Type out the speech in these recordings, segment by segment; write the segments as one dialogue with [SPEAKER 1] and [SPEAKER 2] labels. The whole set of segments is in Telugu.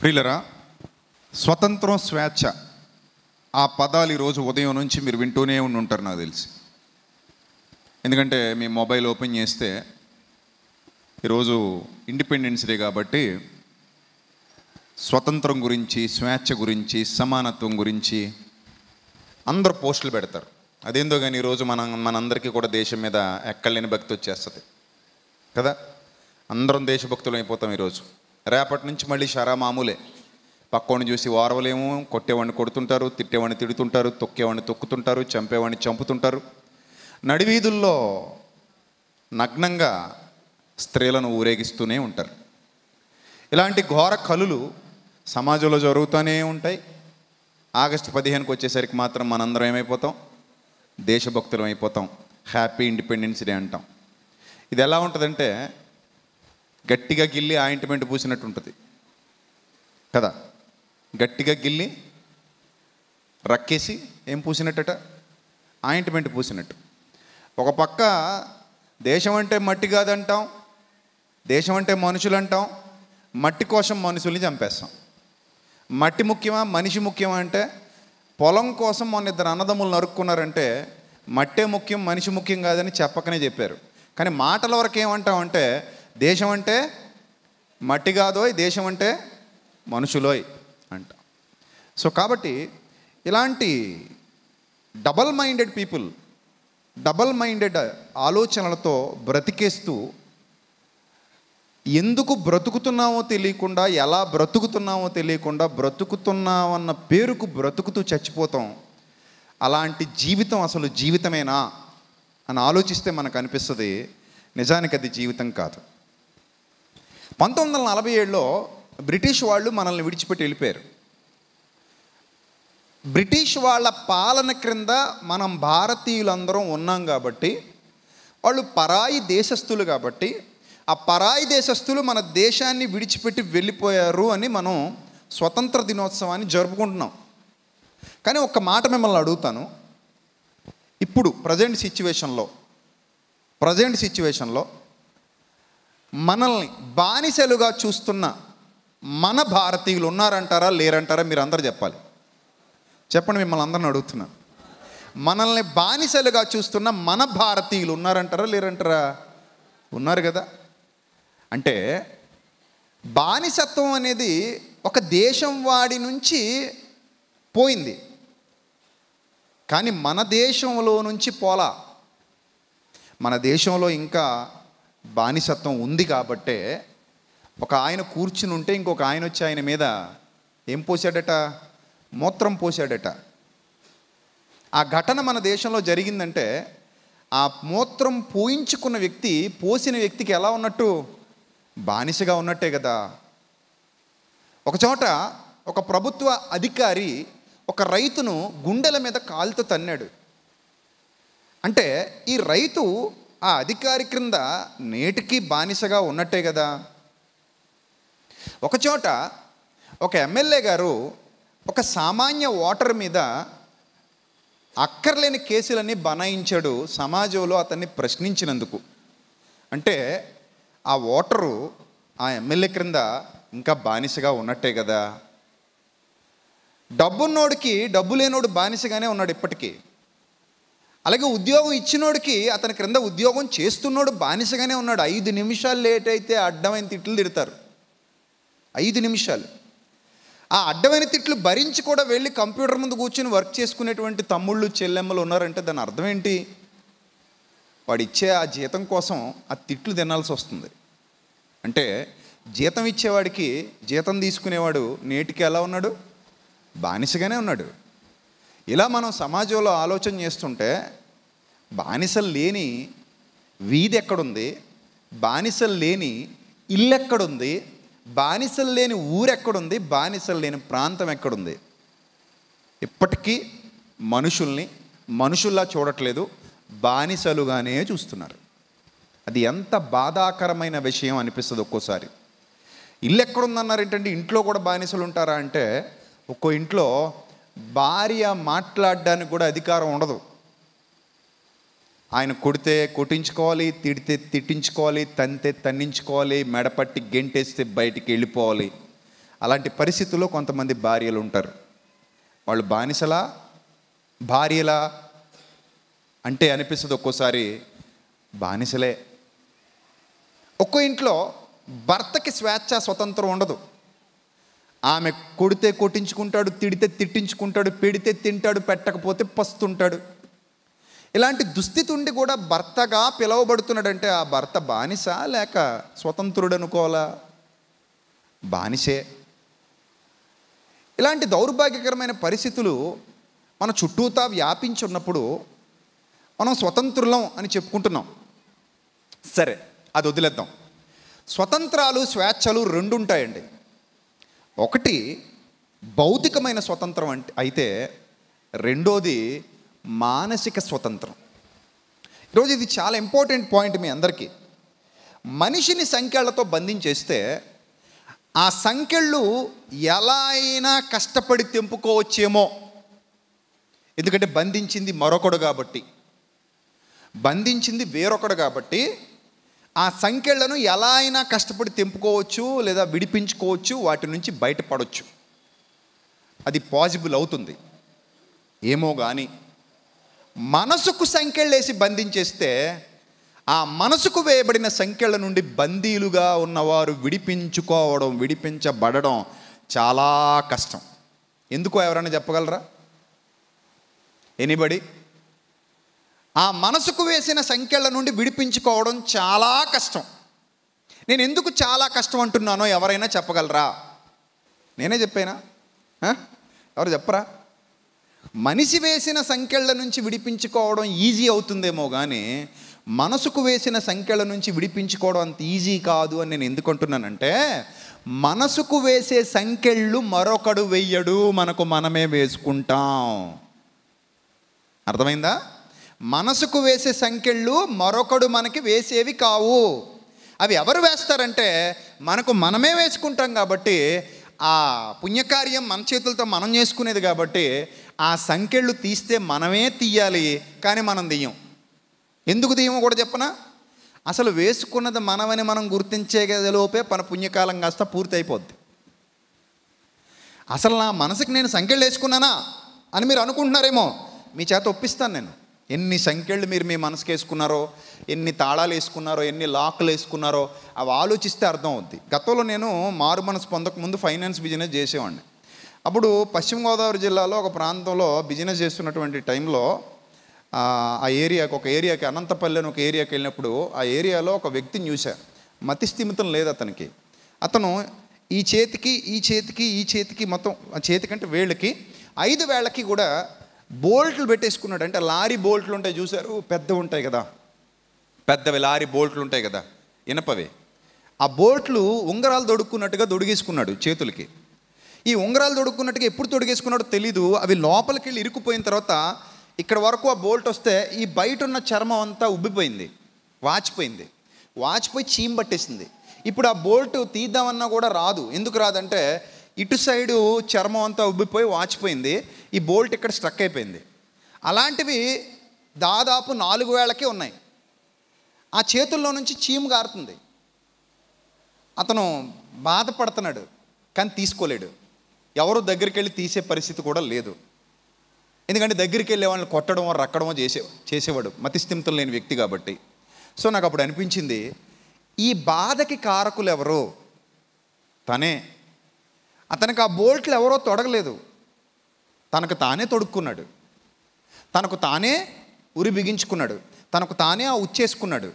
[SPEAKER 1] ప్రియులరా స్వతంత్రం స్వేచ్ఛ ఆ పదాలు ఈరోజు ఉదయం నుంచి మీరు వింటూనే ఉండి ఉంటారు నాకు తెలిసి ఎందుకంటే మీ మొబైల్ ఓపెన్ చేస్తే ఈరోజు ఇండిపెండెన్స్ డే కాబట్టి స్వతంత్రం గురించి స్వేచ్ఛ గురించి సమానత్వం గురించి అందరూ పోస్టులు పెడతారు అదేందో కానీ ఈరోజు మనం మనందరికీ కూడా దేశం మీద లేని భక్తి వచ్చేస్తుంది కదా అందరం దేశభక్తులు అయిపోతాం ఈరోజు రేపటి నుంచి మళ్ళీ షరా మామూలే పక్కోని చూసి ఓరవలేము కొట్టేవాడిని కొడుతుంటారు తిట్టేవాడిని తిడుతుంటారు తొక్కేవాడిని తొక్కుతుంటారు చంపేవాడిని చంపుతుంటారు నడివీధుల్లో నగ్నంగా స్త్రీలను ఊరేగిస్తూనే ఉంటారు ఇలాంటి ఘోర కలులు సమాజంలో జరుగుతూనే ఉంటాయి ఆగస్టు పదిహేనుకి వచ్చేసరికి మాత్రం మనందరం ఏమైపోతాం దేశభక్తులం అయిపోతాం హ్యాపీ ఇండిపెండెన్స్ డే అంటాం ఇది ఎలా ఉంటుందంటే గట్టిగా గిల్లి ఆయింట్మెంట్ పూసినట్టు ఉంటుంది కదా గట్టిగా గిల్లి రక్కేసి ఏం పూసినట్టట ఆయింట్మెంట్ పూసినట్టు ఒక పక్క దేశం అంటే మట్టి కాదంటాం దేశం అంటే మనుషులు అంటాం మట్టి కోసం మనుషుల్ని చంపేస్తాం మట్టి ముఖ్యమా మనిషి ముఖ్యమా అంటే పొలం కోసం మొన్న ఇద్దరు అన్నదమ్ములు నరుక్కున్నారంటే మట్టే ముఖ్యం మనిషి ముఖ్యం కాదని చెప్పకనే చెప్పారు కానీ మాటల వరకు ఏమంటామంటే దేశం అంటే మట్టి కాదోయ్ దేశం అంటే మనుషులోయ్ అంట సో కాబట్టి ఇలాంటి double minded people double minded ఆలోచనలతో బ్రతికేస్తూ ఎందుకు బ్రతుకుతున్నామో తెలియకుండా ఎలా బ్రతుకుతున్నామో తెలియకుండా బ్రతుకుతున్నామన్న పేరుకు బ్రతుకుతూ చచ్చిపోతాం అలాంటి జీవితం అసలు జీవితమేనా అని ఆలోచిస్తే మనకు అనిపిస్తుంది నిజానికి అది జీవితం కాదు పంతొమ్మిది వందల నలభై ఏడులో బ్రిటిష్ వాళ్ళు మనల్ని విడిచిపెట్టి వెళ్ళిపోయారు బ్రిటిష్ వాళ్ళ పాలన క్రింద మనం భారతీయులందరం ఉన్నాం కాబట్టి వాళ్ళు పరాయి దేశస్థులు కాబట్టి ఆ పరాయి దేశస్థులు మన దేశాన్ని విడిచిపెట్టి వెళ్ళిపోయారు అని మనం స్వతంత్ర దినోత్సవాన్ని జరుపుకుంటున్నాం కానీ ఒక్క మాట మిమ్మల్ని అడుగుతాను ఇప్పుడు ప్రజెంట్ సిచ్యువేషన్లో ప్రజెంట్ సిచ్యువేషన్లో మనల్ని బానిసలుగా చూస్తున్న మన భారతీయులు ఉన్నారంటారా లేరంటారా మీరు అందరు చెప్పాలి చెప్పండి మిమ్మల్ని అందరిని అడుగుతున్నా మనల్ని బానిసలుగా చూస్తున్న మన భారతీయులు ఉన్నారంటారా లేరంటారా ఉన్నారు కదా అంటే బానిసత్వం అనేది ఒక దేశం వాడి నుంచి పోయింది కానీ మన దేశంలో నుంచి పోలా మన దేశంలో ఇంకా బానిసత్వం ఉంది కాబట్టే ఒక ఆయన కూర్చుని ఉంటే ఇంకొక ఆయన వచ్చి ఆయన మీద ఏం పోసాడట మూత్రం పోసాడట ఆ ఘటన మన దేశంలో జరిగిందంటే ఆ మూత్రం పోయించుకున్న వ్యక్తి పోసిన వ్యక్తికి ఎలా ఉన్నట్టు బానిసగా ఉన్నట్టే కదా ఒక చోట ఒక ప్రభుత్వ అధికారి ఒక రైతును గుండెల మీద కాలుతో తన్నాడు అంటే ఈ రైతు ఆ అధికారి క్రింద నేటికి బానిసగా ఉన్నట్టే కదా ఒకచోట ఒక ఎమ్మెల్యే గారు ఒక సామాన్య ఓటర్ మీద అక్కర్లేని కేసులన్నీ బనాయించాడు సమాజంలో అతన్ని ప్రశ్నించినందుకు అంటే ఆ ఓటరు ఆ ఎమ్మెల్యే క్రింద ఇంకా బానిసగా ఉన్నట్టే కదా డబ్బున్నోడికి డబ్బు లేనోడు బానిసగానే ఉన్నాడు ఇప్పటికీ అలాగే ఉద్యోగం ఇచ్చినోడికి అతని క్రింద ఉద్యోగం చేస్తున్నోడు బానిసగానే ఉన్నాడు ఐదు నిమిషాలు లేట్ అయితే అడ్డమైన తిట్లు తిడతారు ఐదు నిమిషాలు ఆ అడ్డమైన తిట్లు భరించి కూడా వెళ్ళి కంప్యూటర్ ముందు కూర్చొని వర్క్ చేసుకునేటువంటి తమ్ముళ్ళు చెల్లెమ్మలు ఉన్నారంటే దాని అర్థం ఏంటి వాడు ఇచ్చే ఆ జీతం కోసం ఆ తిట్లు తినాల్సి వస్తుంది అంటే జీతం ఇచ్చేవాడికి జీతం తీసుకునేవాడు నేటికి ఎలా ఉన్నాడు బానిసగానే ఉన్నాడు ఇలా మనం సమాజంలో ఆలోచన చేస్తుంటే బానిసలు లేని వీధి ఎక్కడుంది బానిసలు లేని ఇల్లు ఎక్కడుంది బానిసలు లేని ఊరెక్కడుంది బానిసలు లేని ప్రాంతం ఎక్కడుంది ఇప్పటికీ మనుషుల్ని మనుషుల్లా చూడట్లేదు బానిసలుగానే చూస్తున్నారు అది ఎంత బాధాకరమైన విషయం అనిపిస్తుంది ఒక్కోసారి ఇల్లు ఎక్కడుందన్నారు ఏంటంటే ఇంట్లో కూడా బానిసలు ఉంటారా అంటే ఒక్కో ఇంట్లో భార్య మాట్లాడడానికి కూడా అధికారం ఉండదు ఆయన కొడితే కొట్టించుకోవాలి తిడితే తిట్టించుకోవాలి తంతే తన్నించుకోవాలి మెడపట్టి గెంటేస్తే బయటికి వెళ్ళిపోవాలి అలాంటి పరిస్థితుల్లో కొంతమంది భార్యలు ఉంటారు వాళ్ళు బానిసలా భార్యలా అంటే అనిపిస్తుంది ఒక్కోసారి బానిసలే ఒక్కో ఇంట్లో భర్తకి స్వేచ్ఛ స్వతంత్రం ఉండదు ఆమె కొడితే కొట్టించుకుంటాడు తిడితే తిట్టించుకుంటాడు పెడితే తింటాడు పెట్టకపోతే పస్తుంటాడు ఇలాంటి దుస్థితి ఉండి కూడా భర్తగా పిలవబడుతున్నాడంటే ఆ భర్త బానిస లేక స్వతంత్రుడు అనుకోవాలా బానిసే ఇలాంటి దౌర్భాగ్యకరమైన పరిస్థితులు మన చుట్టూతా వ్యాపించి ఉన్నప్పుడు మనం స్వతంత్రులం అని చెప్పుకుంటున్నాం సరే అది వదిలేద్దాం స్వతంత్రాలు స్వేచ్ఛలు రెండు ఉంటాయండి ఒకటి భౌతికమైన స్వతంత్రం అంటే అయితే రెండోది మానసిక స్వతంత్రం ఈరోజు ఇది చాలా ఇంపార్టెంట్ పాయింట్ మీ అందరికీ మనిషిని సంఖ్యలతో బంధించేస్తే ఆ సంఖ్యలు ఎలా అయినా కష్టపడి తెంపుకోవచ్చేమో ఎందుకంటే బంధించింది మరొకడు కాబట్టి బంధించింది వేరొకడు కాబట్టి ఆ సంఖ్యలను ఎలా అయినా కష్టపడి తెంపుకోవచ్చు లేదా విడిపించుకోవచ్చు వాటి నుంచి బయటపడవచ్చు అది పాజిబుల్ అవుతుంది ఏమో కానీ మనసుకు సంఖ్యలేసి బంధించేస్తే ఆ మనసుకు వేయబడిన సంఖ్యల నుండి బందీలుగా ఉన్నవారు విడిపించుకోవడం విడిపించబడడం చాలా కష్టం ఎందుకో ఎవరైనా చెప్పగలరా ఎనీబడి ఆ మనసుకు వేసిన సంఖ్యల నుండి విడిపించుకోవడం చాలా కష్టం నేను ఎందుకు చాలా కష్టం అంటున్నానో ఎవరైనా చెప్పగలరా నేనే చెప్పానా ఎవరు చెప్పరా మనిషి వేసిన సంఖ్యల నుంచి విడిపించుకోవడం ఈజీ అవుతుందేమో కానీ మనసుకు వేసిన సంఖ్యల నుంచి విడిపించుకోవడం అంత ఈజీ కాదు అని నేను ఎందుకు అంటున్నానంటే మనసుకు వేసే సంఖ్యళ్ళు మరొకడు వెయ్యడు మనకు మనమే వేసుకుంటాం అర్థమైందా మనసుకు వేసే సంఖ్యళ్ళు మరొకడు మనకి వేసేవి కావు అవి ఎవరు వేస్తారంటే మనకు మనమే వేసుకుంటాం కాబట్టి ఆ పుణ్యకార్యం మన చేతులతో మనం చేసుకునేది కాబట్టి ఆ సంఖ్యళ్ళు తీస్తే మనమే తీయాలి కానీ మనం దియ్యం ఎందుకు తీయమో కూడా చెప్పనా అసలు వేసుకున్నది మనమని మనం గుర్తించేలోపే మన పుణ్యకాలం కాస్త అయిపోద్ది అసలు నా మనసుకి నేను సంఖ్యలు వేసుకున్నానా అని మీరు అనుకుంటున్నారేమో మీ చేత ఒప్పిస్తాను నేను ఎన్ని సంఖ్యలు మీరు మీ మనసుకు వేసుకున్నారో ఎన్ని తాళాలు వేసుకున్నారో ఎన్ని లాక్లు వేసుకున్నారో అవి ఆలోచిస్తే అర్థం అవుద్ది గతంలో నేను మారు మనసు పొందకముందు ఫైనాన్స్ బిజినెస్ చేసేవాడిని అప్పుడు పశ్చిమ గోదావరి జిల్లాలో ఒక ప్రాంతంలో బిజినెస్ చేస్తున్నటువంటి టైంలో ఆ ఏరియాకి ఒక ఏరియాకి అనంతపల్లి అని ఒక ఏరియాకి వెళ్ళినప్పుడు ఆ ఏరియాలో ఒక వ్యక్తిని చూశారు మతి స్థిమితం లేదు అతనికి అతను ఈ చేతికి ఈ చేతికి ఈ చేతికి మొత్తం ఆ చేతికంటే వేళ్ళకి ఐదు వేళ్ళకి కూడా బోల్ట్లు పెట్టేసుకున్నాడు అంటే లారీ బోల్ట్లు ఉంటాయి చూశారు పెద్దవి ఉంటాయి కదా పెద్దవి లారీ బోల్ట్లు ఉంటాయి కదా ఇనపవి ఆ బోట్లు ఉంగరాలు దొడుక్కున్నట్టుగా దొడిగేసుకున్నాడు చేతులకి ఈ ఉంగరాలు దొడుక్కున్నట్టుగా ఎప్పుడు తొడిగేసుకున్నాడో తెలీదు అవి లోపలికి వెళ్ళి ఇరుక్కుపోయిన తర్వాత ఇక్కడ వరకు ఆ బోల్ట్ వస్తే ఈ బయట ఉన్న చర్మం అంతా ఉబ్బిపోయింది వాచిపోయింది వాచిపోయి చీమ్ పట్టేసింది ఇప్పుడు ఆ బోల్ట్ తీద్దామన్నా కూడా రాదు ఎందుకు రాదంటే ఇటు సైడు చర్మం అంతా ఉబ్బిపోయి వాచిపోయింది ఈ బోల్ట్ ఇక్కడ స్ట్రక్ అయిపోయింది అలాంటివి దాదాపు నాలుగు వేలకే ఉన్నాయి ఆ చేతుల్లో నుంచి చీము గారుతుంది అతను బాధపడుతున్నాడు కానీ తీసుకోలేడు ఎవరు దగ్గరికి వెళ్ళి తీసే పరిస్థితి కూడా లేదు ఎందుకంటే దగ్గరికి వెళ్ళే వాళ్ళని కొట్టడమో రక్కడమో చేసే చేసేవాడు మతిస్థిమితం లేని వ్యక్తి కాబట్టి సో నాకు అప్పుడు అనిపించింది ఈ బాధకి కారకులు ఎవరు తనే అతనికి ఆ బోల్ట్లు ఎవరో తొడగలేదు తనకు తానే తొడుక్కున్నాడు తనకు తానే ఉరి బిగించుకున్నాడు తనకు తానే ఆ ఉచ్చేసుకున్నాడు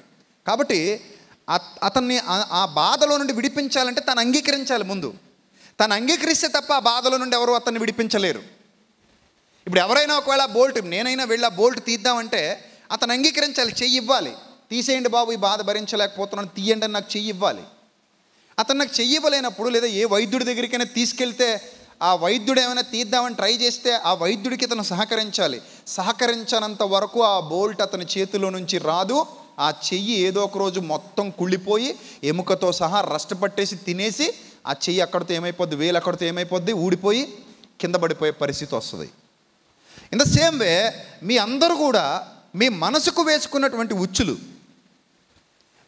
[SPEAKER 1] కాబట్టి అతన్ని ఆ బాధలో నుండి విడిపించాలంటే తను అంగీకరించాలి ముందు తను అంగీకరిస్తే తప్ప ఆ బాధలో నుండి ఎవరు అతన్ని విడిపించలేరు ఇప్పుడు ఎవరైనా ఒకవేళ బోల్ట్ నేనైనా వెళ్ళి ఆ బోల్ట్ తీద్దామంటే అతను అంగీకరించాలి చెయ్యి ఇవ్వాలి తీసేయండి బాబు ఈ బాధ భరించలేకపోతున్నాను తీయండి అని నాకు చెయ్యి ఇవ్వాలి అతను నాకు చెయ్యి ఇవ్వలేనప్పుడు లేదా ఏ వైద్యుడి దగ్గరికైనా తీసుకెళ్తే ఆ వైద్యుడు ఏమైనా తీద్దామని ట్రై చేస్తే ఆ వైద్యుడికి అతను సహకరించాలి సహకరించనంత వరకు ఆ బోల్ట్ అతని చేతిలో నుంచి రాదు ఆ చెయ్యి ఏదో ఒక రోజు మొత్తం కుళ్ళిపోయి ఎముకతో సహా రస్ట్ పట్టేసి తినేసి ఆ చెయ్యి అక్కడితో ఏమైపోద్ది వేలు అక్కడితో ఏమైపోద్ది ఊడిపోయి కింద పడిపోయే పరిస్థితి వస్తుంది ఇన్ ద సేమ్ వే మీ అందరూ కూడా మీ మనసుకు వేసుకున్నటువంటి ఉచ్చులు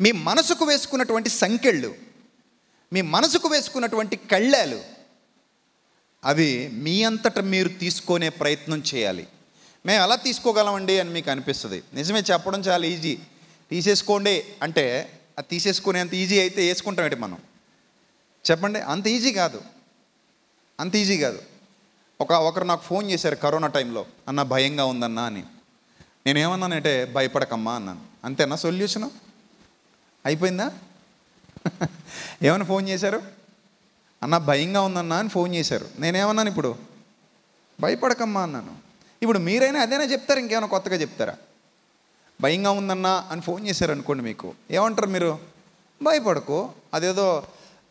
[SPEAKER 1] మీ మనసుకు వేసుకున్నటువంటి సంకెళ్ళు మీ మనసుకు వేసుకున్నటువంటి కళ్ళాలు అవి మీ అంతట మీరు తీసుకునే ప్రయత్నం చేయాలి మేము ఎలా తీసుకోగలమండి అని మీకు అనిపిస్తుంది నిజమే చెప్పడం చాలా ఈజీ తీసేసుకోండి అంటే అది తీసేసుకునేంత ఈజీ అయితే ఏంటి మనం చెప్పండి అంత ఈజీ కాదు అంత ఈజీ కాదు ఒక ఒకరు నాకు ఫోన్ చేశారు కరోనా టైంలో అన్న భయంగా ఉందన్నా అని నేనేమన్నానంటే భయపడకమ్మా అన్నాను అంతేనా సొల్యూషను అయిపోయిందా ఏమైనా ఫోన్ చేశారు అన్న భయంగా ఉందన్నా అని ఫోన్ చేశారు నేనేమన్నాను ఇప్పుడు భయపడకమ్మా అన్నాను ఇప్పుడు మీరైనా అదేనా చెప్తారు ఇంకేమైనా కొత్తగా చెప్తారా భయంగా ఉందన్నా అని ఫోన్ చేశారు అనుకోండి మీకు ఏమంటారు మీరు భయపడకు అదేదో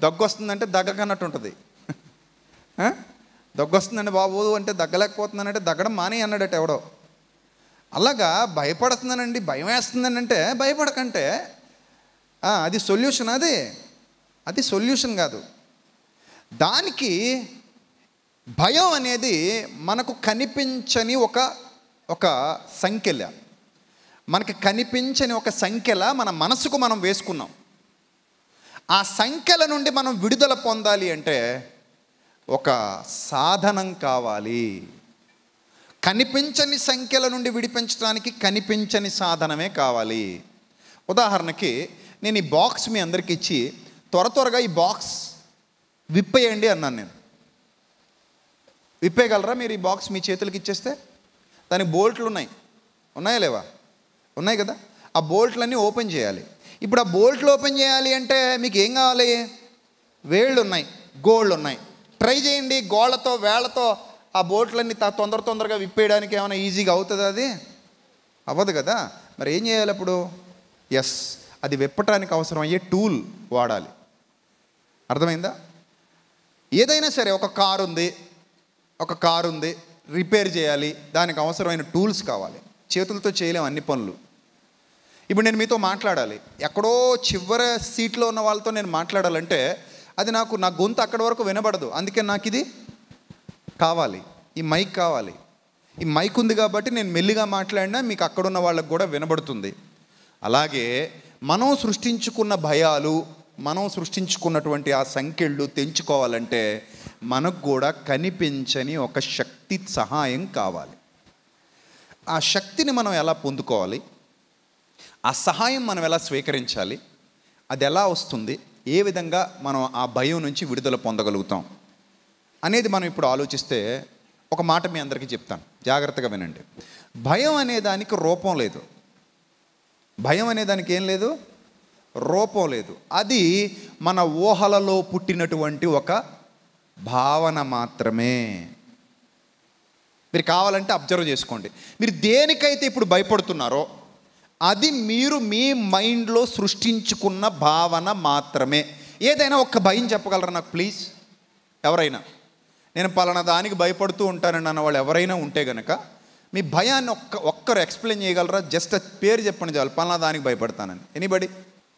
[SPEAKER 1] దగ్గు వస్తుందంటే దగ్గకన్నట్టు ఉంటుంది దగ్గు వస్తుందండి బాబు అంటే దగ్గలేకపోతున్నానంటే దగ్గడం మానే అన్నాడట ఎవడో అలాగా భయపడుతున్నానండి భయం వేస్తుందని అంటే భయపడకంటే అది సొల్యూషన్ అది అది సొల్యూషన్ కాదు దానికి భయం అనేది మనకు కనిపించని ఒక ఒక సంఖ్యల మనకి కనిపించని ఒక సంఖ్యల మన మనసుకు మనం వేసుకున్నాం ఆ సంఖ్యల నుండి మనం విడుదల పొందాలి అంటే ఒక సాధనం కావాలి కనిపించని సంఖ్యల నుండి విడిపించడానికి కనిపించని సాధనమే కావాలి ఉదాహరణకి నేను ఈ బాక్స్ మీ అందరికి ఇచ్చి త్వర త్వరగా ఈ బాక్స్ విప్పేయండి అన్నాను నేను విప్పేయగలరా మీరు ఈ బాక్స్ మీ చేతులకి ఇచ్చేస్తే దానికి బోల్ట్లు ఉన్నాయి ఉన్నాయా లేవా ఉన్నాయి కదా ఆ బోల్ట్లన్నీ ఓపెన్ చేయాలి ఇప్పుడు ఆ బోల్ట్లు ఓపెన్ చేయాలి అంటే మీకు ఏం కావాలి వేళ్ళు ఉన్నాయి గోళ్ళు ఉన్నాయి ట్రై చేయండి గోళ్ళతో వేళ్లతో ఆ బోట్లన్నీ తొందర తొందరగా విప్పేయడానికి ఏమైనా ఈజీగా అవుతుంది అది అవ్వదు కదా మరి ఏం చేయాలి అప్పుడు ఎస్ అది విప్పటానికి అవసరమయ్యే టూల్ వాడాలి అర్థమైందా ఏదైనా సరే ఒక కారు ఉంది ఒక కారు ఉంది రిపేర్ చేయాలి దానికి అవసరమైన టూల్స్ కావాలి చేతులతో చేయలేము అన్ని పనులు ఇప్పుడు నేను మీతో మాట్లాడాలి ఎక్కడో చివరి సీట్లో ఉన్న వాళ్ళతో నేను మాట్లాడాలంటే అది నాకు నా గొంతు అక్కడి వరకు వినబడదు అందుకే నాకు ఇది కావాలి ఈ మైక్ కావాలి ఈ మైక్ ఉంది కాబట్టి నేను మెల్లిగా మాట్లాడినా మీకు అక్కడున్న వాళ్ళకు కూడా వినబడుతుంది అలాగే మనం సృష్టించుకున్న భయాలు మనం సృష్టించుకున్నటువంటి ఆ సంఖ్యళ్ళు తెంచుకోవాలంటే మనకు కూడా కనిపించని ఒక శక్తి సహాయం కావాలి ఆ శక్తిని మనం ఎలా పొందుకోవాలి ఆ సహాయం మనం ఎలా స్వీకరించాలి అది ఎలా వస్తుంది ఏ విధంగా మనం ఆ భయం నుంచి విడుదల పొందగలుగుతాం అనేది మనం ఇప్పుడు ఆలోచిస్తే ఒక మాట మీ అందరికీ చెప్తాను జాగ్రత్తగా వినండి భయం అనే దానికి రూపం లేదు భయం అనే దానికి ఏం లేదు రూపం లేదు అది మన ఊహలలో పుట్టినటువంటి ఒక భావన మాత్రమే మీరు కావాలంటే అబ్జర్వ్ చేసుకోండి మీరు దేనికైతే ఇప్పుడు భయపడుతున్నారో అది మీరు మీ మైండ్లో సృష్టించుకున్న భావన మాత్రమే ఏదైనా ఒక్క భయం చెప్పగలరా నాకు ప్లీజ్ ఎవరైనా నేను పలానా దానికి భయపడుతూ ఉంటానని అన్న వాళ్ళు ఎవరైనా ఉంటే కనుక మీ భయాన్ని ఒక్క ఒక్కరు ఎక్స్ప్లెయిన్ చేయగలరా జస్ట్ పేరు చెప్పండి చాలు పలానా దానికి భయపడతానని ఎనీబడి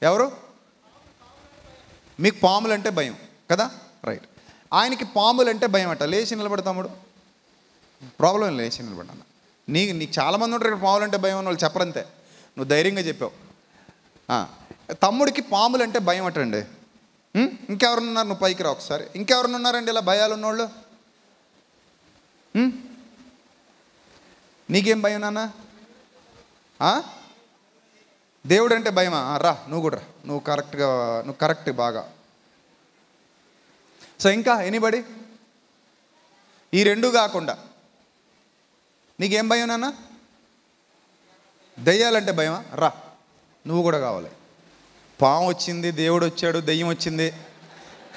[SPEAKER 1] ఎవరు మీకు పాములు అంటే భయం కదా రైట్ ఆయనకి పాములు అంటే భయం అట లేచి నిలబడతాముడు ప్రాబ్లం లేచి నిలబడ్డాను నీకు నీకు చాలామంది ఉంటారు ఇక్కడ పాములు అంటే భయం అని వాళ్ళు చెప్పరంతే నువ్వు ధైర్యంగా చెప్పావు తమ్ముడికి పాములు అంటే భయం అటండి ఉన్నారు నువ్వు పైకి రా ఒకసారి ఇంకెవరున్నారండి ఇలా భయాలు ఉన్నోళ్ళు నీకేం భయం నాన్న దేవుడు అంటే భయమా రా నువ్వు కూడా రా నువ్వు కరెక్ట్గా నువ్వు కరెక్ట్ బాగా సో ఇంకా ఎనీబడి ఈ రెండు కాకుండా నీకేం భయం నాన్న దయ్యాలంటే భయమా రా నువ్వు కూడా కావాలి పాము వచ్చింది దేవుడు వచ్చాడు దెయ్యం వచ్చింది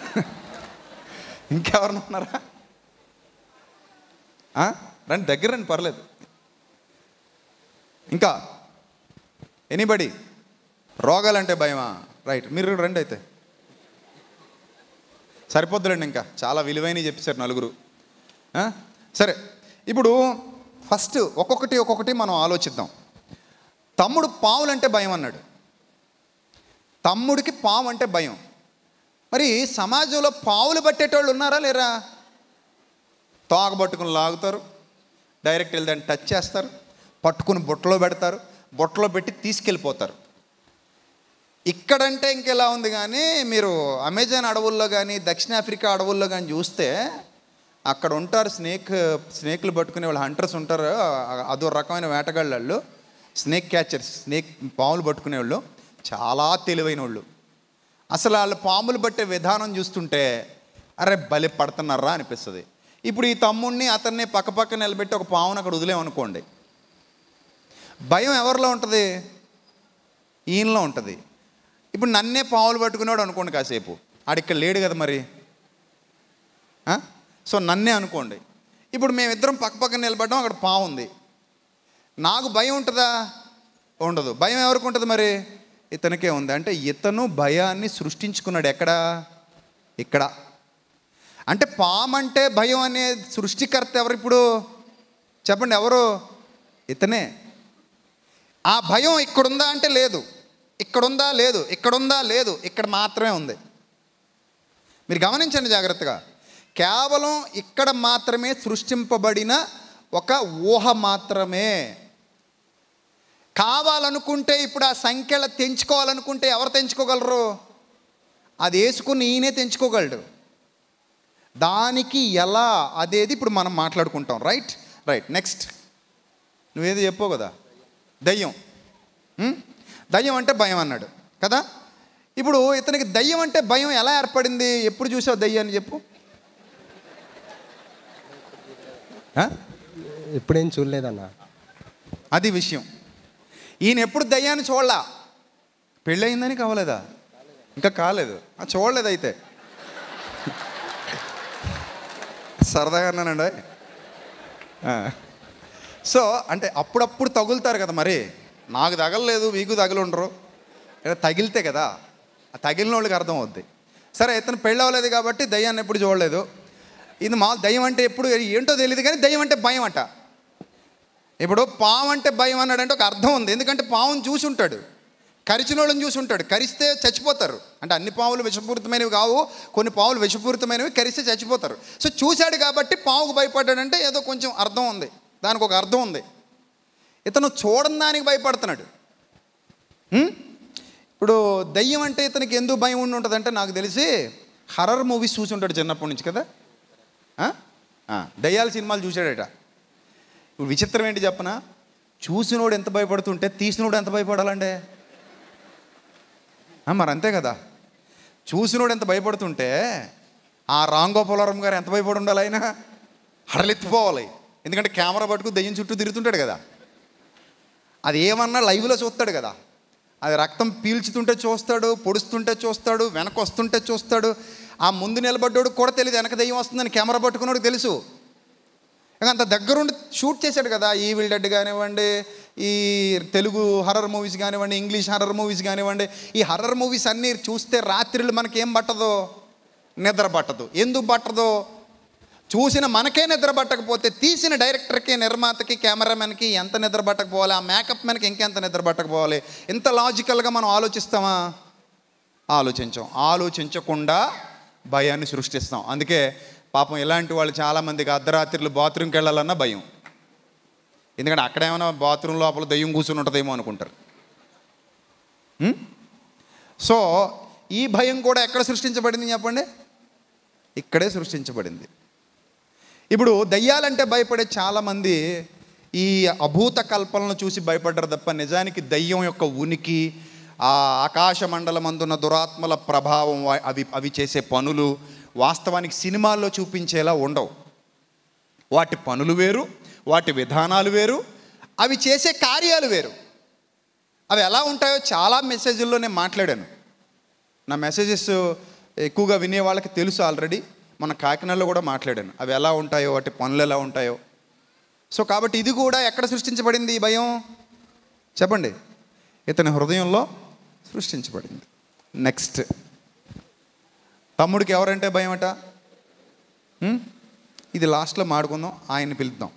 [SPEAKER 1] ఇంకెవరిని ఉన్నారా రండి దగ్గర రండి పర్లేదు ఇంకా ఎనీబడి రోగాలంటే భయమా రైట్ మీరు రండి అయితే సరిపోద్దులేండి ఇంకా చాలా విలువైనవి చెప్పేశారు నలుగురు సరే ఇప్పుడు ఫస్ట్ ఒక్కొక్కటి ఒక్కొక్కటి మనం ఆలోచిద్దాం తమ్ముడు పావులంటే భయం అన్నాడు తమ్ముడికి పావు అంటే భయం మరి సమాజంలో పావులు పట్టేటోళ్ళు ఉన్నారా లేరా తోక పట్టుకుని లాగుతారు డైరెక్ట్ వెళ్ళి దాన్ని టచ్ చేస్తారు పట్టుకుని బుట్టలో పెడతారు బొట్టలో పెట్టి తీసుకెళ్ళిపోతారు ఇక్కడంటే ఇంకెలా ఉంది కానీ మీరు అమెజాన్ అడవుల్లో కానీ దక్షిణాఫ్రికా అడవుల్లో కానీ చూస్తే అక్కడ ఉంటారు స్నేక్ స్నేక్లు పట్టుకునే వాళ్ళు హంటర్స్ ఉంటారు అదో రకమైన వేటగాళ్ళు స్నేక్ క్యాచర్స్ స్నేక్ పాములు పట్టుకునేవాళ్ళు చాలా తెలివైన వాళ్ళు అసలు వాళ్ళు పాములు పట్టే విధానం చూస్తుంటే అరే బలి పడుతున్నారా అనిపిస్తుంది ఇప్పుడు ఈ తమ్ముడిని అతన్ని పక్కపక్క నిలబెట్టి ఒక పామును అక్కడ వదిలేమనుకోండి భయం ఎవరిలో ఉంటుంది ఈయనలో ఉంటుంది ఇప్పుడు నన్నే పావులు పట్టుకునేవాడు అనుకోండి కాసేపు ఆడిక్కడ లేడు కదా మరి సో నన్నే అనుకోండి ఇప్పుడు మేమిద్దరం పక్క పక్కన నిలబడ్డం అక్కడ పావు ఉంది నాకు భయం ఉంటుందా ఉండదు భయం ఎవరికి ఉంటుంది మరి ఇతనికే ఉంది అంటే ఇతను భయాన్ని సృష్టించుకున్నాడు ఎక్కడా ఇక్కడ అంటే పామంటే భయం అనే సృష్టికర్త ఎవరు ఇప్పుడు చెప్పండి ఎవరు ఇతనే ఆ భయం ఇక్కడుందా అంటే లేదు ఇక్కడుందా లేదు ఇక్కడుందా లేదు ఇక్కడ మాత్రమే ఉంది మీరు గమనించండి జాగ్రత్తగా కేవలం ఇక్కడ మాత్రమే సృష్టింపబడిన ఒక ఊహ మాత్రమే కావాలనుకుంటే ఇప్పుడు ఆ సంఖ్యలు తెంచుకోవాలనుకుంటే ఎవరు తెంచుకోగలరు అది వేసుకుని ఈయనే తెంచుకోగలడు దానికి ఎలా అదేది ఇప్పుడు మనం మాట్లాడుకుంటాం రైట్ రైట్ నెక్స్ట్ నువ్వేది చెప్పావు కదా దయ్యం దయ్యం అంటే భయం అన్నాడు కదా ఇప్పుడు ఇతనికి దయ్యం అంటే భయం ఎలా ఏర్పడింది ఎప్పుడు చూసావు దయ్యాన్ని చెప్పు ఎప్పుడేం చూడలేదన్న అది విషయం ఈయన ఎప్పుడు దయ్యాన్ని చూడలా పెళ్ళయిందని కావలేదా ఇంకా కాలేదు చూడలేదు అయితే సరదాగా అన్నానండి సో అంటే అప్పుడప్పుడు తగులుతారు కదా మరి నాకు తగలలేదు మీకు తగులుండరు తగిలితే కదా తగిలిన వాళ్ళకి అర్థం అవుద్ది సరే ఇతను పెళ్ళి అవ్వలేదు కాబట్టి దయ్యాన్ని ఎప్పుడు చూడలేదు ఇది మా దయ్యం అంటే ఎప్పుడు ఏంటో తెలియదు కానీ దయ్యం అంటే భయం అట ఇప్పుడు పాము అంటే భయం అన్నాడంటే ఒక అర్థం ఉంది ఎందుకంటే పావును చూసి ఉంటాడు కరిచిన వాళ్ళని చూసి ఉంటాడు కరిస్తే చచ్చిపోతారు అంటే అన్ని పావులు విషపూరితమైనవి కావు కొన్ని పావులు విషపూరితమైనవి కరిస్తే చచ్చిపోతారు సో చూశాడు కాబట్టి పావుకు భయపడ్డాడంటే ఏదో కొంచెం అర్థం ఉంది దానికి ఒక అర్థం ఉంది ఇతను చూడడానికి దానికి భయపడుతున్నాడు ఇప్పుడు దయ్యం అంటే ఇతనికి ఎందుకు భయం ఉండి ఉంటుందంటే నాకు తెలిసి హర్రర్ మూవీస్ చూసి ఉంటాడు చిన్నప్పటి నుంచి కదా దయ్యాల సినిమాలు చూసాడట ఇప్పుడు విచిత్రం ఏంటి చెప్పనా చూసినోడు ఎంత భయపడుతుంటే తీసినోడు ఎంత భయపడాలండే మరి అంతే కదా చూసినోడు ఎంత భయపడుతుంటే ఆ రాంగోపాలవరం గారు ఎంత భయపడి ఉండాలి ఆయన హడలెత్తిపోవాలి ఎందుకంటే కెమెరా పట్టుకు దయ్యం చుట్టూ తిరుగుతుంటాడు కదా అది ఏమన్నా లైవ్లో చూస్తాడు కదా అది రక్తం పీల్చుతుంటే చూస్తాడు పొడుస్తుంటే చూస్తాడు వెనక వస్తుంటే చూస్తాడు ఆ ముందు నిలబడ్డోడు కూడా తెలియదు వెనక దెయ్యం వస్తుందని కెమెరా పట్టుకున్నాడు తెలుసు అంత దగ్గరుండి షూట్ చేశాడు కదా ఈ డెడ్ కానివ్వండి ఈ తెలుగు హర్రర్ మూవీస్ కానివ్వండి ఇంగ్లీష్ హర్రర్ మూవీస్ కానివ్వండి ఈ హర్రర్ మూవీస్ అన్నీ చూస్తే రాత్రిళ్ళు మనకేం పట్టదు నిద్ర పట్టదు ఎందుకు పట్టదో చూసిన మనకే నిద్ర పట్టకపోతే తీసిన డైరెక్టర్కి నిర్మాతకి కెమెరామెన్కి ఎంత నిద్ర పట్టకపోవాలి ఆ మేకప్ మెన్కి ఇంకెంత నిద్ర పట్టకపోవాలి ఇంత లాజికల్గా మనం ఆలోచిస్తామా ఆలోచించాం ఆలోచించకుండా భయాన్ని సృష్టిస్తాం అందుకే పాపం ఇలాంటి వాళ్ళు చాలామందికి అర్ధరాత్రిలో బాత్రూమ్కి వెళ్ళాలన్నా భయం ఎందుకంటే అక్కడ ఏమైనా బాత్రూమ్ లోపల దయ్యం కూర్చుని ఉంటుందేమో అనుకుంటారు సో ఈ భయం కూడా ఎక్కడ సృష్టించబడింది చెప్పండి ఇక్కడే సృష్టించబడింది ఇప్పుడు దయ్యాలంటే భయపడే చాలామంది ఈ అభూత కల్పనలను చూసి భయపడ్డారు తప్ప నిజానికి దయ్యం యొక్క ఉనికి ఆ ఆకాశ మండలం దురాత్మల ప్రభావం అవి అవి చేసే పనులు వాస్తవానికి సినిమాల్లో చూపించేలా ఉండవు వాటి పనులు వేరు వాటి విధానాలు వేరు అవి చేసే కార్యాలు వేరు అవి ఎలా ఉంటాయో చాలా మెసేజ్ల్లో నేను మాట్లాడాను నా మెసేజెస్ ఎక్కువగా వినే వాళ్ళకి తెలుసు ఆల్రెడీ మన కాకినాడలో కూడా మాట్లాడాను అవి ఎలా ఉంటాయో వాటి పనులు ఎలా ఉంటాయో సో కాబట్టి ఇది కూడా ఎక్కడ సృష్టించబడింది ఈ భయం చెప్పండి ఇతని హృదయంలో సృష్టించబడింది నెక్స్ట్ తమ్ముడికి ఎవరంటే భయం అట ఇది లాస్ట్లో మాడుకుందాం ఆయన పిలుద్దాం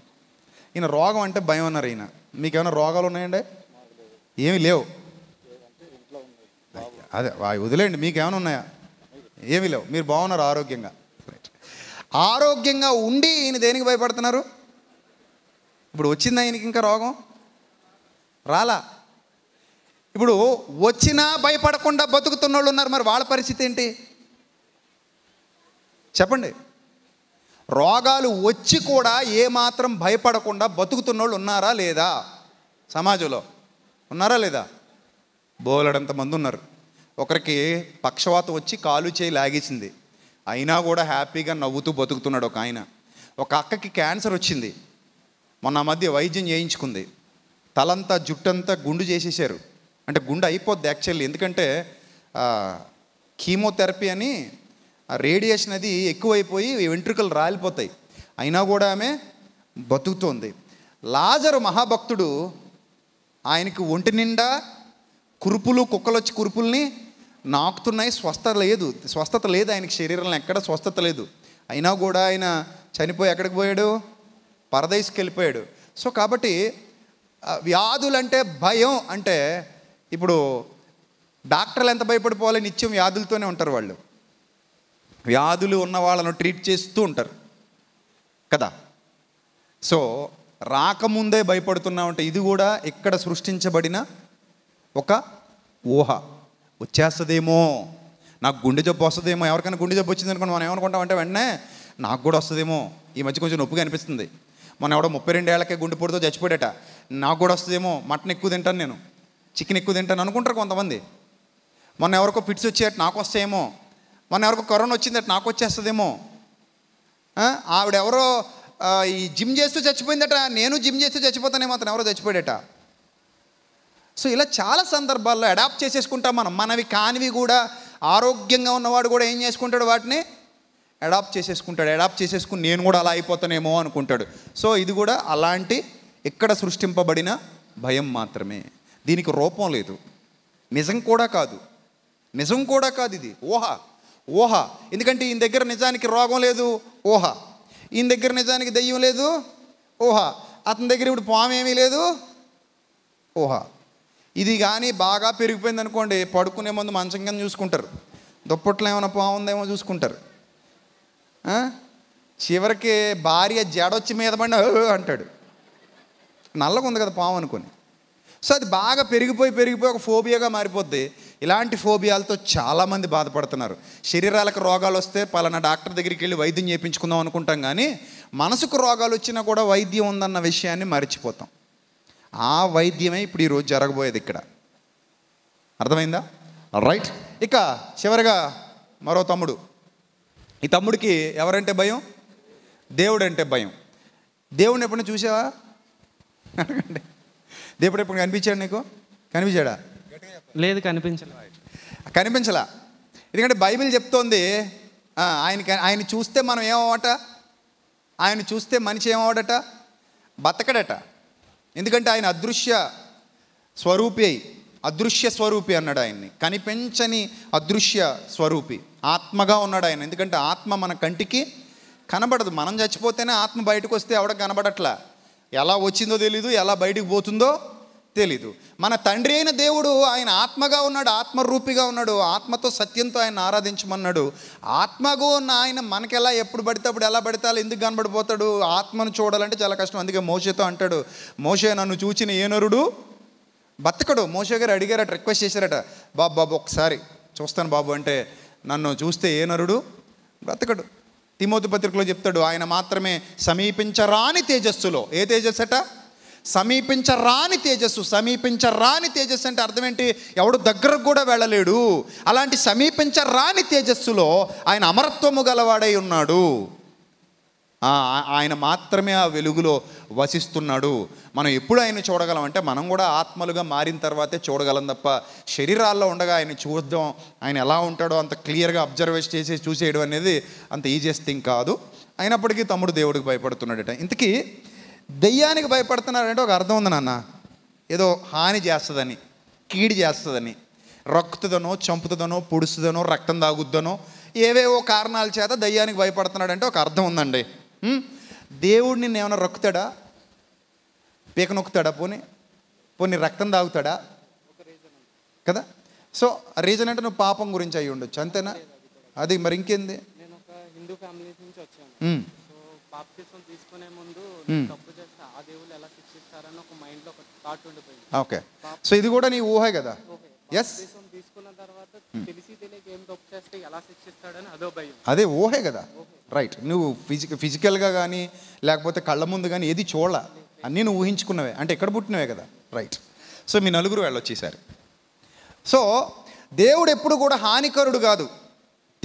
[SPEAKER 1] ఈయన రోగం అంటే భయం అన్నారు ఈయన మీకు ఏమైనా రోగాలు ఉన్నాయండి ఏమి లేవు అదే వదిలేండి మీకు ఏమైనా ఉన్నాయా ఏమి లేవు మీరు బాగున్నారు ఆరోగ్యంగా ఆరోగ్యంగా ఉండి ఈయన దేనికి భయపడుతున్నారు ఇప్పుడు వచ్చిందా ఈయనకి ఇంకా రోగం రాలా ఇప్పుడు వచ్చినా భయపడకుండా బతుకుతున్న వాళ్ళు ఉన్నారు మరి వాళ్ళ పరిస్థితి ఏంటి చెప్పండి రోగాలు వచ్చి కూడా ఏమాత్రం భయపడకుండా బతుకుతున్న వాళ్ళు ఉన్నారా లేదా సమాజంలో ఉన్నారా లేదా బోలడంతమంది మంది ఉన్నారు ఒకరికి పక్షవాతం వచ్చి కాలు చేయి లాగేసింది అయినా కూడా హ్యాపీగా నవ్వుతూ బతుకుతున్నాడు ఒక ఆయన ఒక అక్కకి క్యాన్సర్ వచ్చింది మొన్న మధ్య వైద్యం చేయించుకుంది తలంతా జుట్టంతా గుండు చేసేసారు అంటే గుండె అయిపోద్ది యాక్చువల్లీ ఎందుకంటే కీమోథెరపీ అని రేడియేషన్ అది ఎక్కువైపోయి వెంట్రుకలు రాలిపోతాయి అయినా కూడా ఆమె బతుకుతోంది లాజరు మహాభక్తుడు ఆయనకి ఒంటి నిండా కురుపులు కుక్కలొచ్చి కురుపుల్ని నాకుతున్నాయి స్వస్థ లేదు స్వస్థత లేదు ఆయనకి శరీరంలో ఎక్కడ స్వస్థత లేదు అయినా కూడా ఆయన చనిపోయి ఎక్కడికి పోయాడు పరదేశ్కి వెళ్ళిపోయాడు సో కాబట్టి వ్యాధులంటే భయం అంటే ఇప్పుడు డాక్టర్లు ఎంత భయపడిపోవాలి నిత్యం వ్యాధులతోనే ఉంటారు వాళ్ళు వ్యాధులు ఉన్న వాళ్ళను ట్రీట్ చేస్తూ ఉంటారు కదా సో రాకముందే భయపడుతున్నామంటే ఇది కూడా ఇక్కడ సృష్టించబడిన ఒక ఊహ వచ్చేస్తుందేమో నాకు గుండె జబ్బు వస్తుందేమో ఎవరికైనా గుండె జబ్బు వచ్చింది అనుకోండి మనం ఏమనుకుంటాం అంటే వెంటనే నాకు కూడా వస్తుందేమో ఈ మధ్య కొంచెం నొప్పిగా అనిపిస్తుంది మన ఎవడో ముప్పై రెండు ఏళ్ళకే గుండె పొడితో చచ్చిపోయాట నాకు కూడా వస్తుందేమో మటన్ ఎక్కువ తింటాను నేను చికెన్ ఎక్కువ తింటాను అనుకుంటారు కొంతమంది మొన్న ఎవరికో ఫిట్స్ వచ్చేట నాకు వస్తాయేమో మొన్న ఎవరికో కరోనా అట్ నాకు వచ్చేస్తుందేమో ఆవిడెవరో ఈ జిమ్ చేస్తూ చచ్చిపోయిందట నేను జిమ్ చేస్తూ చచ్చిపోతానేమో అతను ఎవరో చచ్చిపోయాడట సో ఇలా చాలా సందర్భాల్లో అడాప్ట్ చేసేసుకుంటాం మనం మనవి కానివి కూడా ఆరోగ్యంగా ఉన్నవాడు కూడా ఏం చేసుకుంటాడు వాటిని అడాప్ట్ చేసేసుకుంటాడు అడాప్ట్ చేసేసుకుని నేను కూడా అలా అయిపోతానేమో అనుకుంటాడు సో ఇది కూడా అలాంటి ఇక్కడ సృష్టింపబడిన భయం మాత్రమే దీనికి రూపం లేదు నిజం కూడా కాదు నిజం కూడా కాదు ఇది ఊహ ఊహ ఎందుకంటే ఈయన దగ్గర నిజానికి రోగం లేదు ఊహ ఈయన దగ్గర నిజానికి దెయ్యం లేదు ఊహ అతని దగ్గర ఇప్పుడు పాము ఏమీ లేదు ఊహ ఇది కానీ బాగా పెరిగిపోయింది అనుకోండి పడుకునే ముందు మంచం కింద చూసుకుంటారు దుప్పట్లో ఏమైనా బాగుందేమో చూసుకుంటారు చివరికి భార్య జడొచ్చి మీద పడి అంటాడు నల్లగా ఉంది కదా పాము అనుకుని సో అది బాగా పెరిగిపోయి పెరిగిపోయి ఒక ఫోబియాగా మారిపోద్ది ఇలాంటి ఫోబియాలతో చాలామంది బాధపడుతున్నారు శరీరాలకు రోగాలు వస్తే పలానా డాక్టర్ దగ్గరికి వెళ్ళి వైద్యం చేయించుకుందాం అనుకుంటాం కానీ మనసుకు రోగాలు వచ్చినా కూడా వైద్యం ఉందన్న విషయాన్ని మర్చిపోతాం ఆ వైద్యమే ఇప్పుడు ఈరోజు జరగబోయేది ఇక్కడ అర్థమైందా రైట్ ఇక చివరిగా మరో తమ్ముడు ఈ తమ్ముడికి ఎవరంటే భయం దేవుడు అంటే భయం దేవుడిని ఎప్పుడు చూసావా అడగండి దేవుడు ఎప్పుడు కనిపించాడు నీకు కనిపించాడా లేదు కనిపించలే కనిపించలా ఎందుకంటే బైబిల్ చెప్తోంది ఆయన ఆయన చూస్తే మనం ఏమవట ఆయన చూస్తే మనిషి ఏమవడట బతకడట ఎందుకంటే ఆయన అదృశ్య స్వరూపి అదృశ్య స్వరూపి అన్నాడు ఆయన్ని కనిపించని అదృశ్య స్వరూపి ఆత్మగా ఉన్నాడు ఆయన ఎందుకంటే ఆత్మ మన కంటికి కనబడదు మనం చచ్చిపోతేనే ఆత్మ బయటకు వస్తే ఎవడ కనబడట్లా ఎలా వచ్చిందో తెలీదు ఎలా బయటకు పోతుందో తెలీదు మన తండ్రి అయిన దేవుడు ఆయన ఆత్మగా ఉన్నాడు ఆత్మరూపిగా ఉన్నాడు ఆత్మతో సత్యంతో ఆయన ఆరాధించమన్నాడు ఆత్మగా ఉన్న ఆయన మనకెలా ఎప్పుడు పడితే అప్పుడు ఎలా పడితే ఎందుకు కనబడిపోతాడు ఆత్మను చూడాలంటే చాలా కష్టం అందుకే మోషతో అంటాడు మోషే నన్ను చూచిన ఏనరుడు బతకడు మోషే గారు అడిగారట రిక్వెస్ట్ చేశారట బాబు బాబు ఒకసారి చూస్తాను బాబు అంటే నన్ను చూస్తే ఏనరుడు బ్రతకడు తిమోతి పత్రికలో చెప్తాడు ఆయన మాత్రమే సమీపించరాని తేజస్సులో ఏ తేజస్సు అట సమీపించరాని తేజస్సు సమీపించరాని తేజస్సు అంటే అర్థం ఏంటి ఎవడు దగ్గరకు కూడా వెళ్ళలేడు అలాంటి సమీపించరాని తేజస్సులో ఆయన అమరత్వము గలవాడై ఉన్నాడు ఆయన మాత్రమే ఆ వెలుగులో వసిస్తున్నాడు మనం ఎప్పుడు ఆయన చూడగలం అంటే మనం కూడా ఆత్మలుగా మారిన తర్వాతే చూడగలం తప్ప శరీరాల్లో ఉండగా ఆయన చూద్దాం ఆయన ఎలా ఉంటాడో అంత క్లియర్గా అబ్జర్వ్ చేసి చూసేయడం అనేది అంత ఈజీస్ థింగ్ కాదు అయినప్పటికీ తమ్ముడు దేవుడికి భయపడుతున్నాడట ఇంతకీ దెయ్యానికి భయపడుతున్నారంటే ఒక అర్థం ఉంది నాన్న ఏదో హాని చేస్తుందని కీడి చేస్తుందని రొక్కుతుందనో చంపుతుందనో పొడుస్తుందనో రక్తం తాగుద్దనో ఏవేవో కారణాల చేత దయ్యానికి భయపడుతున్నాడంటే ఒక అర్థం ఉందండి దేవుడిని నేను ఏమైనా రొక్కుతాడా పీక నొక్కుతాడా పోనీ పోనీ రక్తం తాగుతాడా కదా సో రీజన్ అంటే నువ్వు పాపం గురించి అయి ఉండొచ్చు అంతేనా అది మరి ఇంకేంది ఫ్యామిలీ నుంచి వచ్చాను బాప్తిసం తీసుకునే ముందు తప్పు ఓకే సో ఇది కూడా నీ ఊహే కదా ఎస్ hmm. అదే ఊహే కదా రైట్ నువ్వు ఫిజిక ఫిజికల్గా కానీ లేకపోతే కళ్ళ ముందు కానీ ఏది చూడాల అన్నీ నువ్వు ఊహించుకున్నవే అంటే ఎక్కడ పుట్టినవే కదా రైట్ సో మీ నలుగురు వెళ్ళొచ్చేసారు సో దేవుడు ఎప్పుడు కూడా హానికరుడు కాదు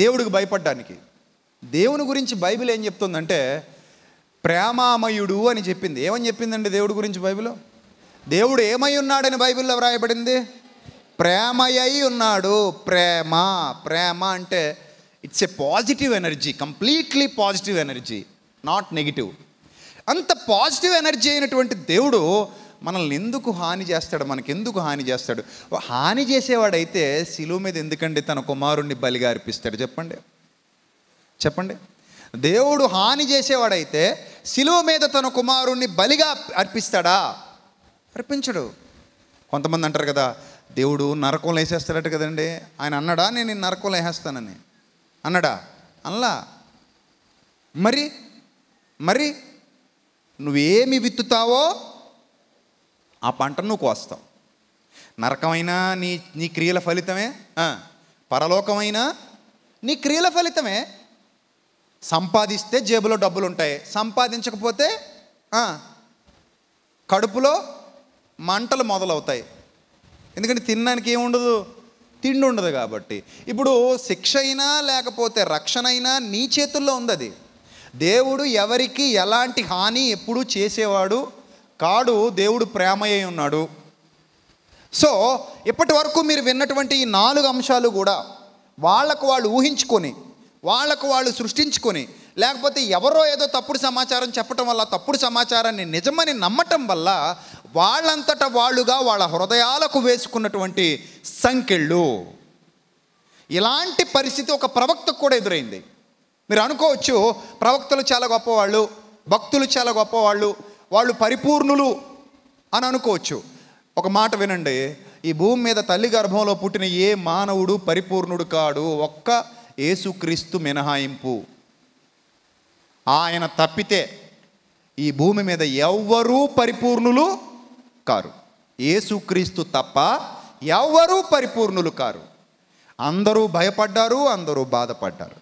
[SPEAKER 1] దేవుడికి భయపడడానికి దేవుని గురించి బైబిల్ ఏం చెప్తుందంటే ప్రేమామయుడు అని చెప్పింది ఏమని చెప్పిందండి దేవుడు గురించి బైబిల్లో దేవుడు ఏమై ఉన్నాడని బైబిల్లో వ్రాయబడింది ప్రేమయై ఉన్నాడు ప్రేమ ప్రేమ అంటే it's a positive energy completely positive energy not negative అంత పాజిటివ్ ఎనర్జీ అయినటువంటి దేవుడు మనల్ని ఎందుకు హాని చేస్తాడు మనకి ఎందుకు హాని చేస్తాడు హాని చేసేవాడైతే శిలువ మీద ఎందుకండి తన కుమారుణ్ణి బలిగా అర్పిస్తాడు చెప్పండి చెప్పండి దేవుడు హాని చేసేవాడైతే శిలువ మీద తన కుమారుణ్ణి బలిగా అర్పిస్తాడా అర్పించడు కొంతమంది అంటారు కదా దేవుడు నరకంలో వేసేస్తాడట కదండి ఆయన అన్నాడా నేను నరకంలో వేసేస్తానని అన్నాడా అనలా మరి మరి నువ్వేమి విత్తుతావో ఆ పంట నువ్వు కోస్తావు నరకమైన నీ నీ క్రియల ఫలితమే పరలోకమైనా నీ క్రియల ఫలితమే సంపాదిస్తే జేబులో డబ్బులు ఉంటాయి సంపాదించకపోతే కడుపులో మంటలు మొదలవుతాయి ఎందుకంటే తినడానికి ఏముండదు తిండి ఉండదు కాబట్టి ఇప్పుడు శిక్ష అయినా లేకపోతే రక్షణ అయినా నీ చేతుల్లో ఉంది అది దేవుడు ఎవరికి ఎలాంటి హాని ఎప్పుడూ చేసేవాడు కాడు దేవుడు అయి ఉన్నాడు సో ఇప్పటి వరకు మీరు విన్నటువంటి ఈ నాలుగు అంశాలు కూడా వాళ్ళకు వాళ్ళు ఊహించుకొని వాళ్ళకు వాళ్ళు సృష్టించుకొని లేకపోతే ఎవరో ఏదో తప్పుడు సమాచారం చెప్పటం వల్ల తప్పుడు సమాచారాన్ని నిజమని నమ్మటం వల్ల వాళ్ళంతట వాళ్ళుగా వాళ్ళ హృదయాలకు వేసుకున్నటువంటి సంఖ్యళ్ళు ఇలాంటి పరిస్థితి ఒక ప్రవక్తకు కూడా ఎదురైంది మీరు అనుకోవచ్చు ప్రవక్తలు చాలా గొప్పవాళ్ళు భక్తులు చాలా గొప్పవాళ్ళు వాళ్ళు పరిపూర్ణులు అని అనుకోవచ్చు ఒక మాట వినండి ఈ భూమి మీద తల్లి గర్భంలో పుట్టిన ఏ మానవుడు పరిపూర్ణుడు కాడు ఒక్క యేసుక్రీస్తు మినహాయింపు ఆయన తప్పితే ఈ భూమి మీద ఎవ్వరూ పరిపూర్ణులు కారు యేసుక్రీస్తు తప్ప ఎవ్వరూ పరిపూర్ణులు కారు అందరూ భయపడ్డారు అందరూ బాధపడ్డారు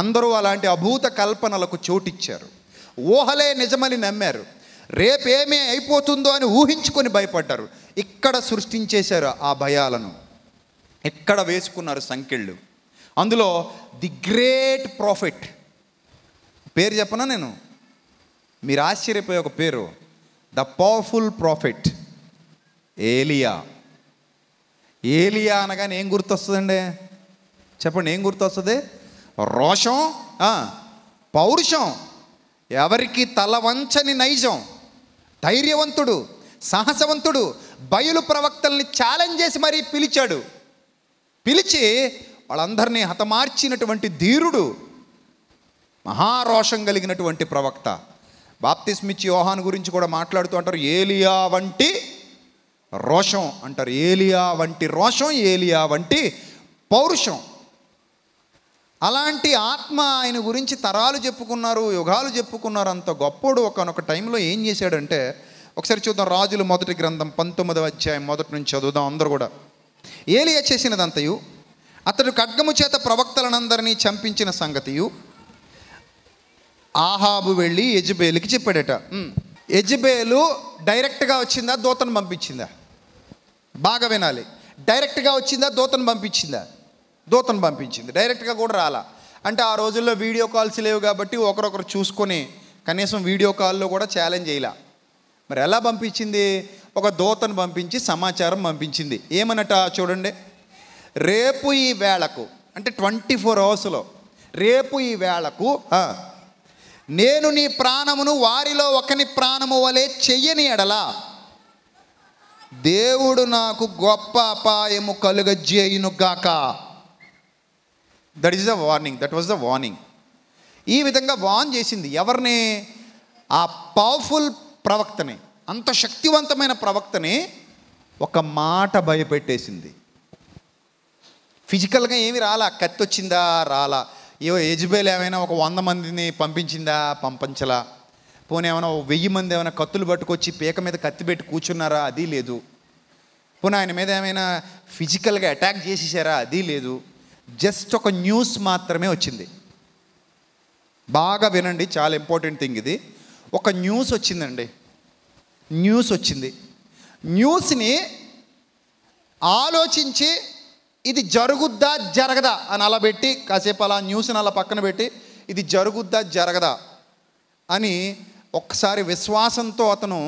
[SPEAKER 1] అందరూ అలాంటి అభూత కల్పనలకు చోటిచ్చారు ఊహలే నిజమని నమ్మారు రేపేమీ అయిపోతుందో అని ఊహించుకొని భయపడ్డారు ఇక్కడ సృష్టించేశారు ఆ భయాలను ఎక్కడ వేసుకున్నారు సంఖ్యళ్ళు అందులో ది గ్రేట్ ప్రాఫిట్ పేరు చెప్పనా నేను మీరు ఆశ్చర్యపోయే ఒక పేరు ద పవర్ఫుల్ ప్రాఫిట్ ఏలియా ఏలియా అనగానే ఏం గుర్తొస్తుందండి చెప్పండి ఏం గుర్తొస్తుంది రోషం పౌరుషం ఎవరికి తల వంచని నైజం ధైర్యవంతుడు సాహసవంతుడు బయలు ప్రవక్తల్ని ఛాలెంజ్ చేసి మరీ పిలిచాడు పిలిచి వాళ్ళందరినీ హతమార్చినటువంటి ధీరుడు మహారోషం కలిగినటువంటి ప్రవక్త బాప్తిస్మిచ్చి యోహాన్ గురించి కూడా మాట్లాడుతూ అంటారు ఏలియా వంటి రోషం అంటారు ఏలియా వంటి రోషం ఏలియా వంటి పౌరుషం అలాంటి ఆత్మ ఆయన గురించి తరాలు చెప్పుకున్నారు యుగాలు చెప్పుకున్నారు అంత గొప్పోడు ఒకనొక టైంలో ఏం చేశాడంటే ఒకసారి చూద్దాం రాజులు మొదటి గ్రంథం పంతొమ్మిదవ అధ్యాయం మొదటి నుంచి చదువుదాం అందరూ కూడా ఏలియా చేసినదంతయు అతడు ఖడ్గము చేత ప్రవక్తలనందరినీ చంపించిన సంగతియు ఆహాబు వెళ్ళి యజ్బేలుకి చెప్పాడట యజ్బేలు డైరెక్ట్గా వచ్చిందా దోతను పంపించిందా బాగా వినాలి డైరెక్ట్గా వచ్చిందా దోతను పంపించిందా దోతను పంపించింది డైరెక్ట్గా కూడా రాలా అంటే ఆ రోజుల్లో వీడియో కాల్స్ లేవు కాబట్టి ఒకరొకరు చూసుకొని కనీసం వీడియో కాల్లో కూడా ఛాలెంజ్ చేయాల మరి ఎలా పంపించింది ఒక దూతను పంపించి సమాచారం పంపించింది ఏమనట చూడండి రేపు ఈ వేళకు అంటే ట్వంటీ ఫోర్ అవర్స్లో రేపు ఈ వేళకు నేను నీ ప్రాణమును వారిలో ఒకని ప్రాణము వలె చెయ్యని ఎడలా దేవుడు నాకు గొప్ప అపాయము కలుగజేయును గాక that is the warning that was the warning ఈ విధంగా వార్న్ చేసింది ఎవరిని ఆ పవర్ఫుల్ ప్రవక్తని అంత శక్తివంతమైన ప్రవక్తని ఒక మాట భయపెట్టేసింది ఫిజికల్గా ఏమి రాలా కత్తి వచ్చిందా రాలా ఏవో యజ్బేల్ ఏమైనా ఒక వంద మందిని పంపించిందా పంపించలా పోనీ ఏమైనా వెయ్యి మంది ఏమైనా కత్తులు పట్టుకొచ్చి పీక మీద కత్తి పెట్టి కూర్చున్నారా అది లేదు పోనీ ఆయన మీద ఏమైనా ఫిజికల్గా అటాక్ చేసేసారా అది లేదు జస్ట్ ఒక న్యూస్ మాత్రమే వచ్చింది బాగా వినండి చాలా ఇంపార్టెంట్ థింగ్ ఇది ఒక న్యూస్ వచ్చిందండి న్యూస్ వచ్చింది న్యూస్ని ఆలోచించి ఇది జరుగుద్దా జరగదా అని అలా పెట్టి కాసేపు అలా న్యూస్ని అలా పక్కన పెట్టి ఇది జరుగుద్దా జరగదా అని ఒక్కసారి విశ్వాసంతో అతను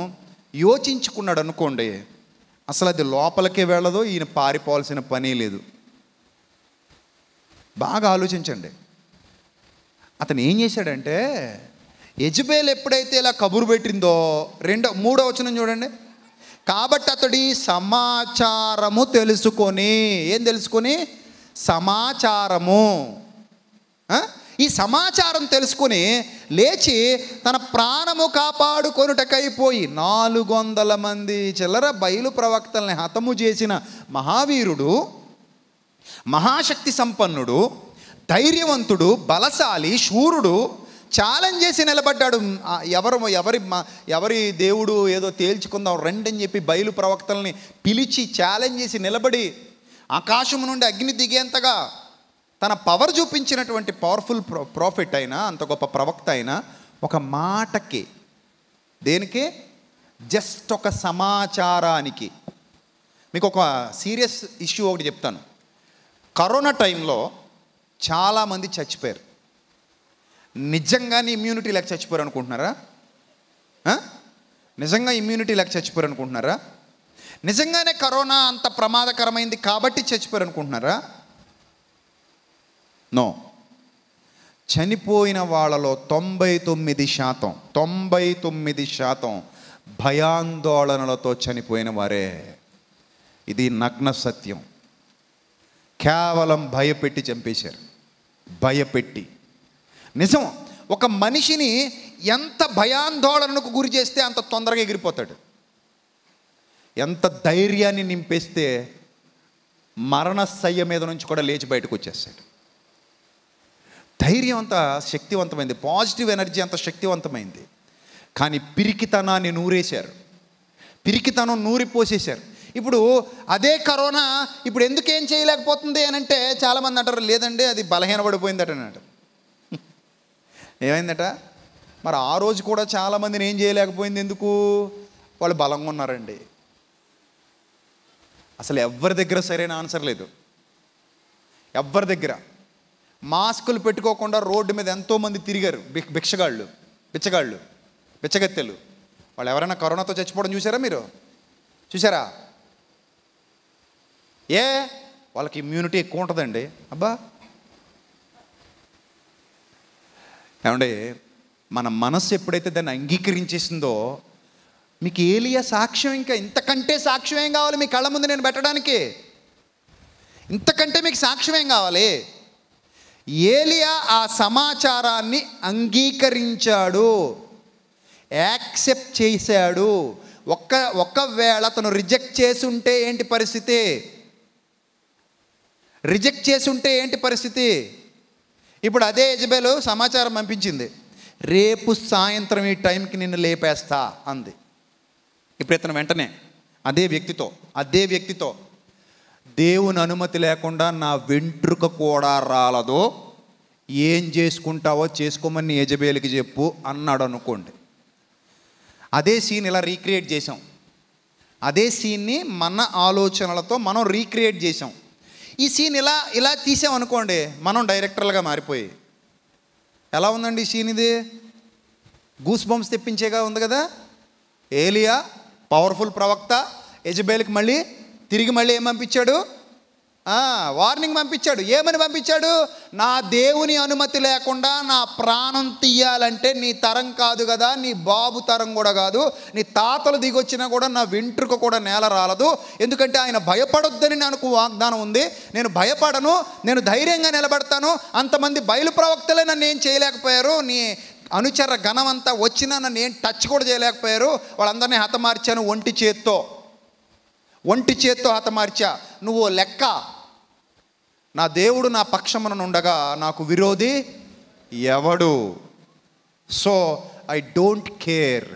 [SPEAKER 1] యోచించుకున్నాడు అనుకోండి అసలు అది లోపలికే వెళ్ళదు ఈయన పారిపోవాల్సిన పని లేదు బాగా ఆలోచించండి అతను ఏం చేశాడంటే యజ్బేల్ ఎప్పుడైతే ఇలా కబురు పెట్టిందో రెండో మూడో వచనం చూడండి కాబట్టి అతడి సమాచారము తెలుసుకొని ఏం తెలుసుకొని సమాచారము ఈ సమాచారం తెలుసుకుని లేచి తన ప్రాణము కాపాడుకొనుటకైపోయి నాలుగు వందల మంది చిల్లర బయలు ప్రవక్తల్ని హతము చేసిన మహావీరుడు మహాశక్తి సంపన్నుడు ధైర్యవంతుడు బలశాలి శూరుడు ఛాలెంజ్ చేసి నిలబడ్డాడు ఎవరు ఎవరి ఎవరి దేవుడు ఏదో తేల్చుకుందాం రండి అని చెప్పి బయలు ప్రవక్తల్ని పిలిచి ఛాలెంజ్ చేసి నిలబడి ఆకాశం నుండి అగ్ని దిగేంతగా తన పవర్ చూపించినటువంటి పవర్ఫుల్ ప్రో ప్రాఫిట్ అయినా అంత గొప్ప ప్రవక్త అయినా ఒక మాటకి దేనికి జస్ట్ ఒక సమాచారానికి మీకు ఒక సీరియస్ ఇష్యూ ఒకటి చెప్తాను కరోనా టైంలో చాలామంది చచ్చిపోయారు నిజంగానే ఇమ్యూనిటీ లేక చచ్చిపోరు అనుకుంటున్నారా నిజంగా ఇమ్యూనిటీ లేక చచ్చిపోరు అనుకుంటున్నారా నిజంగానే కరోనా అంత ప్రమాదకరమైంది కాబట్టి చచ్చిపోరు అనుకుంటున్నారా నో చనిపోయిన వాళ్ళలో తొంభై తొమ్మిది శాతం తొంభై తొమ్మిది శాతం భయాందోళనలతో చనిపోయిన వారే ఇది నగ్న సత్యం కేవలం భయపెట్టి చంపేశారు భయపెట్టి నిజం ఒక మనిషిని ఎంత భయాందోళనకు గురి చేస్తే అంత తొందరగా ఎగిరిపోతాడు ఎంత ధైర్యాన్ని నింపేస్తే మరణశయ్య మీద నుంచి కూడా లేచి బయటకు వచ్చేస్తాడు ధైర్యం అంత శక్తివంతమైంది పాజిటివ్ ఎనర్జీ అంత శక్తివంతమైంది కానీ పిరికితనాన్ని నూరేశారు పిరికితనం నూరిపోసేశారు ఇప్పుడు అదే కరోనా ఇప్పుడు ఎందుకేం చేయలేకపోతుంది అని అంటే చాలామంది అంటారు లేదండి అది బలహీనపడిపోయిందట అంటారు ఏమైందట మరి ఆ రోజు కూడా చాలామందిని ఏం చేయలేకపోయింది ఎందుకు వాళ్ళు బలంగా ఉన్నారండి అసలు ఎవరి దగ్గర సరైన ఆన్సర్ లేదు ఎవరి దగ్గర మాస్కులు పెట్టుకోకుండా రోడ్డు మీద ఎంతోమంది తిరిగారు భిక్షగాళ్ళు బిచ్చగాళ్ళు బిచ్చగత్తెలు వాళ్ళు ఎవరైనా కరోనాతో చచ్చిపోవడం చూసారా మీరు చూసారా ఏ వాళ్ళకి ఇమ్యూనిటీ ఎక్కువ ఉంటుందండి అబ్బా ఏమంటే మన మనస్సు ఎప్పుడైతే దాన్ని అంగీకరించేసిందో మీకు ఏలియా సాక్ష్యం ఇంకా ఇంతకంటే సాక్ష్యం ఏం కావాలి మీ కళ్ళ ముందు నేను పెట్టడానికి ఇంతకంటే మీకు సాక్ష్యం ఏం కావాలి ఏలియా ఆ సమాచారాన్ని అంగీకరించాడు యాక్సెప్ట్ చేశాడు ఒక్క ఒక్కవేళ తను రిజెక్ట్ చేసి ఉంటే ఏంటి పరిస్థితి రిజెక్ట్ చేసి ఉంటే ఏంటి పరిస్థితి ఇప్పుడు అదే యజబెల్ సమాచారం పంపించింది రేపు సాయంత్రం ఈ టైంకి నిన్ను లేపేస్తా అంది ఇప్పుడు ఇతను వెంటనే అదే వ్యక్తితో అదే వ్యక్తితో దేవుని అనుమతి లేకుండా నా వెంట్రుక కూడా రాలదు ఏం చేసుకుంటావో చేసుకోమని యజబేలికి చెప్పు అన్నాడు అనుకోండి అదే సీన్ ఇలా రీక్రియేట్ చేసాం అదే సీన్ని మన ఆలోచనలతో మనం రీక్రియేట్ చేసాం ఈ సీన్ ఇలా ఇలా తీసామనుకోండి మనం డైరెక్టర్లుగా మారిపోయి ఎలా ఉందండి ఈ సీన్ ఇది గూస్ బంప్స్ తెప్పించేగా ఉంది కదా ఏలియా పవర్ఫుల్ ప్రవక్త యజబేల్కి మళ్ళీ తిరిగి మళ్ళీ ఏం పంపించాడు వార్నింగ్ పంపించాడు ఏమని పంపించాడు నా దేవుని అనుమతి లేకుండా నా ప్రాణం తీయాలంటే నీ తరం కాదు కదా నీ బాబు తరం కూడా కాదు నీ తాతలు దిగొచ్చినా కూడా నా వెంట్రుక కూడా నేల రాలదు ఎందుకంటే ఆయన భయపడొద్దని నాకు వాగ్దానం ఉంది నేను భయపడను నేను ధైర్యంగా నిలబడతాను అంతమంది బయలు ప్రవక్తలే నన్ను ఏం చేయలేకపోయారు నీ అనుచర ఘనమంతా వచ్చినా నన్ను ఏం టచ్ కూడా చేయలేకపోయారు వాళ్ళందరినీ హతమార్చాను ఒంటి చేత్తో ఒంటి చేత్తో హతమార్చా నువ్వు లెక్క నా దేవుడు నా పక్షముననుండగా నాకు విరోధి ఎవడు so I don't care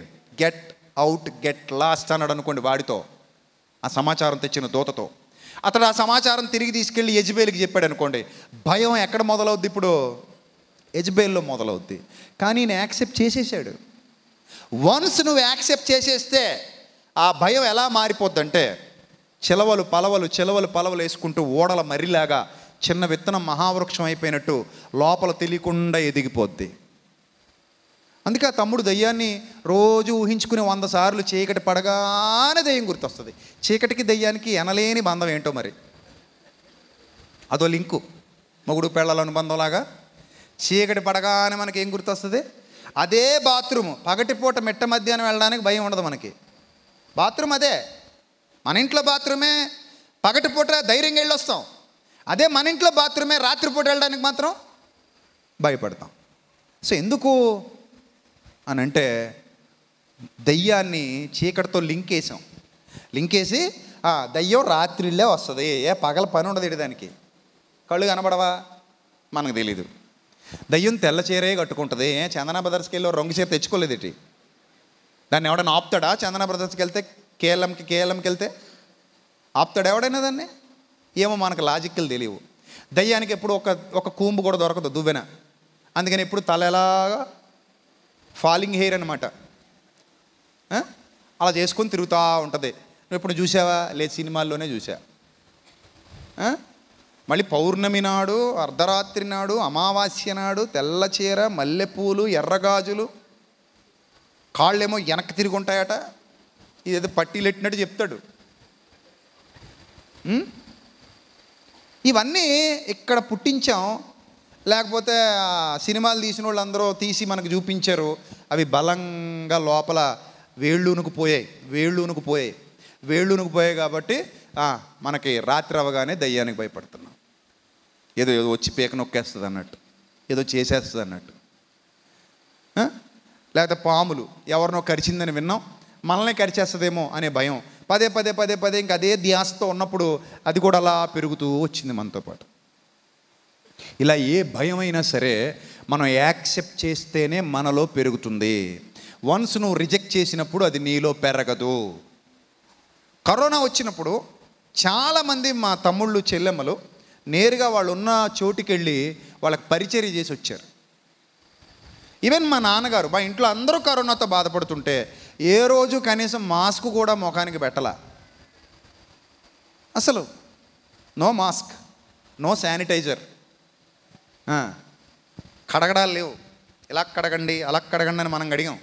[SPEAKER 1] get out get lost అన్నాడు అనుకోండి వాడితో ఆ సమాచారం తెచ్చిన దూతతో అతడు ఆ సమాచారం తిరిగి తీసుకెళ్ళి యజ్బేల్కి చెప్పాడు అనుకోండి భయం ఎక్కడ మొదలవుద్ది ఇప్పుడు యజ్బేల్లో మొదలవుద్ది కానీ నేను యాక్సెప్ట్ చేసేసాడు వన్స్ నువ్వు యాక్సెప్ట్ చేసేస్తే ఆ భయం ఎలా మారిపోద్దంటే చిలవలు పలవలు చిలవలు పలవలు వేసుకుంటూ ఓడల మరిలాగా చిన్న విత్తనం మహావృక్షం అయిపోయినట్టు లోపల తెలియకుండా ఎదిగిపోద్ది అందుకే ఆ తమ్ముడు దయ్యాన్ని రోజు ఊహించుకుని వంద సార్లు చీకటి పడగానే దయ్యం గుర్తొస్తుంది చీకటికి దయ్యానికి ఎనలేని బంధం ఏంటో మరి అదో లింకు మొగుడు పెళ్ళల అనుబంధంలాగా చీకటి పడగానే మనకి ఏం గుర్తొస్తుంది అదే బాత్రూమ్ పగటిపూట మెట్ట మధ్యాహ్నం వెళ్ళడానికి భయం ఉండదు మనకి బాత్రూమ్ అదే మన ఇంట్లో బాత్రూమే పగటిపూట ధైర్యంగా వెళ్ళొస్తాం అదే మన ఇంట్లో బాత్రూమే రాత్రిపూట వెళ్ళడానికి మాత్రం భయపడతాం సో ఎందుకు అని అంటే దయ్యాన్ని చీకటితో లింక్ వేసాం లింక్ వేసి దయ్యం రాత్రిళ్ళే వస్తుంది ఏ పగల పని ఉండదు దానికి కళ్ళు కనబడవా మనకు తెలీదు దయ్యం తెల్ల చీరే కట్టుకుంటుంది ఏ చందన బ్రదర్స్కి వెళ్ళి రంగు చీర తెచ్చుకోలేదేటి దాన్ని ఎవడైనా ఆపుతాడా చందన బ్రదర్స్కి వెళ్తే కేఎల్ఎంకి కేఎల్ఎంకి వెళ్తే ఆపుతాడు ఎవడైనా దాన్ని ఏమో మనకు లాజిక్లు తెలియవు దయ్యానికి ఎప్పుడు ఒక ఒక కూంబు కూడా దొరకదు దువ్వెన అందుకని ఎప్పుడు తల ఎలాగా ఫాలింగ్ హెయిర్ అనమాట అలా చేసుకొని తిరుగుతూ ఉంటుంది నువ్వు ఎప్పుడు చూసావా లేదు సినిమాల్లోనే చూసా మళ్ళీ పౌర్ణమి నాడు అర్ధరాత్రి నాడు అమావాస్య నాడు తెల్ల చీర మల్లెపూలు ఎర్రగాజులు కాళ్ళేమో వెనక్కి తిరుగుంటాయట ఉంటాయట ఇదేదో పట్టీలెట్టినట్టు చెప్తాడు ఇవన్నీ ఇక్కడ పుట్టించాం లేకపోతే సినిమాలు తీసిన వాళ్ళు అందరూ తీసి మనకు చూపించారు అవి బలంగా లోపల వేళ్ళునుకు పోయాయి వేళ్ళునుకు పోయాయి వేళ్ళునుకు పోయాయి కాబట్టి మనకి రాత్రి అవగానే దయ్యానికి భయపడుతున్నాం ఏదో ఏదో వచ్చి పీక నొక్కేస్తుంది అన్నట్టు ఏదో చేసేస్తుంది అన్నట్టు లేకపోతే పాములు ఎవరినో కరిచిందని విన్నాం మనల్ని కరిచేస్తుందేమో అనే భయం పదే పదే పదే పదే ఇంకా అదే ధ్యాసతో ఉన్నప్పుడు అది కూడా అలా పెరుగుతూ వచ్చింది మనతో పాటు ఇలా ఏ భయమైనా సరే మనం యాక్సెప్ట్ చేస్తేనే మనలో పెరుగుతుంది వన్స్ నువ్వు రిజెక్ట్ చేసినప్పుడు అది నీలో పెరగదు కరోనా వచ్చినప్పుడు చాలామంది మా తమ్ముళ్ళు చెల్లెమ్మలు నేరుగా వాళ్ళు ఉన్న చోటుకి వెళ్ళి వాళ్ళకి పరిచర్య చేసి వచ్చారు ఈవెన్ మా నాన్నగారు మా ఇంట్లో అందరూ కరోనాతో బాధపడుతుంటే ఏ రోజు కనీసం మాస్క్ కూడా ముఖానికి పెట్టాల అసలు నో మాస్క్ నో శానిటైజర్ కడగడాలు లేవు ఇలా కడగండి అలా కడగండి అని మనం కడిగాం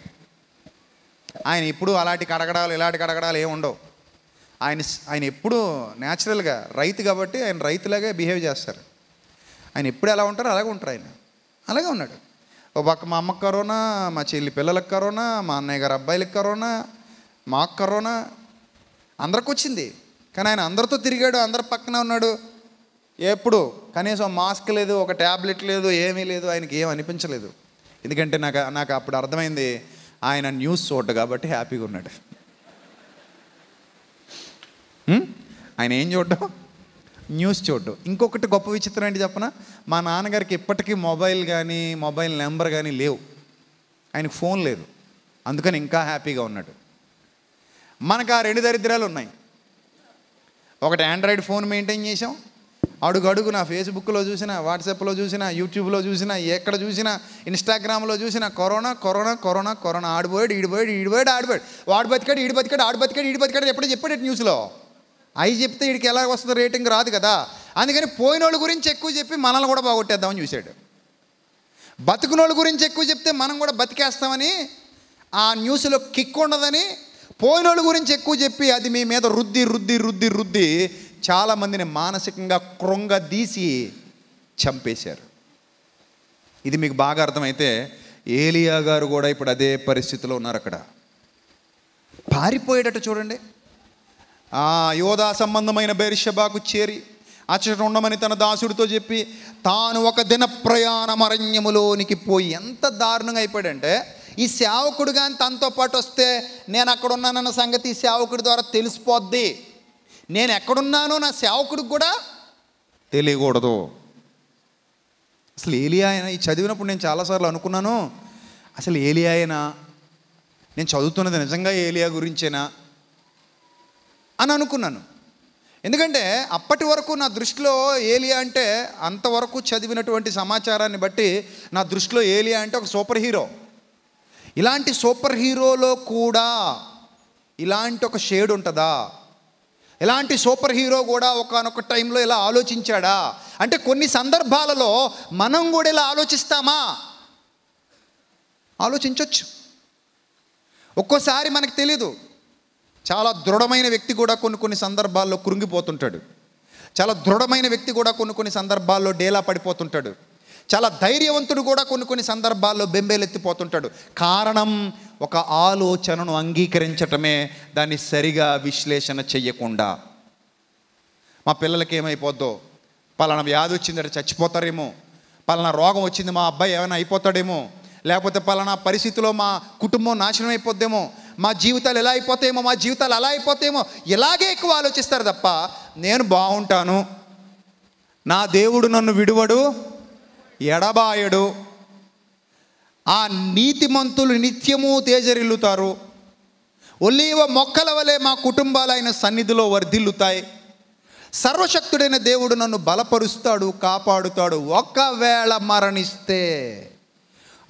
[SPEAKER 1] ఆయన ఇప్పుడు అలాంటి కడగడాలు ఇలాంటి కడగడాలు ఏమి ఉండవు ఆయన ఆయన ఎప్పుడు న్యాచురల్గా రైతు కాబట్టి ఆయన రైతులాగే బిహేవ్ చేస్తారు ఆయన ఎప్పుడు ఎలా ఉంటారో అలాగే ఉంటారు ఆయన అలాగే ఉన్నాడు ఓ పక్క మా అమ్మకు కరోనా మా చెల్లి పిల్లలకు కరోనా మా అన్నయ్య గారు అబ్బాయిలకు కరోనా మాకు కరోనా అందరికి వచ్చింది కానీ ఆయన అందరితో తిరిగాడు అందరి పక్కన ఉన్నాడు ఎప్పుడు కనీసం మాస్క్ లేదు ఒక ట్యాబ్లెట్ లేదు ఏమీ లేదు ఆయనకి ఏం అనిపించలేదు ఎందుకంటే నాకు నాకు అప్పుడు అర్థమైంది ఆయన న్యూస్ చూడ్డు కాబట్టి హ్యాపీగా ఉన్నాడు ఆయన ఏం చూడడం న్యూస్ చూడడం ఇంకొకటి గొప్ప విచిత్రం ఏంటి చెప్పన మా నాన్నగారికి ఇప్పటికీ మొబైల్ కానీ మొబైల్ నెంబర్ కానీ లేవు ఆయనకు ఫోన్ లేదు అందుకని ఇంకా హ్యాపీగా ఉన్నాడు మనకు ఆ రెండు దరిద్రాలు ఉన్నాయి ఒకటి ఆండ్రాయిడ్ ఫోన్ మెయింటైన్ చేసాం అడుగు నా ఫేస్బుక్లో చూసినా వాట్సాప్లో చూసినా యూట్యూబ్లో చూసినా ఎక్కడ చూసినా ఇన్స్టాగ్రామ్లో చూసినా కరోనా కరోనా కరోనా కరోనా ఆడిపోయాడు ఈడిపోయాడు ఈడిపోయాడు ఆడిపోయాడు వాడు బతికాడు ఈడు బతికాడు ఆడు బతికాడు ఈడు బతికాడు ఎప్పుడు చెప్పాడు న్యూస్లో అవి చెప్తే వీడికి ఎలా వస్తుందో రేటింగ్ రాదు కదా అందుకని పోయినోళ్ళ గురించి ఎక్కువ చెప్పి మనల్ని కూడా బాగొట్టేద్దామని చూశాడు బతుకునోళ్ళ గురించి ఎక్కువ చెప్తే మనం కూడా బతికేస్తామని ఆ న్యూస్లో కిక్ ఉండదని పోయినోళ్ళ గురించి ఎక్కువ చెప్పి అది మీ మీద రుద్ది రుద్ది రుద్ది రుద్ది చాలామందిని మానసికంగా కృంగదీసి చంపేశారు ఇది మీకు బాగా అర్థమైతే ఏలియా గారు కూడా ఇప్పుడు అదే పరిస్థితిలో ఉన్నారు అక్కడ పారిపోయేటట్టు చూడండి ఆ యోధా సంబంధమైన బెరిషబాకు చేరి అచ్చట ఉండమని తన దాసుడితో చెప్పి తాను ఒక దిన ప్రయాణ అరణ్యములోనికి పోయి ఎంత దారుణంగా అయిపోయాడంటే ఈ సేవకుడు కానీ తనతో పాటు వస్తే నేను అక్కడ ఉన్నానన్న సంగతి ఈ సేవకుడి ద్వారా తెలిసిపోద్ది నేను ఎక్కడున్నానో నా సేవకుడికి కూడా తెలియకూడదు అసలు ఏలియా అయినా ఈ చదివినప్పుడు నేను చాలాసార్లు అనుకున్నాను అసలు ఏలియా అయినా నేను చదువుతున్నది నిజంగా ఏలియా గురించేనా అని అనుకున్నాను ఎందుకంటే అప్పటి వరకు నా దృష్టిలో ఏలియా అంటే అంతవరకు చదివినటువంటి సమాచారాన్ని బట్టి నా దృష్టిలో ఏలియా అంటే ఒక సూపర్ హీరో ఇలాంటి సూపర్ హీరోలో కూడా ఇలాంటి ఒక షేడ్ ఉంటుందా ఇలాంటి సూపర్ హీరో కూడా ఒకనొక టైంలో ఇలా ఆలోచించాడా అంటే కొన్ని సందర్భాలలో మనం కూడా ఇలా ఆలోచిస్తామా ఆలోచించవచ్చు ఒక్కోసారి మనకు తెలీదు చాలా దృఢమైన వ్యక్తి కూడా కొన్ని కొన్ని సందర్భాల్లో కృంగిపోతుంటాడు చాలా దృఢమైన వ్యక్తి కూడా కొన్ని కొన్ని సందర్భాల్లో డేలా పడిపోతుంటాడు చాలా ధైర్యవంతుడు కూడా కొన్ని కొన్ని సందర్భాల్లో బెంబేలెత్తిపోతుంటాడు కారణం ఒక ఆలోచనను అంగీకరించటమే దాన్ని సరిగా విశ్లేషణ చెయ్యకుండా మా పిల్లలకి ఏమైపోద్దో పలానా వ్యాధి వచ్చిందంటే చచ్చిపోతారేమో పలానా రోగం వచ్చింది మా అబ్బాయి ఏమైనా అయిపోతాడేమో లేకపోతే పలానా పరిస్థితిలో మా కుటుంబం నాశనం అయిపోద్దేమో మా జీవితాలు ఎలా అయిపోతాయేమో మా జీవితాలు అలా అయిపోతాయేమో ఇలాగే ఎక్కువ ఆలోచిస్తారు తప్ప నేను బాగుంటాను నా దేవుడు నన్ను విడువడు ఎడబాయడు ఆ నీతిమంతులు నిత్యము తేజరిల్లుతారు ఒలీవ మొక్కల వలె మా కుటుంబాలైన సన్నిధిలో వర్ధిల్లుతాయి సర్వశక్తుడైన దేవుడు నన్ను బలపరుస్తాడు కాపాడుతాడు ఒకవేళ మరణిస్తే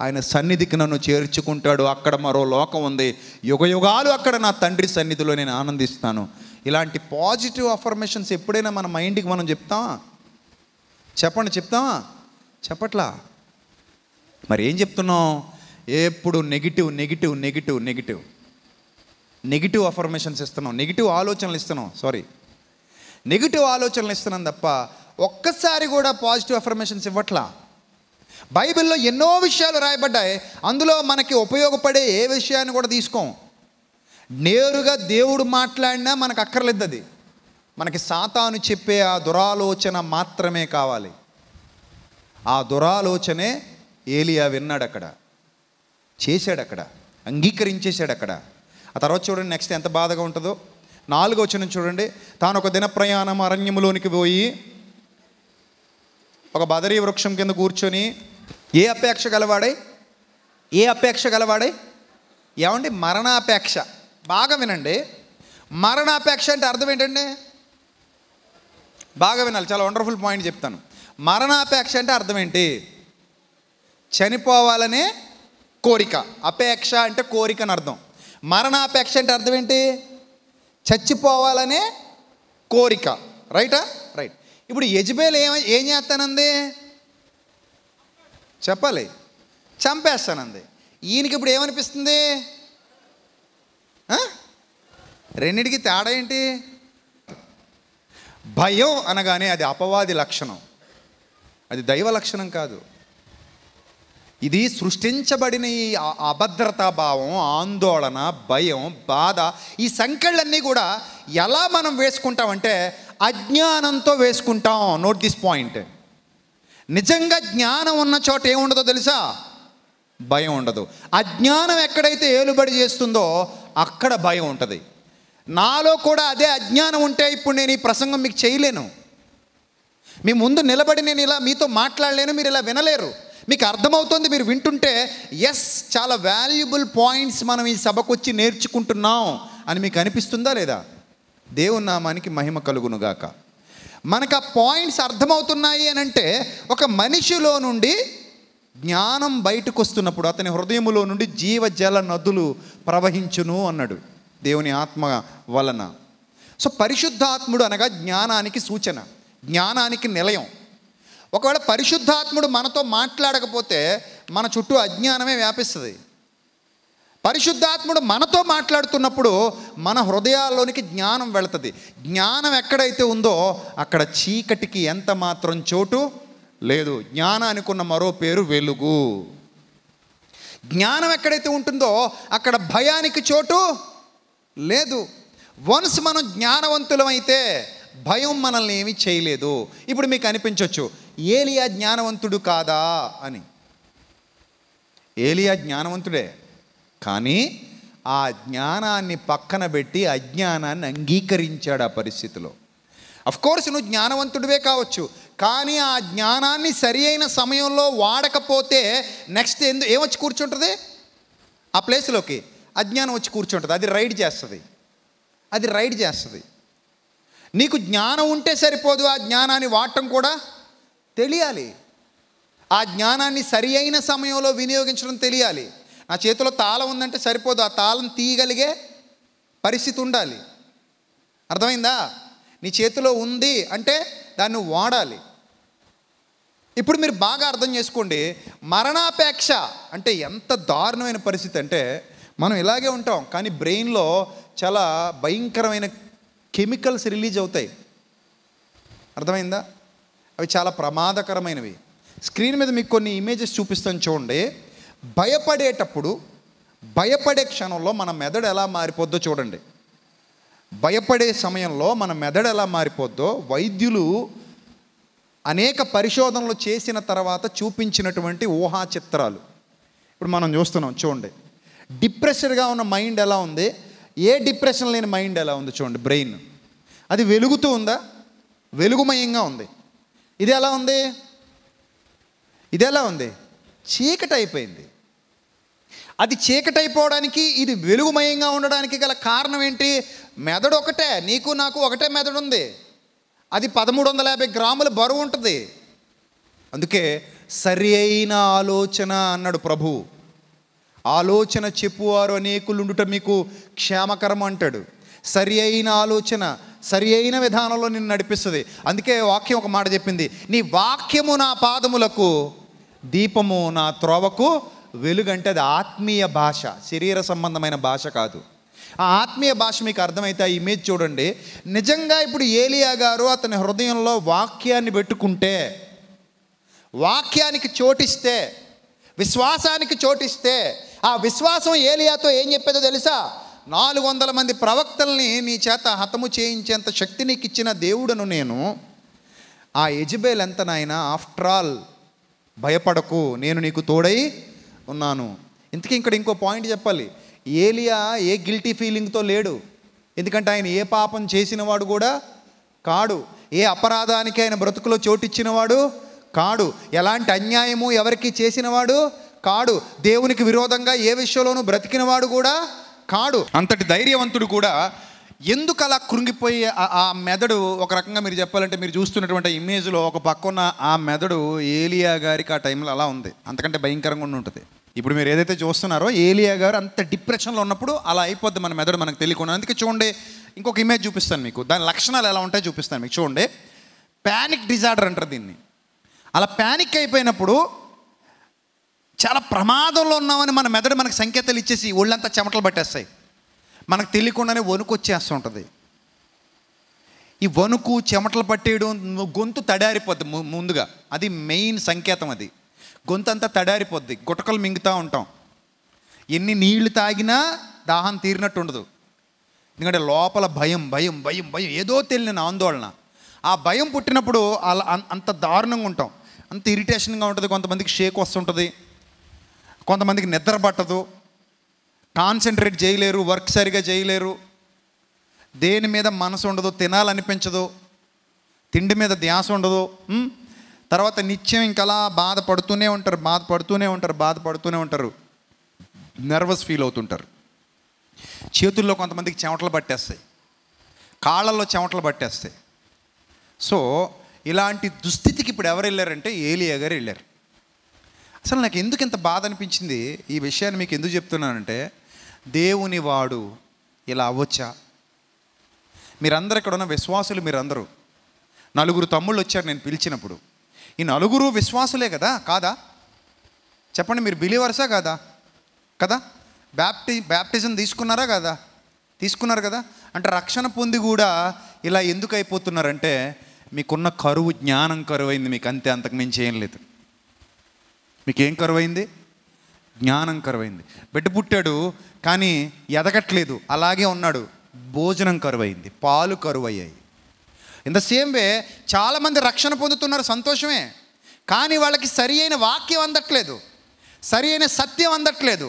[SPEAKER 1] ఆయన సన్నిధికి నన్ను చేర్చుకుంటాడు అక్కడ మరో లోకం ఉంది యుగ యుగాలు అక్కడ నా తండ్రి సన్నిధిలో నేను ఆనందిస్తాను ఇలాంటి పాజిటివ్ అఫర్మేషన్స్ ఎప్పుడైనా మన మైండ్కి మనం చెప్తామా చెప్పండి చెప్తామా చెప్పట్లా మరి ఏం చెప్తున్నాం ఎప్పుడు negative negative negative negative negative affirmations ఇస్తున్నాం నెగిటివ్ ఆలోచనలు ఇస్తున్నాం సారీ నెగిటివ్ ఆలోచనలు ఇస్తున్నాం తప్ప ఒక్కసారి కూడా పాజిటివ్ అఫర్మేషన్స్ ఇవ్వట్లా బైబిల్లో ఎన్నో విషయాలు రాయబడ్డాయి అందులో మనకి ఉపయోగపడే ఏ విషయాన్ని కూడా తీసుకోం నేరుగా దేవుడు మాట్లాడినా మనకు అక్కర్లేదు అది మనకి సాతాను చెప్పే ఆ దురాలోచన మాత్రమే కావాలి ఆ దురాలోచనే ఏలియా విన్నాడు అక్కడ చేశాడు అక్కడ అంగీకరించేశాడు అక్కడ ఆ తర్వాత చూడండి నెక్స్ట్ ఎంత బాధగా ఉంటుందో నాలుగో వచ్చిన చూడండి తాను ఒక దిన ప్రయాణం అరణ్యంలోనికి పోయి ఒక బదరీ వృక్షం కింద కూర్చొని ఏ అపేక్ష గలవాడే ఏ అపేక్ష గలవాడే ఏమండి మరణాపేక్ష బాగా వినండి మరణాపేక్ష అంటే అర్థం ఏంటండి బాగా వినాలి చాలా వండర్ఫుల్ పాయింట్ చెప్తాను మరణాపేక్ష అంటే అర్థం ఏంటి చనిపోవాలనే కోరిక అపేక్ష అంటే కోరిక అని అర్థం మరణాపేక్ష అంటే అర్థం ఏంటి చచ్చిపోవాలనే కోరిక రైటా రైట్ ఇప్పుడు యజ్బేల్ ఏం ఏం చేస్తానంది చెప్పాలి చంపేస్తానంది ఈయనకి ఇప్పుడు ఏమనిపిస్తుంది రెండింటికి తేడా ఏంటి భయం అనగానే అది అపవాది లక్షణం అది దైవ లక్షణం కాదు ఇది సృష్టించబడిన ఈ అభద్రతా భావం ఆందోళన భయం బాధ ఈ సంఖ్యలన్నీ కూడా ఎలా మనం వేసుకుంటామంటే అజ్ఞానంతో వేసుకుంటాం నోట్ దిస్ పాయింట్ నిజంగా జ్ఞానం ఉన్న చోట ఏముండదో తెలుసా భయం ఉండదు అజ్ఞానం ఎక్కడైతే ఏలుబడి చేస్తుందో అక్కడ భయం ఉంటుంది నాలో కూడా అదే అజ్ఞానం ఉంటే ఇప్పుడు నేను ఈ ప్రసంగం మీకు చేయలేను మీ ముందు నిలబడి నేను ఇలా మీతో మాట్లాడలేను మీరు ఇలా వినలేరు మీకు అర్థమవుతుంది మీరు వింటుంటే ఎస్ చాలా వాల్యుబుల్ పాయింట్స్ మనం ఈ సభకు వచ్చి నేర్చుకుంటున్నాం అని మీకు అనిపిస్తుందా లేదా దేవు నామానికి మహిమ కలుగునుగాక మనకు ఆ పాయింట్స్ అర్థమవుతున్నాయి అని అంటే ఒక మనిషిలో నుండి జ్ఞానం బయటకు వస్తున్నప్పుడు అతని హృదయములో నుండి జీవజల నదులు ప్రవహించును అన్నాడు దేవుని ఆత్మ వలన సో పరిశుద్ధాత్ముడు అనగా జ్ఞానానికి సూచన జ్ఞానానికి నిలయం ఒకవేళ పరిశుద్ధాత్ముడు మనతో మాట్లాడకపోతే మన చుట్టూ అజ్ఞానమే వ్యాపిస్తుంది పరిశుద్ధాత్ముడు మనతో మాట్లాడుతున్నప్పుడు మన హృదయాల్లోనికి జ్ఞానం వెళుతుంది జ్ఞానం ఎక్కడైతే ఉందో అక్కడ చీకటికి ఎంత మాత్రం చోటు లేదు జ్ఞానానికి ఉన్న మరో పేరు వెలుగు జ్ఞానం ఎక్కడైతే ఉంటుందో అక్కడ భయానికి చోటు లేదు వన్స్ మనం జ్ఞానవంతులమైతే భయం మనల్ని ఏమీ చేయలేదు ఇప్పుడు మీకు అనిపించవచ్చు ఏలియా జ్ఞానవంతుడు కాదా అని ఏలియా జ్ఞానవంతుడే కానీ ఆ జ్ఞానాన్ని పక్కన పెట్టి అజ్ఞానాన్ని అంగీకరించాడు ఆ పరిస్థితిలో కోర్స్ నువ్వు జ్ఞానవంతుడివే కావచ్చు కానీ ఆ జ్ఞానాన్ని సరి అయిన సమయంలో వాడకపోతే నెక్స్ట్ ఎందు ఏమొచ్చి కూర్చుంటుంది ఆ ప్లేస్లోకి అజ్ఞానం వచ్చి కూర్చుంటుంది అది రైడ్ చేస్తుంది అది రైడ్ చేస్తుంది నీకు జ్ఞానం ఉంటే సరిపోదు ఆ జ్ఞానాన్ని వాడటం కూడా తెలియాలి ఆ జ్ఞానాన్ని సరి అయిన సమయంలో వినియోగించడం తెలియాలి నా చేతిలో తాళం ఉందంటే సరిపోదు ఆ తాళం తీయగలిగే పరిస్థితి ఉండాలి అర్థమైందా నీ చేతిలో ఉంది అంటే దాన్ని వాడాలి ఇప్పుడు మీరు బాగా అర్థం చేసుకోండి మరణాపేక్ష అంటే ఎంత దారుణమైన పరిస్థితి అంటే మనం ఇలాగే ఉంటాం కానీ బ్రెయిన్లో చాలా భయంకరమైన కెమికల్స్ రిలీజ్ అవుతాయి అర్థమైందా అవి చాలా ప్రమాదకరమైనవి స్క్రీన్ మీద మీకు కొన్ని ఇమేజెస్ చూపిస్తాను చూడండి భయపడేటప్పుడు భయపడే క్షణంలో మన మెదడు ఎలా మారిపోద్దో చూడండి భయపడే సమయంలో మన మెదడు ఎలా మారిపోద్దో వైద్యులు అనేక పరిశోధనలు చేసిన తర్వాత చూపించినటువంటి ఊహా చిత్రాలు ఇప్పుడు మనం చూస్తున్నాం చూడండి డిప్రెషన్గా ఉన్న మైండ్ ఎలా ఉంది ఏ డిప్రెషన్ లేని మైండ్ ఎలా ఉంది చూడండి బ్రెయిన్ అది వెలుగుతూ ఉందా వెలుగుమయంగా ఉంది ఇది ఎలా ఉంది ఇది ఎలా ఉంది చీకటి అయిపోయింది అది చీకటైపోవడానికి ఇది వెలుగుమయంగా ఉండడానికి గల కారణం ఏంటి మెదడు ఒకటే నీకు నాకు ఒకటే మెదడు ఉంది అది పదమూడు వందల యాభై గ్రాముల బరువు ఉంటుంది అందుకే సరి అయిన ఆలోచన అన్నాడు ప్రభు ఆలోచన చెప్పువారు అనేకులుండుట మీకు క్షేమకరం అంటాడు సరి అయిన ఆలోచన సరి అయిన విధానంలో నిన్ను నడిపిస్తుంది అందుకే వాక్యం ఒక మాట చెప్పింది నీ వాక్యము నా పాదములకు దీపము నా త్రోవకు వెలుగంటే అది ఆత్మీయ భాష శరీర సంబంధమైన భాష కాదు ఆ ఆత్మీయ భాష మీకు అర్థమైతే ఆ ఇమేజ్ చూడండి నిజంగా ఇప్పుడు ఏలియా గారు అతని హృదయంలో వాక్యాన్ని పెట్టుకుంటే వాక్యానికి చోటిస్తే విశ్వాసానికి చోటిస్తే ఆ విశ్వాసం ఏలియాతో ఏం చెప్పేదో తెలుసా నాలుగు వందల మంది ప్రవక్తల్ని నీ చేత హతము చేయించేంత శక్తి నీకు ఇచ్చిన దేవుడను నేను ఆ ఎజబేల్ ఎంత నాయన ఆఫ్టర్ ఆల్ భయపడకు నేను నీకు తోడై ఉన్నాను ఇంతకీ ఇక్కడ ఇంకో పాయింట్ చెప్పాలి ఏలియా ఏ గిల్టీ ఫీలింగ్తో లేడు ఎందుకంటే ఆయన ఏ పాపం చేసినవాడు కూడా కాడు ఏ అపరాధానికి ఆయన బ్రతుకులో చోటిచ్చినవాడు కాడు ఎలాంటి అన్యాయము ఎవరికి చేసినవాడు కాడు దేవునికి విరోధంగా ఏ విషయంలోనూ బ్రతికినవాడు కూడా కాడు అంతటి ధైర్యవంతుడు కూడా ఎందుకు అలా కృంగిపోయి ఆ మెదడు ఒక రకంగా మీరు చెప్పాలంటే మీరు చూస్తున్నటువంటి ఇమేజ్లో ఒక పక్కన ఆ మెదడు ఏలియా గారికి ఆ టైంలో అలా ఉంది అంతకంటే భయంకరంగా ఉంటుంది ఇప్పుడు మీరు ఏదైతే చూస్తున్నారో ఏలియా గారు అంత డిప్రెషన్లో ఉన్నప్పుడు అలా అయిపోద్ది మన మెదడు మనకు తెలియకుండా అందుకే చూడండి ఇంకొక ఇమేజ్ చూపిస్తాను మీకు దాని లక్షణాలు ఎలా ఉంటాయో చూపిస్తాను మీకు చూడండి ప్యానిక్ డిజార్డర్ అంటారు దీన్ని అలా ప్యానిక్ అయిపోయినప్పుడు చాలా ప్రమాదంలో ఉన్నామని మన మెదడు మనకు సంకేతాలు ఇచ్చేసి ఒళ్ళంతా చెమటలు పట్టేస్తాయి మనకు తెలియకుండానే వణుకు వచ్చేస్తుంటుంది ఈ వణుకు చెమటలు పట్టేయడం గొంతు తడారిపోద్ది ముందుగా అది మెయిన్ సంకేతం అది గొంతు అంతా తడారిపోద్ది గుటకలు మింగుతూ ఉంటాం ఎన్ని నీళ్లు తాగినా దాహం తీరినట్టు ఉండదు ఎందుకంటే లోపల భయం భయం భయం భయం ఏదో తెలియని ఆందోళన ఆ భయం పుట్టినప్పుడు అలా అంత దారుణంగా ఉంటాం అంత ఇరిటేషన్గా ఉంటుంది కొంతమందికి షేక్ వస్తుంటుంది కొంతమందికి నిద్ర పట్టదు కాన్సన్ట్రేట్ చేయలేరు వర్క్ సరిగా చేయలేరు దేని మీద మనసు ఉండదు తినాలనిపించదు తిండి మీద ధ్యాస ఉండదు తర్వాత నిత్యం ఇంకలా బాధపడుతూనే ఉంటారు బాధపడుతూనే ఉంటారు బాధపడుతూనే ఉంటారు నర్వస్ ఫీల్ అవుతుంటారు చేతుల్లో కొంతమందికి చెమటలు పట్టేస్తాయి కాళ్ళల్లో చెమటలు పట్టేస్తాయి సో ఇలాంటి దుస్థితికి ఇప్పుడు ఎవరు వెళ్ళారంటే ఏలియా గారు వెళ్ళారు అసలు నాకు ఎందుకు ఇంత బాధ అనిపించింది ఈ విషయాన్ని మీకు ఎందుకు చెప్తున్నానంటే దేవుని వాడు ఇలా అవ్వచ్చా మీరందరూ ఇక్కడ ఉన్న విశ్వాసులు మీరందరూ నలుగురు తమ్ముళ్ళు వచ్చారు నేను పిలిచినప్పుడు ఈ నలుగురు విశ్వాసులే కదా కాదా చెప్పండి మీరు బిలీవర్సా కాదా కదా బ్యాప్టి బ్యాప్టిజం తీసుకున్నారా కదా తీసుకున్నారు కదా అంటే రక్షణ పొంది కూడా ఇలా ఎందుకు అయిపోతున్నారంటే మీకున్న కరువు జ్ఞానం కరువైంది మీకు అంతే అంతకు మించి ఏం లేదు మీకేం కరువైంది జ్ఞానం కరువైంది బిడ్డ పుట్టాడు కానీ ఎదగట్లేదు అలాగే ఉన్నాడు భోజనం కరువైంది పాలు కరువయ్యాయి ఇన్ ద సేమ్ వే చాలామంది రక్షణ పొందుతున్నారు సంతోషమే కానీ వాళ్ళకి సరి అయిన వాక్యం అందట్లేదు సరి అయిన సత్యం అందట్లేదు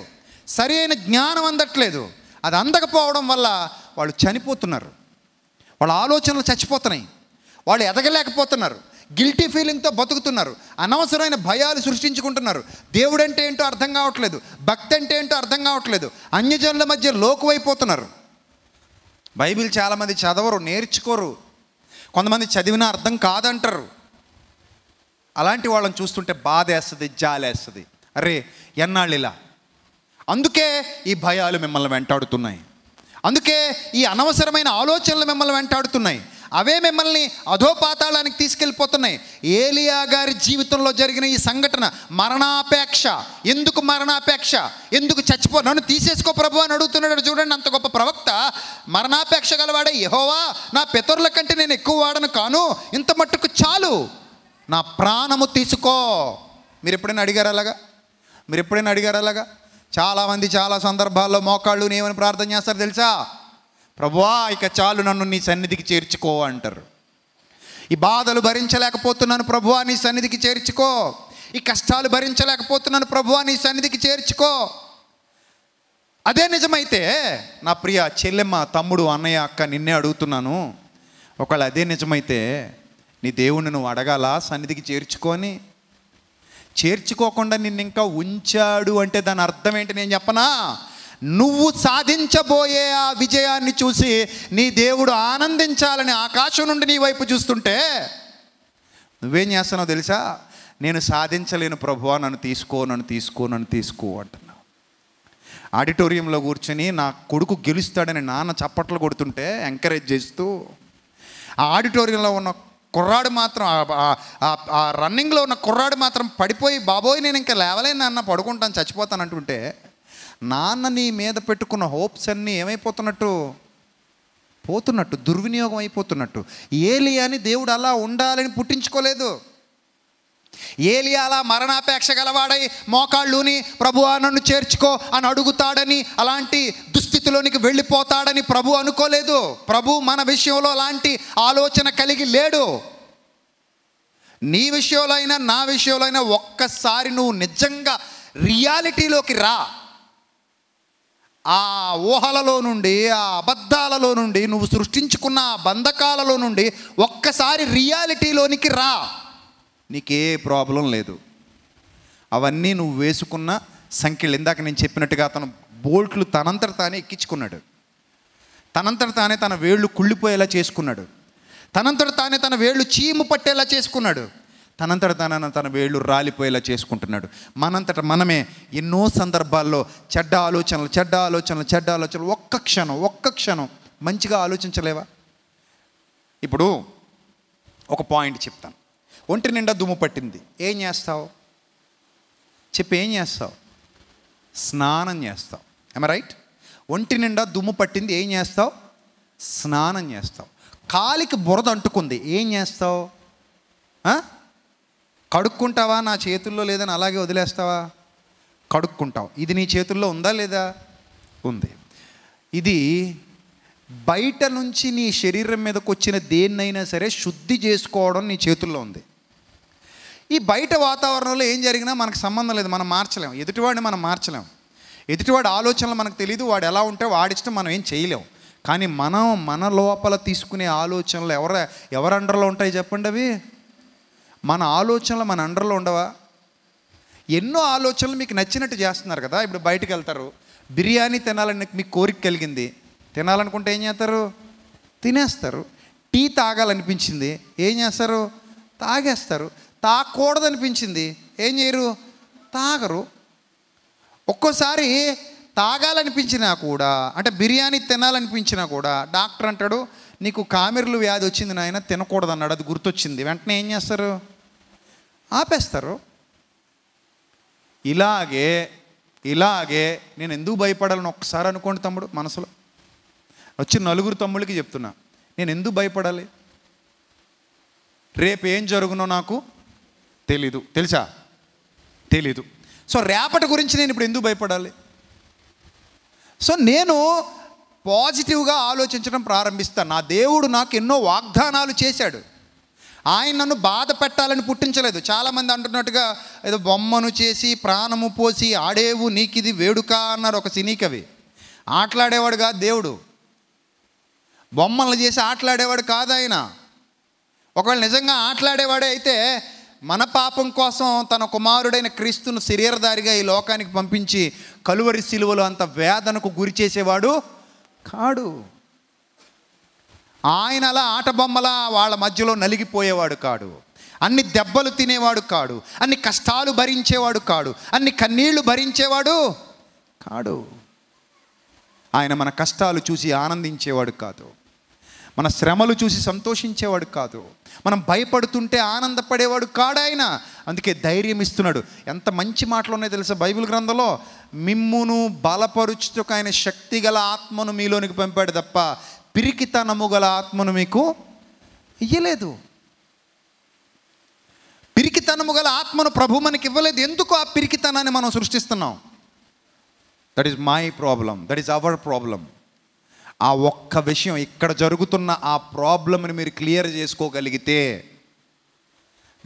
[SPEAKER 1] సరి అయిన జ్ఞానం అందట్లేదు అది అందకపోవడం వల్ల వాళ్ళు చనిపోతున్నారు వాళ్ళ ఆలోచనలు చచ్చిపోతున్నాయి వాళ్ళు ఎదగలేకపోతున్నారు గిల్టీ ఫీలింగ్తో బతుకుతున్నారు అనవసరమైన భయాలు సృష్టించుకుంటున్నారు దేవుడు అంటే ఏంటో అర్థం కావట్లేదు భక్తి అంటే ఏంటో అర్థం కావట్లేదు అన్యజనుల మధ్య లోకువైపోతున్నారు బైబిల్ చాలామంది చదవరు నేర్చుకోరు కొంతమంది చదివినా అర్థం కాదంటారు అలాంటి వాళ్ళని చూస్తుంటే బాధ వేస్తుంది జాలేస్తుంది అరే ఎన్నాళ్ళు ఇలా అందుకే ఈ భయాలు మిమ్మల్ని వెంటాడుతున్నాయి అందుకే ఈ అనవసరమైన ఆలోచనలు మిమ్మల్ని వెంటాడుతున్నాయి అవే మిమ్మల్ని అధోపాతాళానికి తీసుకెళ్ళిపోతున్నాయి ఏలియా గారి జీవితంలో జరిగిన ఈ సంఘటన మరణాపేక్ష ఎందుకు మరణాపేక్ష ఎందుకు చచ్చిపో నన్ను తీసేసుకో ప్రభు అని అడుగుతున్నాడు చూడండి అంత గొప్ప ప్రవక్త మరణాపేక్ష గలవాడే యహోవా నా పితరుల కంటే నేను ఎక్కువ వాడను కాను ఇంత మట్టుకు చాలు నా ప్రాణము తీసుకో మీరు ఎప్పుడైనా అడిగారు అలాగా మీరు ఎప్పుడైనా అడిగారు అలాగా చాలామంది చాలా సందర్భాల్లో మోకాళ్ళు నేమని ప్రార్థన చేస్తారు తెలుసా ప్రభువా ఇక చాలు నన్ను నీ సన్నిధికి చేర్చుకో అంటారు ఈ బాధలు భరించలేకపోతున్నాను ప్రభువా నీ సన్నిధికి చేర్చుకో ఈ కష్టాలు భరించలేకపోతున్నాను ప్రభువా నీ సన్నిధికి చేర్చుకో అదే నిజమైతే నా ప్రియ చెల్లెమ్మ తమ్ముడు అన్నయ్య అక్క నిన్నే అడుగుతున్నాను ఒకవేళ అదే నిజమైతే నీ దేవుణ్ణి నువ్వు అడగాల సన్నిధికి చేర్చుకొని చేర్చుకోకుండా నిన్ను ఇంకా ఉంచాడు అంటే దాని అర్థం ఏంటి నేను చెప్పనా నువ్వు సాధించబోయే ఆ విజయాన్ని చూసి నీ దేవుడు ఆనందించాలని ఆకాశం నుండి నీ వైపు చూస్తుంటే నువ్వేం చేస్తున్నావు తెలుసా నేను సాధించలేను ప్రభువా నన్ను తీసుకో నన్ను తీసుకో నన్ను తీసుకో అంటున్నావు ఆడిటోరియంలో కూర్చొని నా కొడుకు గెలుస్తాడని నాన్న చప్పట్లు కొడుతుంటే ఎంకరేజ్ చేస్తూ ఆ ఆడిటోరియంలో ఉన్న కుర్రాడు మాత్రం ఆ రన్నింగ్లో ఉన్న కుర్రాడు మాత్రం పడిపోయి బాబోయ్ నేను ఇంకా లేవలేను నాన్న పడుకుంటాను చచ్చిపోతాను అంటుంటే నాన్న నీ మీద పెట్టుకున్న హోప్స్ అన్నీ ఏమైపోతున్నట్టు పోతున్నట్టు దుర్వినియోగం అయిపోతున్నట్టు ఏలి అని దేవుడు అలా ఉండాలని పుట్టించుకోలేదు ఏలి అలా మరణాపేక్ష గలవాడై మోకాళ్ళుని ప్రభు నన్ను చేర్చుకో అని అడుగుతాడని అలాంటి దుస్థితిలోనికి వెళ్ళిపోతాడని ప్రభు అనుకోలేదు ప్రభు మన విషయంలో అలాంటి ఆలోచన కలిగి లేడు నీ విషయంలో అయినా నా విషయంలో అయినా ఒక్కసారి నువ్వు నిజంగా రియాలిటీలోకి రా ఆ ఊహలలో నుండి ఆ అబద్ధాలలో నుండి నువ్వు సృష్టించుకున్న ఆ బంధకాలలో నుండి ఒక్కసారి రియాలిటీలోనికి రా నీకే ప్రాబ్లం లేదు అవన్నీ నువ్వు వేసుకున్న సంఖ్యలు ఇందాక నేను చెప్పినట్టుగా అతను బోల్ట్లు తనంతట తానే ఎక్కించుకున్నాడు తనంతట తానే తన వేళ్ళు కుళ్ళిపోయేలా చేసుకున్నాడు తనంతట తానే తన వేళ్ళు చీము పట్టేలా చేసుకున్నాడు తనంతట తనను తన వేళ్ళు రాలిపోయేలా చేసుకుంటున్నాడు మనంతట మనమే ఎన్నో సందర్భాల్లో చెడ్డ ఆలోచనలు చెడ్డ ఆలోచనలు చెడ్డ ఆలోచనలు ఒక్క క్షణం ఒక్క క్షణం మంచిగా ఆలోచించలేవా ఇప్పుడు ఒక పాయింట్ చెప్తాను ఒంటి నిండా దుమ్ము పట్టింది ఏం చేస్తావు చెప్పి ఏం చేస్తావు స్నానం చేస్తావు ఏమ రైట్ ఒంటి నిండా దుమ్ము పట్టింది ఏం చేస్తావు స్నానం చేస్తావు కాలికి బురద అంటుకుంది ఏం చేస్తావు కడుక్కుంటావా నా చేతుల్లో లేదని అలాగే వదిలేస్తావా కడుక్కుంటావు ఇది నీ చేతుల్లో ఉందా లేదా ఉంది ఇది బయట నుంచి నీ శరీరం మీదకి వచ్చిన దేన్నైనా సరే శుద్ధి చేసుకోవడం నీ చేతుల్లో ఉంది ఈ బయట వాతావరణంలో ఏం జరిగినా మనకు సంబంధం లేదు మనం మార్చలేము ఎదుటివాడిని మనం మార్చలేము ఎదుటివాడి ఆలోచనలు మనకు తెలియదు వాడు ఎలా ఉంటే వాడిష్టం మనం ఏం చేయలేము కానీ మనం మన లోపల తీసుకునే ఆలోచనలు ఎవర ఎవరు అండర్లో ఉంటాయి చెప్పండి అవి మన ఆలోచనలు మన అండర్లో ఉండవా ఎన్నో ఆలోచనలు మీకు నచ్చినట్టు చేస్తున్నారు కదా ఇప్పుడు బయటకు వెళ్తారు బిర్యానీ తినాలని మీకు కోరిక కలిగింది తినాలనుకుంటే ఏం చేస్తారు తినేస్తారు టీ తాగాలనిపించింది ఏం చేస్తారు తాగేస్తారు తాగకూడదనిపించింది ఏం చేయరు తాగరు ఒక్కోసారి తాగాలనిపించినా కూడా అంటే బిర్యానీ తినాలనిపించినా కూడా డాక్టర్ అంటాడు నీకు కామెర్లు వ్యాధి వచ్చింది నాయన తినకూడదన్నాడు అది గుర్తొచ్చింది వెంటనే ఏం చేస్తారు ఆపేస్తారు ఇలాగే ఇలాగే నేను ఎందుకు భయపడాలని ఒక్కసారి అనుకోండి తమ్ముడు మనసులో వచ్చి నలుగురు తమ్ముళ్ళకి చెప్తున్నా నేను ఎందుకు భయపడాలి రేపు ఏం జరుగునో నాకు తెలీదు తెలుసా తెలీదు సో రేపటి గురించి నేను ఇప్పుడు ఎందుకు భయపడాలి సో నేను పాజిటివ్గా ఆలోచించడం ప్రారంభిస్తాను నా దేవుడు నాకు ఎన్నో వాగ్దానాలు చేశాడు ఆయన నన్ను బాధ పెట్టాలని పుట్టించలేదు చాలామంది అంటున్నట్టుగా ఏదో బొమ్మను చేసి ప్రాణము పోసి ఆడేవు నీకిది వేడుక అన్నారు ఒక సినీ కవి ఆటలాడేవాడు కాదు దేవుడు బొమ్మలు చేసి ఆటలాడేవాడు కాదు ఆయన ఒకవేళ నిజంగా ఆటలాడేవాడే అయితే మన పాపం కోసం తన కుమారుడైన క్రీస్తును శరీరధారిగా ఈ లోకానికి పంపించి కలువరి శిలువలు అంత వేదనకు గురి చేసేవాడు కాడు ఆయన అలా ఆటబొమ్మలా వాళ్ళ మధ్యలో నలిగిపోయేవాడు కాడు అన్ని దెబ్బలు తినేవాడు కాడు అన్ని కష్టాలు భరించేవాడు కాడు అన్ని కన్నీళ్లు భరించేవాడు కాడు ఆయన మన కష్టాలు చూసి ఆనందించేవాడు కాదు మన శ్రమలు చూసి సంతోషించేవాడు కాదు మనం భయపడుతుంటే ఆనందపడేవాడు కాడాయన అందుకే ధైర్యం ఇస్తున్నాడు ఎంత మంచి మాటలు ఉన్నాయో తెలుసా బైబిల్ గ్రంథంలో మిమ్మును బలపరుచుతో ఆయన శక్తి గల ఆత్మను మీలోనికి పంపాడు తప్ప పిరికితనము గల ఆత్మను మీకు ఇయ్యలేదు పిరికితనము గల ఆత్మను ప్రభు మనకి ఇవ్వలేదు ఎందుకు ఆ పిరికితనాన్ని మనం సృష్టిస్తున్నాం that is my problem that is our problem ఆ ఒక్క విషయం ఇక్కడ జరుగుతున్న ఆ ప్రాబ్లంని మీరు క్లియర్ చేసుకోగలిగితే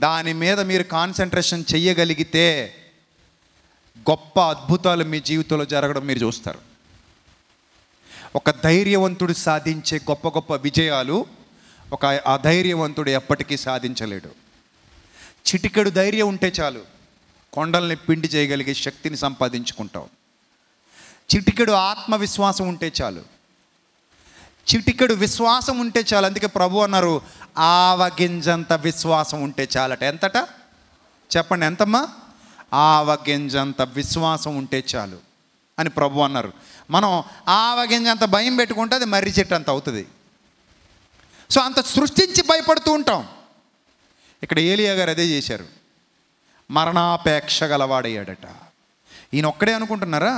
[SPEAKER 1] దాని మీద మీరు కాన్సన్ట్రేషన్ చేయగలిగితే గొప్ప అద్భుతాలు మీ జీవితంలో జరగడం మీరు చూస్తారు ఒక ధైర్యవంతుడు సాధించే గొప్ప గొప్ప విజయాలు ఒక ధైర్యవంతుడు ఎప్పటికీ సాధించలేడు చిటికెడు ధైర్యం ఉంటే చాలు కొండల్ని పిండి చేయగలిగే శక్తిని సంపాదించుకుంటావు చిటికెడు ఆత్మవిశ్వాసం ఉంటే చాలు చిటికెడు విశ్వాసం ఉంటే చాలు అందుకే ప్రభు అన్నారు ఆవగింజంత విశ్వాసం ఉంటే చాలట ఎంతట చెప్పండి ఎంతమ్మా ఆవగింజంత విశ్వాసం ఉంటే చాలు అని ప్రభు అన్నారు మనం అంత భయం పెట్టుకుంటే అది మర్రి చెట్టు అంత అవుతుంది సో అంత సృష్టించి భయపడుతూ ఉంటాం ఇక్కడ ఏలియా గారు అదే చేశారు మరణాపేక్ష గలవాడయ్యాడట ఈయన ఒక్కడే అనుకుంటున్నారా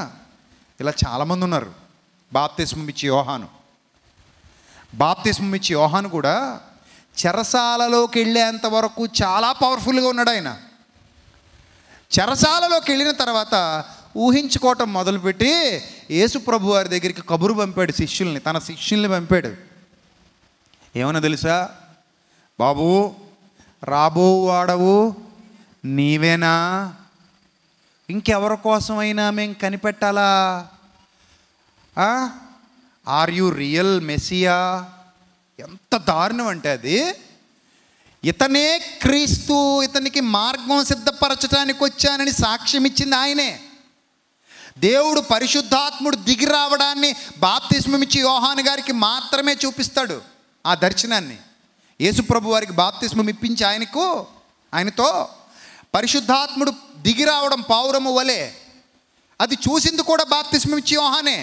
[SPEAKER 1] ఇలా చాలామంది ఉన్నారు బాప్తిస్మం ఇచ్చి యోహాను బాప్తిస్మం ఇచ్చి యోహాను కూడా చెరసాలలోకి వెళ్ళేంత వరకు చాలా పవర్ఫుల్గా ఉన్నాడు ఆయన చెరసాలలోకి వెళ్ళిన తర్వాత ఊహించుకోవటం మొదలుపెట్టి యేసు ప్రభు వారి దగ్గరికి కబురు పంపాడు శిష్యుల్ని తన శిష్యుల్ని పంపాడు ఏమన్నా తెలుసా బాబు రాబో వాడవు నీవేనా ఇంకెవరి కోసమైనా మేము కనిపెట్టాలా ఆర్ యు రియల్ మెస్సియా ఎంత దారుణం అంటే అది ఇతనే క్రీస్తు ఇతనికి మార్గం సిద్ధపరచడానికి వచ్చానని సాక్ష్యం ఇచ్చింది ఆయనే దేవుడు పరిశుద్ధాత్ముడు దిగి రావడాన్ని బాప్తిస్మమిచ్చి యోహాన్ గారికి మాత్రమే చూపిస్తాడు ఆ దర్శనాన్ని యేసుప్రభు వారికి బాప్తిస్మం ఇప్పించి ఆయనకు ఆయనతో పరిశుద్ధాత్ముడు దిగి రావడం పావురము వలె అది చూసింది కూడా బాప్తిస్మం ఇచ్చి యోహానే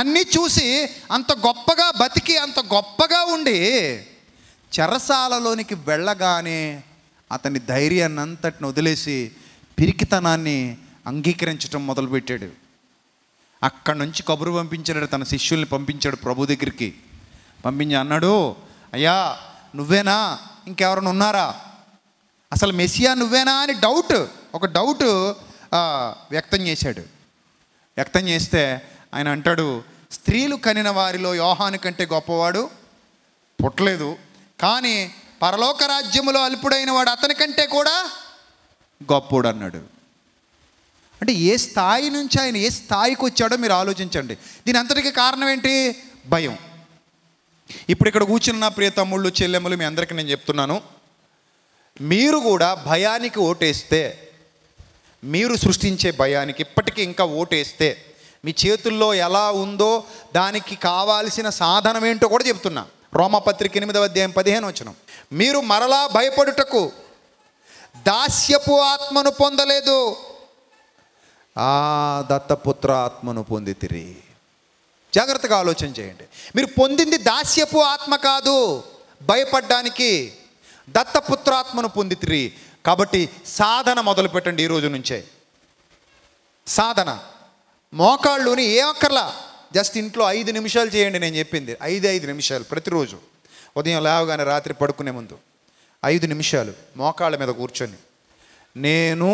[SPEAKER 1] అన్నీ చూసి అంత గొప్పగా బతికి అంత గొప్పగా ఉండి చెరసాలలోనికి వెళ్ళగానే అతని ధైర్యాన్ని అంతటిని వదిలేసి పిరికితనాన్ని అంగీకరించడం మొదలుపెట్టాడు అక్కడి నుంచి కబురు పంపించాడు తన శిష్యుల్ని పంపించాడు ప్రభు దగ్గరికి పంపించి అన్నాడు అయ్యా నువ్వేనా ఇంకెవరైనా ఉన్నారా అసలు మెస్సియా నువ్వేనా అని డౌట్ ఒక డౌట్ వ్యక్తం చేశాడు వ్యక్తం చేస్తే ఆయన అంటాడు స్త్రీలు కనిన వారిలో యోహాను కంటే గొప్పవాడు పుట్టలేదు కానీ పరలోక రాజ్యములో అల్పుడైన వాడు అతని కంటే కూడా గొప్పోడు అన్నాడు అంటే ఏ స్థాయి నుంచి ఆయన ఏ స్థాయికి వచ్చాడో మీరు ఆలోచించండి దీని అంతటికీ కారణం ఏంటి భయం ఇప్పుడు ఇక్కడ కూర్చున్న ప్రియ తమ్ముళ్ళు చెల్లెమ్మలు మీ అందరికీ నేను చెప్తున్నాను మీరు కూడా భయానికి ఓటేస్తే మీరు సృష్టించే భయానికి ఇప్పటికీ ఇంకా ఓటేస్తే మీ చేతుల్లో ఎలా ఉందో దానికి కావాల్సిన సాధనం ఏంటో కూడా చెప్తున్నా రోమపత్రిక ఎనిమిదవ అధ్యాయం పదిహేను వచ్చిన మీరు మరలా భయపడుటకు దాస్యపు ఆత్మను పొందలేదు ఆ దత్తపుత్ర ఆత్మను తిరి జాగ్రత్తగా ఆలోచన చేయండి మీరు పొందింది దాస్యపు ఆత్మ కాదు భయపడ్డానికి పొంది తిరి కాబట్టి సాధన మొదలు పెట్టండి ఈరోజు నుంచే సాధన మోకాళ్ళుని ఏ ఒక్కర్లా జస్ట్ ఇంట్లో ఐదు నిమిషాలు చేయండి నేను చెప్పింది ఐదు ఐదు నిమిషాలు ప్రతిరోజు ఉదయం లేవగానే రాత్రి పడుకునే ముందు ఐదు నిమిషాలు మోకాళ్ళ మీద కూర్చొని నేను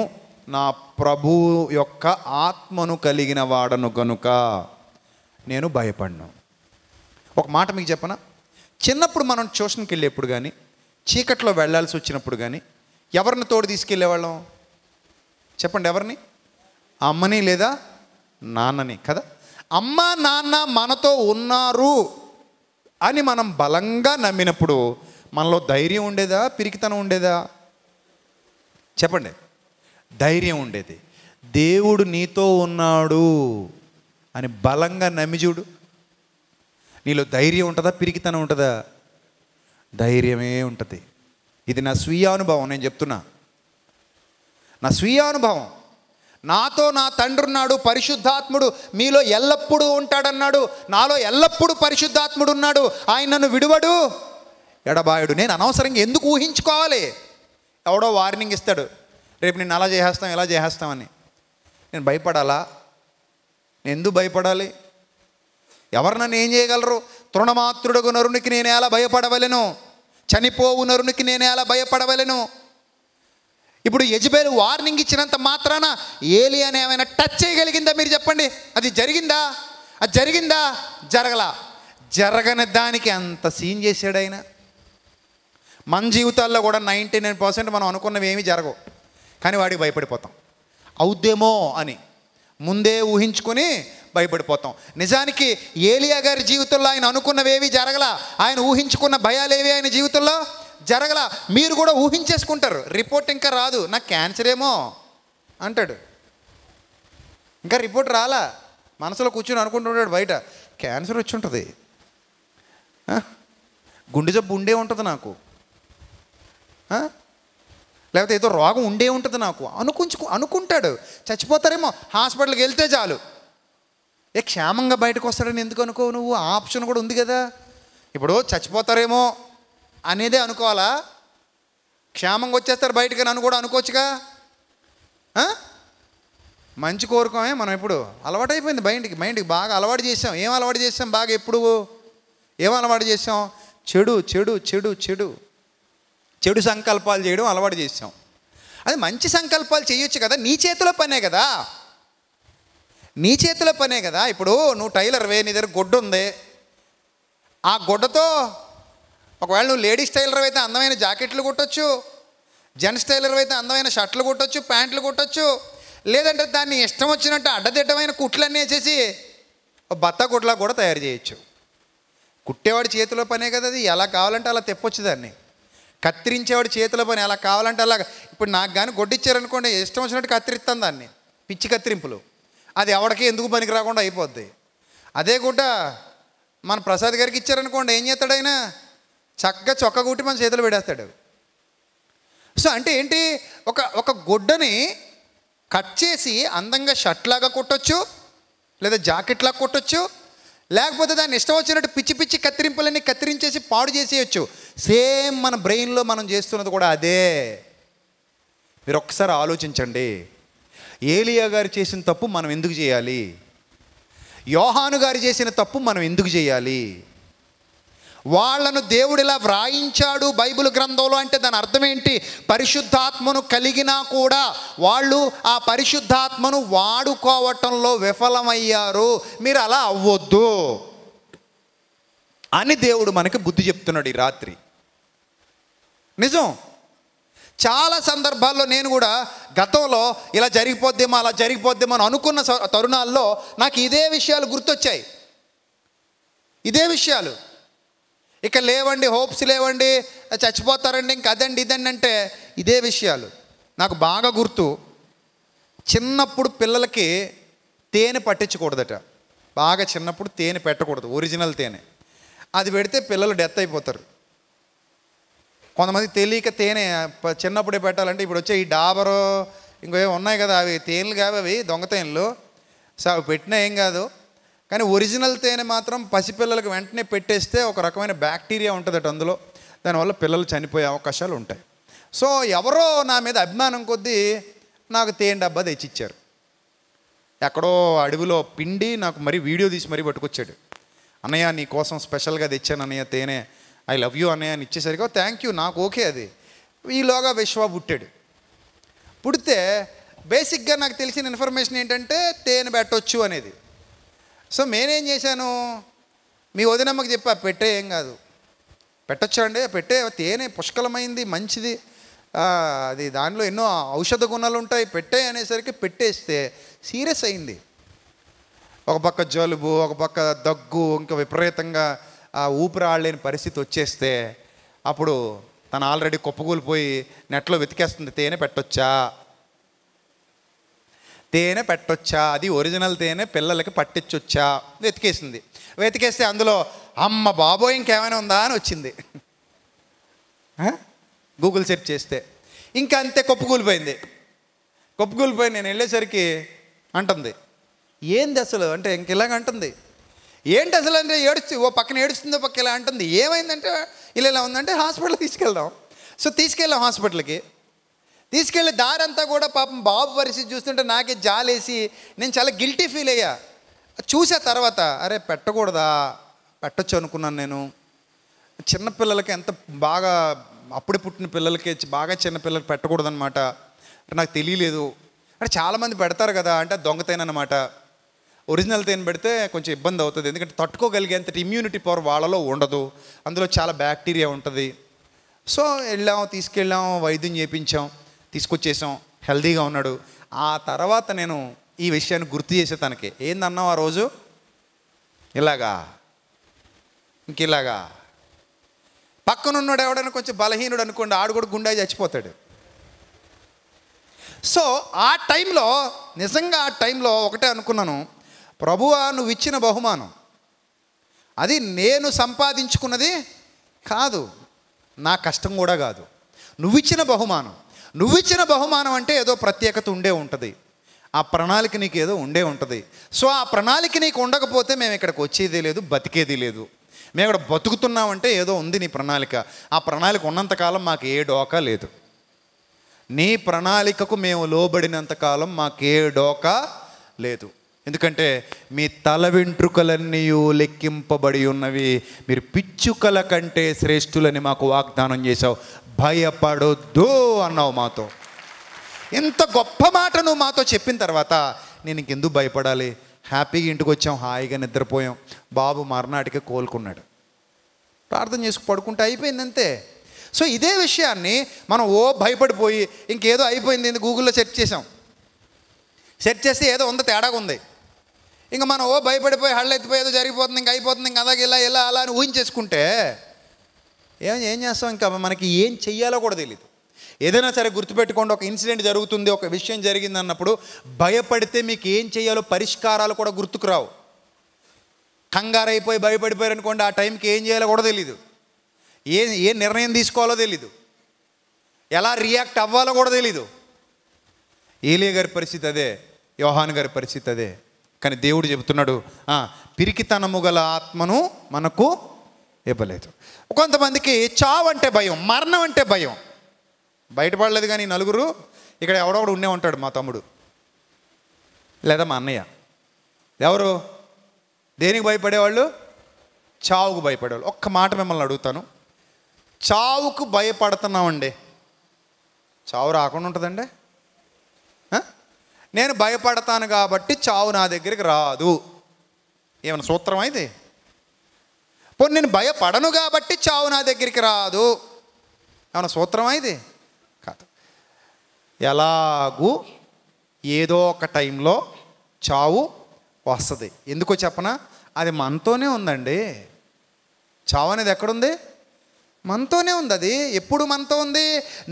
[SPEAKER 1] నా ప్రభువు యొక్క ఆత్మను కలిగిన వాడను కనుక నేను భయపడ్ను ఒక మాట మీకు చెప్పనా చిన్నప్పుడు మనం ట్యూషన్కి వెళ్ళేప్పుడు కానీ చీకట్లో వెళ్ళాల్సి వచ్చినప్పుడు కానీ ఎవరిని తోడు తీసుకెళ్ళేవాళ్ళం చెప్పండి ఎవరిని అమ్మని లేదా నాన్నని కదా అమ్మ నాన్న మనతో ఉన్నారు అని మనం బలంగా నమ్మినప్పుడు మనలో ధైర్యం ఉండేదా పిరికితనం ఉండేదా చెప్పండి ధైర్యం ఉండేది దేవుడు నీతో ఉన్నాడు అని బలంగా నమ్మిజుడు నీలో ధైర్యం ఉంటుందా పిరికితనం ఉంటుందా ధైర్యమే ఉంటుంది ఇది నా స్వీయ అనుభవం నేను చెప్తున్నా నా స్వీయ అనుభవం నాతో నా తండ్రి ఉన్నాడు పరిశుద్ధాత్ముడు మీలో ఎల్లప్పుడూ ఉంటాడన్నాడు నాలో ఎల్లప్పుడూ పరిశుద్ధాత్ముడు ఉన్నాడు ఆయన నన్ను విడువడు ఎడబాయుడు నేను అనవసరంగా ఎందుకు ఊహించుకోవాలి ఎవడో వార్నింగ్ ఇస్తాడు రేపు నేను అలా చేసేస్తాం ఇలా చేసేస్తామని నేను భయపడాలా నేను ఎందుకు భయపడాలి ఎవరు నన్ను ఏం చేయగలరు తృణమాత్రుడుగు నరునికి నేను ఎలా భయపడవలను చనిపోవు నరునికి నేను ఎలా భయపడవలను ఇప్పుడు యజ్బేలు వార్నింగ్ ఇచ్చినంత మాత్రాన ఏలి అని ఏమైనా టచ్ చేయగలిగిందా మీరు చెప్పండి అది జరిగిందా అది జరిగిందా జరగలా జరగని దానికి అంత సీన్ చేశాడు ఆయన మన జీవితాల్లో కూడా నైంటీ నైన్ పర్సెంట్ మనం అనుకున్నవి ఏమీ జరగవు కానీ వాడికి భయపడిపోతాం అవుద్దేమో అని ముందే ఊహించుకొని భయపడిపోతాం నిజానికి ఏలియా గారి జీవితంలో ఆయన అనుకున్నవేవి జరగల ఆయన ఊహించుకున్న భయాలేవి ఆయన జీవితంలో జరగల మీరు కూడా ఊహించేసుకుంటారు రిపోర్ట్ ఇంకా రాదు నాకు క్యాన్సర్ ఏమో అంటాడు ఇంకా రిపోర్ట్ రాలా మనసులో కూర్చొని అనుకుంటుంటాడు బయట క్యాన్సర్ వచ్చి ఉంటుంది గుండె జబ్బు ఉండే ఉంటుంది నాకు లేకపోతే ఏదో రోగం ఉండే ఉంటుంది నాకు అనుకుంచు అనుకుంటాడు చచ్చిపోతారేమో హాస్పిటల్కి వెళ్తే చాలు ఏ క్షేమంగా బయటకు వస్తాడని ఎందుకు అనుకో నువ్వు ఆప్షన్ కూడా ఉంది కదా ఇప్పుడు చచ్చిపోతారేమో అనేదే అనుకోవాలా క్షేమంగా వచ్చేస్తారు బయటకు నన్ను కూడా అనుకోవచ్చుగా మంచి కోరుకోమే మనం ఇప్పుడు అలవాటైపోయింది మైండ్కి మైండ్కి బాగా అలవాటు చేసాం ఏం అలవాటు చేసాం బాగా ఎప్పుడు ఏం అలవాటు చేసాం చెడు చెడు చెడు చెడు చెడు సంకల్పాలు చేయడం అలవాటు చేసాం అది మంచి సంకల్పాలు చేయొచ్చు కదా నీ చేతిలో పనే కదా నీ చేతిలో పనే కదా ఇప్పుడు నువ్వు వే నీ దగ్గర గొడ్డు ఉంది ఆ గొడ్డతో ఒకవేళ నువ్వు లేడీస్ టైలర్ అయితే అందమైన జాకెట్లు కుట్టొచ్చు జెంట్స్ టైలర్ అయితే అందమైన షర్ట్లు కుట్టొచ్చు ప్యాంట్లు కుట్టొచ్చు లేదంటే దాన్ని ఇష్టం వచ్చినట్టు అడ్డదిడ్డమైన కుట్లన్నీ వేసేసి బత్త కుట్లా కూడా తయారు చేయొచ్చు కుట్టేవాడి చేతిలో పనే కదా అది ఎలా కావాలంటే అలా తెప్పొచ్చు దాన్ని కత్తిరించేవాడు చేతుల పని అలా కావాలంటే అలాగా ఇప్పుడు నాకు కానీ గొడ్డిచ్చారనుకోండి ఇష్టం వచ్చినట్టు కత్తిరిస్తాను దాన్ని పిచ్చి కత్తిరింపులు అది ఎవడికి ఎందుకు పనికి రాకుండా అయిపోద్ది అదే గుడ్డ మన ప్రసాద్ గారికి ఇచ్చారనుకోండి ఏం చేస్తాడైనా చక్కగా చొక్క కూటి మన చేతులు పెడేస్తాడు సో అంటే ఏంటి ఒక ఒక గుడ్డని కట్ చేసి అందంగా షర్ట్లాగా కొట్టచ్చు లేదా జాకెట్లాగా కుట్టొచ్చు లేకపోతే దాన్ని ఇష్టం వచ్చినట్టు పిచ్చి పిచ్చి కత్తిరింపులన్నీ కత్తిరించేసి పాడు చేసేయచ్చు సేమ్ మన బ్రెయిన్లో మనం చేస్తున్నది కూడా అదే మీరు ఒక్కసారి ఆలోచించండి ఏలియా గారు చేసిన తప్పు మనం ఎందుకు చేయాలి యోహాను గారు చేసిన తప్పు మనం ఎందుకు చేయాలి వాళ్ళను దేవుడు ఇలా వ్రాయించాడు బైబిల్ గ్రంథంలో అంటే దాని అర్థం ఏంటి పరిశుద్ధాత్మను కలిగినా కూడా వాళ్ళు ఆ పరిశుద్ధాత్మను వాడుకోవటంలో విఫలమయ్యారు మీరు అలా అవ్వద్దు అని దేవుడు మనకి బుద్ధి చెప్తున్నాడు ఈ రాత్రి నిజం చాలా సందర్భాల్లో నేను కూడా గతంలో ఇలా జరిగిపోద్దేమో అలా జరిగిపోద్దేమో అని అనుకున్న తరుణాల్లో నాకు ఇదే విషయాలు గుర్తొచ్చాయి ఇదే విషయాలు ఇక లేవండి హోప్స్ లేవండి చచ్చిపోతారండి ఇంక అదండి ఇదండి అంటే ఇదే విషయాలు నాకు బాగా గుర్తు చిన్నప్పుడు పిల్లలకి తేనె పట్టించకూడదట బాగా చిన్నప్పుడు తేనె పెట్టకూడదు ఒరిజినల్ తేనె అది పెడితే పిల్లలు డెత్ అయిపోతారు కొంతమంది తెలియక తేనె చిన్నప్పుడే పెట్టాలంటే ఇప్పుడు వచ్చే ఈ డాబరు ఇంకో ఉన్నాయి కదా అవి తేనెలు కావి అవి దొంగ తేనెలు సో అవి పెట్టినా ఏం కాదు కానీ ఒరిజినల్ తేనె మాత్రం పసిపిల్లలకు వెంటనే పెట్టేస్తే ఒక రకమైన బ్యాక్టీరియా ఉంటుందట అందులో దానివల్ల పిల్లలు చనిపోయే అవకాశాలు ఉంటాయి సో ఎవరో నా మీద అభిమానం కొద్దీ నాకు తేనె డబ్బా తెచ్చిచ్చారు ఎక్కడో అడవిలో పిండి నాకు మరీ వీడియో తీసి మరీ పట్టుకొచ్చాడు అన్నయ్య నీ కోసం స్పెషల్గా తెచ్చాను అన్నయ్య తేనె ఐ లవ్ యూ అన్నయ్య అని ఇచ్చేసరికి థ్యాంక్ యూ నాకు ఓకే అది ఈలోగా విశ్వ పుట్టాడు పుడితే బేసిక్గా నాకు తెలిసిన ఇన్ఫర్మేషన్ ఏంటంటే తేనె పెట్టవచ్చు అనేది సో నేనేం చేశాను మీ వదినమ్మకి చెప్పా పెట్టే ఏం కాదు పెట్టొచ్చండి పెట్టే తేనె పుష్కలమైంది మంచిది అది దానిలో ఎన్నో ఔషధ గుణాలు ఉంటాయి పెట్టే అనేసరికి పెట్టేస్తే సీరియస్ అయింది ఒక పక్క జలుబు ఒక పక్క దగ్గు ఇంకా విపరీతంగా ఆ ఊపిరాడలేని పరిస్థితి వచ్చేస్తే అప్పుడు తను ఆల్రెడీ కుప్పకూలిపోయి నెట్లో వెతికేస్తుంది తేనె పెట్టొచ్చా తేనె పెట్టొచ్చా అది ఒరిజినల్ తేనె పిల్లలకి పట్టించొచ్చా వెతికేసింది వెతికేస్తే అందులో అమ్మ బాబోయ్ ఇంకేమైనా ఉందా అని వచ్చింది గూగుల్ సెర్చ్ చేస్తే ఇంకా అంతే కొప్పుకూలిపోయింది కొప్పుకూలిపోయి నేను వెళ్ళేసరికి అంటుంది ఏంది అసలు అంటే ఇంక ఇలాగ అంటుంది ఏంటి అసలు అంటే ఏడుస్తుంది ఓ పక్కన ఏడుస్తుందో పక్క ఇలా అంటుంది ఏమైందంటే ఇలా ఇలా ఉందంటే హాస్పిటల్కి తీసుకెళ్దాం సో తీసుకెళ్ళాం హాస్పిటల్కి తీసుకెళ్ళి దారంతా కూడా పాపం బాబు పరిస్థితి చూస్తుంటే నాకే జాలేసి నేను చాలా గిల్టీ ఫీల్ అయ్యా చూసా తర్వాత అరే పెట్టకూడదా పెట్టచ్చు అనుకున్నాను నేను చిన్నపిల్లలకి ఎంత బాగా అప్పుడే పుట్టిన పిల్లలకి బాగా చిన్న పిల్లలకి పెట్టకూడదనమాట నాకు తెలియలేదు అంటే చాలామంది పెడతారు కదా అంటే అనమాట ఒరిజినల్ తేనె పెడితే కొంచెం ఇబ్బంది అవుతుంది ఎందుకంటే తట్టుకోగలిగేంత ఇమ్యూనిటీ పవర్ వాళ్ళలో ఉండదు అందులో చాలా బ్యాక్టీరియా ఉంటుంది సో వెళ్ళాం తీసుకెళ్ళాం వైద్యం చేయించాం తీసుకొచ్చేసాం హెల్దీగా ఉన్నాడు ఆ తర్వాత నేను ఈ విషయాన్ని గుర్తు చేసే తనకి ఏందన్నావు ఆ రోజు ఇలాగా ఇంక ఇలాగా పక్కనున్నాడు ఎవడైనా కొంచెం బలహీనుడు అనుకోండి ఆడు కూడా గుండాయి చచ్చిపోతాడు సో ఆ టైంలో నిజంగా ఆ టైంలో ఒకటే అనుకున్నాను ప్రభువా నువ్వు ఇచ్చిన బహుమానం అది నేను సంపాదించుకున్నది కాదు నా కష్టం కూడా కాదు నువ్విచ్చిన బహుమానం నువ్వు ఇచ్చిన బహుమానం అంటే ఏదో ప్రత్యేకత ఉండే ఉంటుంది ఆ ప్రణాళిక నీకు ఏదో ఉండే ఉంటుంది సో ఆ ప్రణాళిక నీకు ఉండకపోతే మేము ఇక్కడికి వచ్చేది లేదు బతికేది లేదు మేము ఇక్కడ బతుకుతున్నామంటే ఏదో ఉంది నీ ప్రణాళిక ఆ ప్రణాళిక ఉన్నంతకాలం మాకు ఏ డోకా లేదు నీ ప్రణాళికకు మేము లోబడినంతకాలం మాకే డోకా లేదు ఎందుకంటే మీ తల వెంట్రుకలన్నీ లెక్కింపబడి ఉన్నవి మీరు పిచ్చుకల కంటే శ్రేష్ఠులని మాకు వాగ్దానం చేశావు భయపడొద్దు అన్నావు మాతో ఇంత గొప్ప మాట నువ్వు మాతో చెప్పిన తర్వాత నేను ఇంకెందుకు భయపడాలి హ్యాపీగా ఇంటికి వచ్చాం హాయిగా నిద్రపోయాం బాబు మర్నాటికే కోలుకున్నాడు ప్రార్థన చేసుకు పడుకుంటే అయిపోయింది అంతే సో ఇదే విషయాన్ని మనం ఓ భయపడిపోయి ఇంకేదో అయిపోయింది గూగుల్లో సెర్చ్ చేసాం సెర్చ్ చేస్తే ఏదో ఉంది తేడాగా ఉంది ఇంకా మనం ఓ భయపడిపోయి హళ్ళు ఎత్తిపోయి ఏదో జరిగిపోతుంది ఇంక అయిపోతుంది ఇంక అలాగే ఇలా ఇలా అలా అని ఊహించేసుకుంటే ఏం ఏం చేస్తాం ఇంకా మనకి ఏం చెయ్యాలో కూడా తెలియదు ఏదైనా సరే గుర్తుపెట్టుకోండి ఒక ఇన్సిడెంట్ జరుగుతుంది ఒక విషయం జరిగింది అన్నప్పుడు భయపడితే మీకు ఏం చేయాలో పరిష్కారాలు కూడా గుర్తుకురావు కంగారైపోయి భయపడిపోయారు అనుకోండి ఆ టైంకి ఏం చేయాలో కూడా తెలీదు ఏ ఏ నిర్ణయం తీసుకోవాలో తెలీదు ఎలా రియాక్ట్ అవ్వాలో కూడా తెలీదు ఏలియ గారి పరిస్థితి అదే యోహాన్ గారి పరిస్థితి అదే కానీ దేవుడు చెబుతున్నాడు పిరికితనము గల ఆత్మను మనకు ఇవ్వలేదు కొంతమందికి చావు అంటే భయం మరణం అంటే భయం బయటపడలేదు కానీ నలుగురు ఇక్కడ ఎవడోడు ఉండే ఉంటాడు మా తమ్ముడు లేదా మా అన్నయ్య ఎవరు దేనికి భయపడేవాళ్ళు చావుకు భయపడేవాళ్ళు ఒక్క మాట మిమ్మల్ని అడుగుతాను చావుకు భయపడుతున్నామండి చావు రాకుండా ఉంటుందండి నేను భయపడతాను కాబట్టి చావు నా దగ్గరికి రాదు ఏమైనా సూత్రం అయితే పోనీ నేను భయపడను కాబట్టి చావు నా దగ్గరికి రాదు ఏమన్నా సూత్రమా ఇది కాదు ఎలాగూ ఏదో ఒక టైంలో చావు వస్తుంది ఎందుకో చెప్పనా అది మనతోనే ఉందండి చావు అనేది ఎక్కడుంది మనతోనే ఉంది అది ఎప్పుడు మనతో ఉంది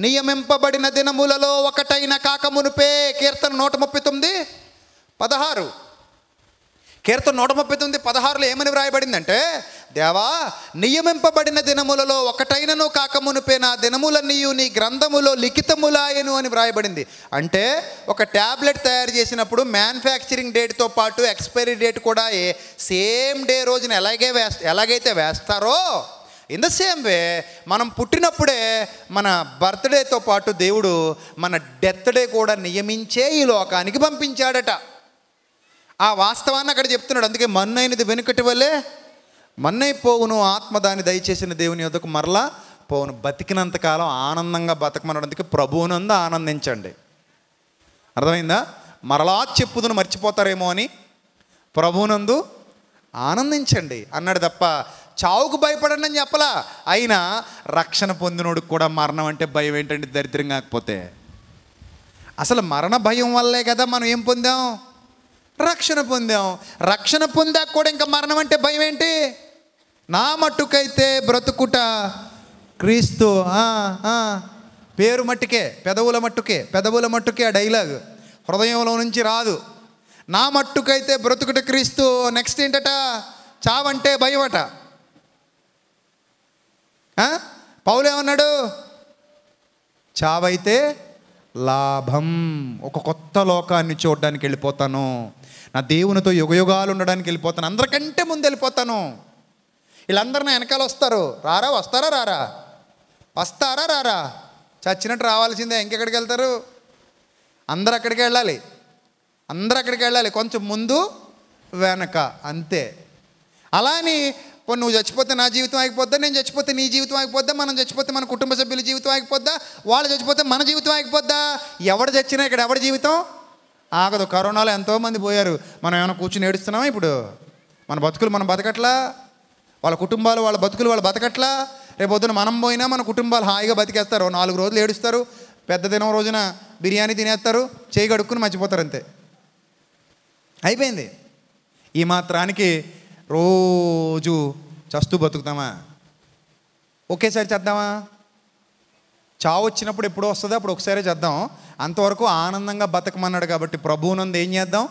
[SPEAKER 1] నియమింపబడిన దినములలో ఒకటైన కాకమునుపే కీర్తన నూట ముప్పై తొమ్మిది పదహారు కీర్తన నూట ముప్పై తొమ్మిది పదహారులో ఏమని వ్రాయబడిందంటే దేవా నియమింపబడిన దినములలో ఒకటైనను కాకమునిపే నా దినములన్నీయు నీ గ్రంథములో లిఖితములాయను అని వ్రాయబడింది అంటే ఒక ట్యాబ్లెట్ తయారు చేసినప్పుడు మ్యానుఫ్యాక్చరింగ్ డేట్తో పాటు ఎక్స్పైరీ డేట్ కూడా సేమ్ డే రోజున ఎలాగే వేస్త ఎలాగైతే వేస్తారో ఇన్ ద సేమ్ వే మనం పుట్టినప్పుడే మన బర్త్డేతో పాటు దేవుడు మన డెత్ డే కూడా నియమించే ఈ లోకానికి పంపించాడట ఆ వాస్తవాన్ని అక్కడ చెప్తున్నాడు అందుకే మన్నైనది వెనుకటి వల్లే మన్నైపోవును ఆత్మ దాన్ని దయచేసిన దేవుని యొద్దకు మరలా పోవును బతికినంతకాలం ఆనందంగా బతకమన్నాడు అందుకే ప్రభువునందు ఆనందించండి అర్థమైందా మరలా చెప్పుదును మర్చిపోతారేమో అని ప్రభువునందు ఆనందించండి అన్నాడు తప్ప చావుకు భయపడండి అని చెప్పలా అయినా రక్షణ పొందినోడు కూడా మరణం అంటే భయం ఏంటంటే దరిద్రం కాకపోతే అసలు మరణ భయం వల్లే కదా మనం ఏం పొందాం రక్షణ పొందాం రక్షణ పొందాక కూడా ఇంకా మరణం అంటే భయం ఏంటి నా మట్టుకైతే బ్రతుకుట క్రీస్తు పేరు మట్టుకే పెదవుల మట్టుకే పెదవుల మట్టుకే ఆ డైలాగ్ హృదయంలో నుంచి రాదు నా మట్టుకైతే బ్రతుకుట క్రీస్తు నెక్స్ట్ ఏంటట చావంటే భయమట పౌలేమన్నాడు చావైతే లాభం ఒక కొత్త లోకాన్ని చూడడానికి వెళ్ళిపోతాను నా దేవునితో యుగయుగాలు ఉండడానికి వెళ్ళిపోతాను అందరికంటే ముందు వెళ్ళిపోతాను వీళ్ళందరూ నా వెనకాల వస్తారు రారా వస్తారా రారా వస్తారా రారా చచ్చినట్టు రావాల్సిందే ఇంకెక్కడికి వెళ్తారు అందరు అక్కడికి వెళ్ళాలి అందరు అక్కడికి వెళ్ళాలి కొంచెం ముందు వెనక అంతే అలాని పోనీ నువ్వు చచ్చిపోతే నా జీవితం ఆగిపోద్దా నేను చచ్చిపోతే నీ జీవితం ఆగిపోద్దా మనం చచ్చిపోతే మన కుటుంబ సభ్యుల జీవితం ఆగిపోద్దా వాళ్ళు చచ్చిపోతే మన జీవితం ఆగిపోద్దా ఎవడు చచ్చినా ఇక్కడ ఎవడి జీవితం ఆగదు కరోనాలో ఎంతోమంది పోయారు మనం ఏమైనా కూర్చుని ఏడుస్తున్నామా ఇప్పుడు మన బతుకులు మనం బతకట్లా వాళ్ళ కుటుంబాలు వాళ్ళ బతుకులు వాళ్ళు బతకట్లా రేపొద్దున మనం పోయినా మన కుటుంబాలు హాయిగా బతికేస్తారు నాలుగు రోజులు ఏడుస్తారు పెద్ద దినం రోజున బిర్యానీ తినేస్తారు చేయి కడుక్కుని మర్చిపోతారు అంతే అయిపోయింది ఈ మాత్రానికి రోజు చస్తూ బతుకుతామా ఒకేసారి చేద్దామా చావు వచ్చినప్పుడు ఎప్పుడు వస్తుందో అప్పుడు ఒకసారి చేద్దాం అంతవరకు ఆనందంగా బతకమన్నాడు కాబట్టి ప్రభువునందు ఏం చేద్దాం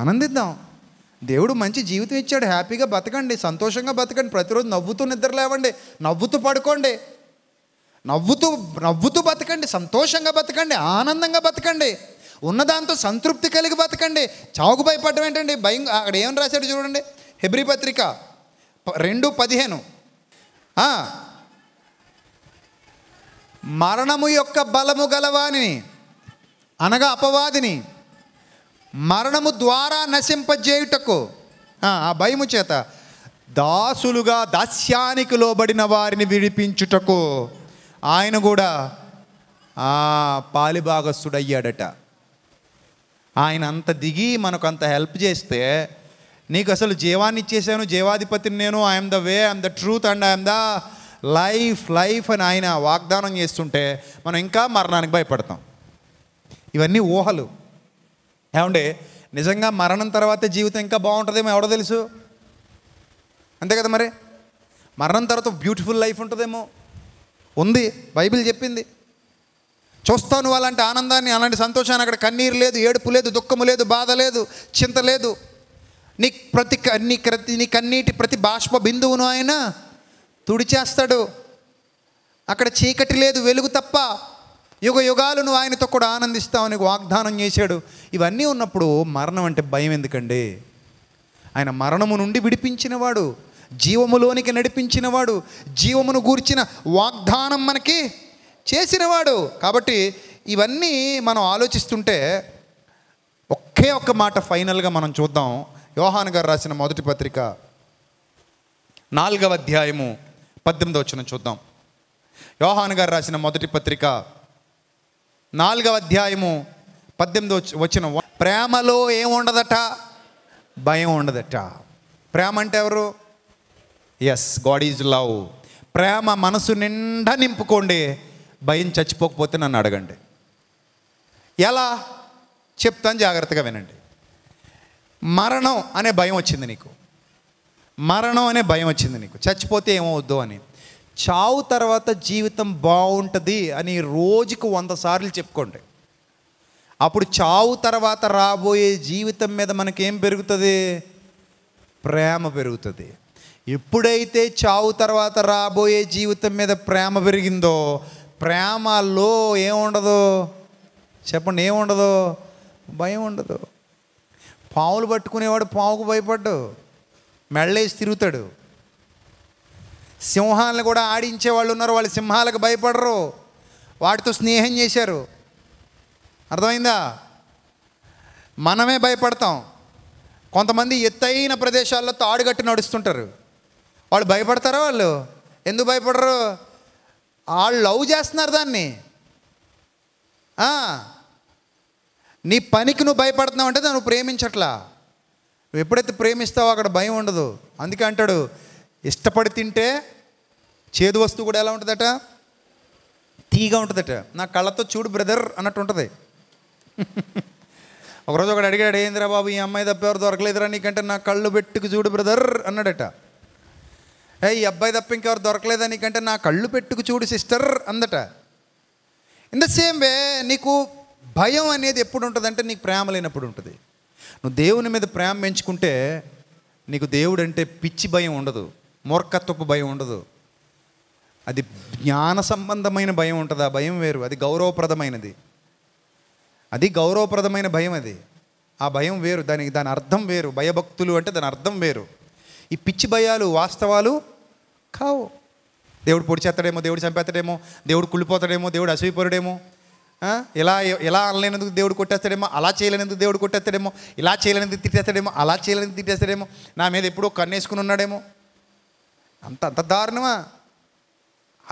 [SPEAKER 1] ఆనందిద్దాం దేవుడు మంచి జీవితం ఇచ్చాడు హ్యాపీగా బతకండి సంతోషంగా బతకండి ప్రతిరోజు నవ్వుతూ నిద్ర లేవండి నవ్వుతూ పడుకోండి నవ్వుతూ నవ్వుతూ బతకండి సంతోషంగా బతకండి ఆనందంగా బతకండి ఉన్నదాంతో సంతృప్తి కలిగి బతకండి చావుకు భయపడడం ఏంటండి భయం అక్కడ ఏం రాశాడు చూడండి హెబ్రి పత్రిక రెండు పదిహేను మరణము యొక్క బలము గలవాని అనగా అపవాదిని మరణము ద్వారా నశింపజేయుటకు ఆ భయము చేత దాసులుగా దాస్యానికి లోబడిన వారిని విడిపించుటకు ఆయన కూడా ఆ పాలిభాగస్తుడయ్యాడట ఆయన అంత దిగి మనకు అంత హెల్ప్ చేస్తే నీకు అసలు జీవాన్ని ఇచ్చేసాను జీవాధిపతిని నేను I'm the way I'm the truth and I'm the life life అని ఆయన వాగ్దానం చేస్తుంటే మనం ఇంకా మరణానికి భయపడతాం ఇవన్నీ ఊహలు ఏమంటే నిజంగా మరణం తర్వాత జీవితం ఇంకా బాగుంటుందేమో ఎవడో తెలుసు అంతే కదా మరి మరణం తర్వాత బ్యూటిఫుల్ లైఫ్ ఉంటుందేమో ఉంది బైబిల్ చెప్పింది చూస్తాను అలాంటి ఆనందాన్ని అలాంటి సంతోషాన్ని అక్కడ కన్నీరు లేదు ఏడుపు లేదు దుఃఖము లేదు బాధ లేదు చింత లేదు నీ ప్రతి నీ ప్రతి నీ కన్నీటి ప్రతి బాష్ప బిందువును ఆయన తుడిచేస్తాడు అక్కడ చీకటి లేదు వెలుగు తప్ప యుగ యుగాలు నువ్వు ఆయనతో కూడా ఆనందిస్తావు నీకు వాగ్దానం చేశాడు ఇవన్నీ ఉన్నప్పుడు మరణం అంటే భయం ఎందుకండి ఆయన మరణము నుండి విడిపించినవాడు జీవములోనికి నడిపించినవాడు జీవమును గూర్చిన వాగ్దానం మనకి చేసినవాడు కాబట్టి ఇవన్నీ మనం ఆలోచిస్తుంటే ఒకే ఒక్క మాట ఫైనల్గా మనం చూద్దాం యోహాన్ గారు రాసిన మొదటి పత్రిక నాలుగవ అధ్యాయము పద్దెనిమిది వచ్చిన చూద్దాం యోహాన్ గారు రాసిన మొదటి పత్రిక నాలుగవ అధ్యాయము పద్దెనిమిది వచ్చిన ప్రేమలో ఏముండదట భయం ఉండదట ప్రేమ అంటే ఎవరు ఎస్ గాడ్ ఈజ్ లవ్ ప్రేమ మనసు నిండా నింపుకోండి భయం చచ్చిపోకపోతే నన్ను అడగండి ఎలా చెప్తాను జాగ్రత్తగా వినండి మరణం అనే భయం వచ్చింది నీకు మరణం అనే భయం వచ్చింది నీకు చచ్చిపోతే ఏమవుద్దు అని చావు తర్వాత జీవితం బాగుంటుంది అని రోజుకు వంద సార్లు చెప్పుకోండి అప్పుడు చావు తర్వాత రాబోయే జీవితం మీద మనకేం పెరుగుతుంది ప్రేమ పెరుగుతుంది ఎప్పుడైతే చావు తర్వాత రాబోయే జీవితం మీద ప్రేమ పెరిగిందో ప్రేమలో ఏముండదు చెప్పండి ఏముండదు భయం ఉండదు పావులు పట్టుకునేవాడు పావుకు భయపడ్డు మెళ్ళేసి తిరుగుతాడు సింహాలను కూడా ఆడించే వాళ్ళు ఉన్నారు వాళ్ళు సింహాలకు భయపడరు వాటితో స్నేహం చేశారు అర్థమైందా మనమే భయపడతాం కొంతమంది ఎత్తైన ప్రదేశాల్లో తాడుగట్టు నడుస్తుంటారు వాళ్ళు భయపడతారా వాళ్ళు ఎందుకు భయపడరు వాళ్ళు లవ్ చేస్తున్నారు దాన్ని నీ పనికి నువ్వు భయపడుతున్నావు అంటే నువ్వు ప్రేమించట్లా నువ్వు ఎప్పుడైతే ప్రేమిస్తావో అక్కడ భయం ఉండదు అందుకే అంటాడు ఇష్టపడి తింటే చేదు వస్తువు కూడా ఎలా ఉంటుందట తీగా ఉంటుందట నా కళ్ళతో చూడు బ్రదర్ అన్నట్టు ఉంటుంది ఒకరోజు ఒకటి అడిగాడు ఏందిరా బాబు ఈ అమ్మాయి తప్ప ఎవరు దొరకలేదురా నీకంటే నా కళ్ళు పెట్టుకు చూడు బ్రదర్ అన్నాడట ఏ ఈ అబ్బాయి తప్ప ఇంకెవరు దొరకలేదా నీకంటే నా కళ్ళు పెట్టుకు చూడు సిస్టర్ అందట ఇన్ ద సేమ్ వే నీకు భయం అనేది ఎప్పుడు ఉంటుందంటే నీకు ప్రేమ లేనప్పుడు ఉంటుంది నువ్వు దేవుని మీద ప్రేమ పెంచుకుంటే నీకు దేవుడు అంటే పిచ్చి భయం ఉండదు మూర్ఖత్వపు భయం ఉండదు అది జ్ఞాన సంబంధమైన భయం ఉంటుంది ఆ భయం వేరు అది గౌరవప్రదమైనది అది గౌరవప్రదమైన భయం అది ఆ భయం వేరు దానికి దాని అర్థం వేరు భయభక్తులు అంటే దాని అర్థం వేరు ఈ పిచ్చి భయాలు వాస్తవాలు కావు దేవుడు పొడిచేస్తాడేమో దేవుడు చంపేస్తాడేమో దేవుడు కుళ్ళిపోతాడేమో దేవుడు అసిపోతాడేమో ఇలా ఇలా అనలేనందుకు దేవుడు కొట్టేస్తాడేమో అలా చేయలేనందుకు దేవుడు కొట్టేస్తాడేమో ఇలా చేయలేనందుకు తిట్టేస్తాడేమో అలా చేయలేనందుకు తిట్టేస్తాడేమో నా మీద ఎప్పుడో కన్నేసుకుని ఉన్నాడేమో అంత అంత దారుణమా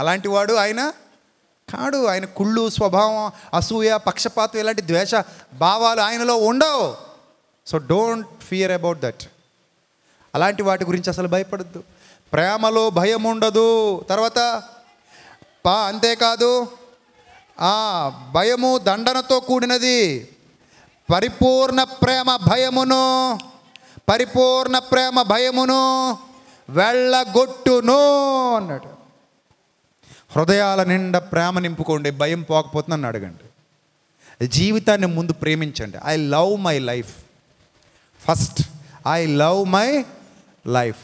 [SPEAKER 1] అలాంటి వాడు ఆయన కాడు ఆయన కుళ్ళు స్వభావం అసూయ పక్షపాతం ఇలాంటి ద్వేష భావాలు ఆయనలో ఉండవు so don't fear about that అలాంటి వాటి గురించి అసలు భయపడద్దు ప్రేమలో భయం ఉండదు తర్వాత పా అంతేకాదు ఆ భయము దండనతో కూడినది పరిపూర్ణ ప్రేమ భయమును పరిపూర్ణ ప్రేమ భయమును వెళ్ళగొట్టును అన్నాడు హృదయాల నిండా ప్రేమ నింపుకోండి భయం పోకపోతుంది అడగండి జీవితాన్ని ముందు ప్రేమించండి I love my life first I love my life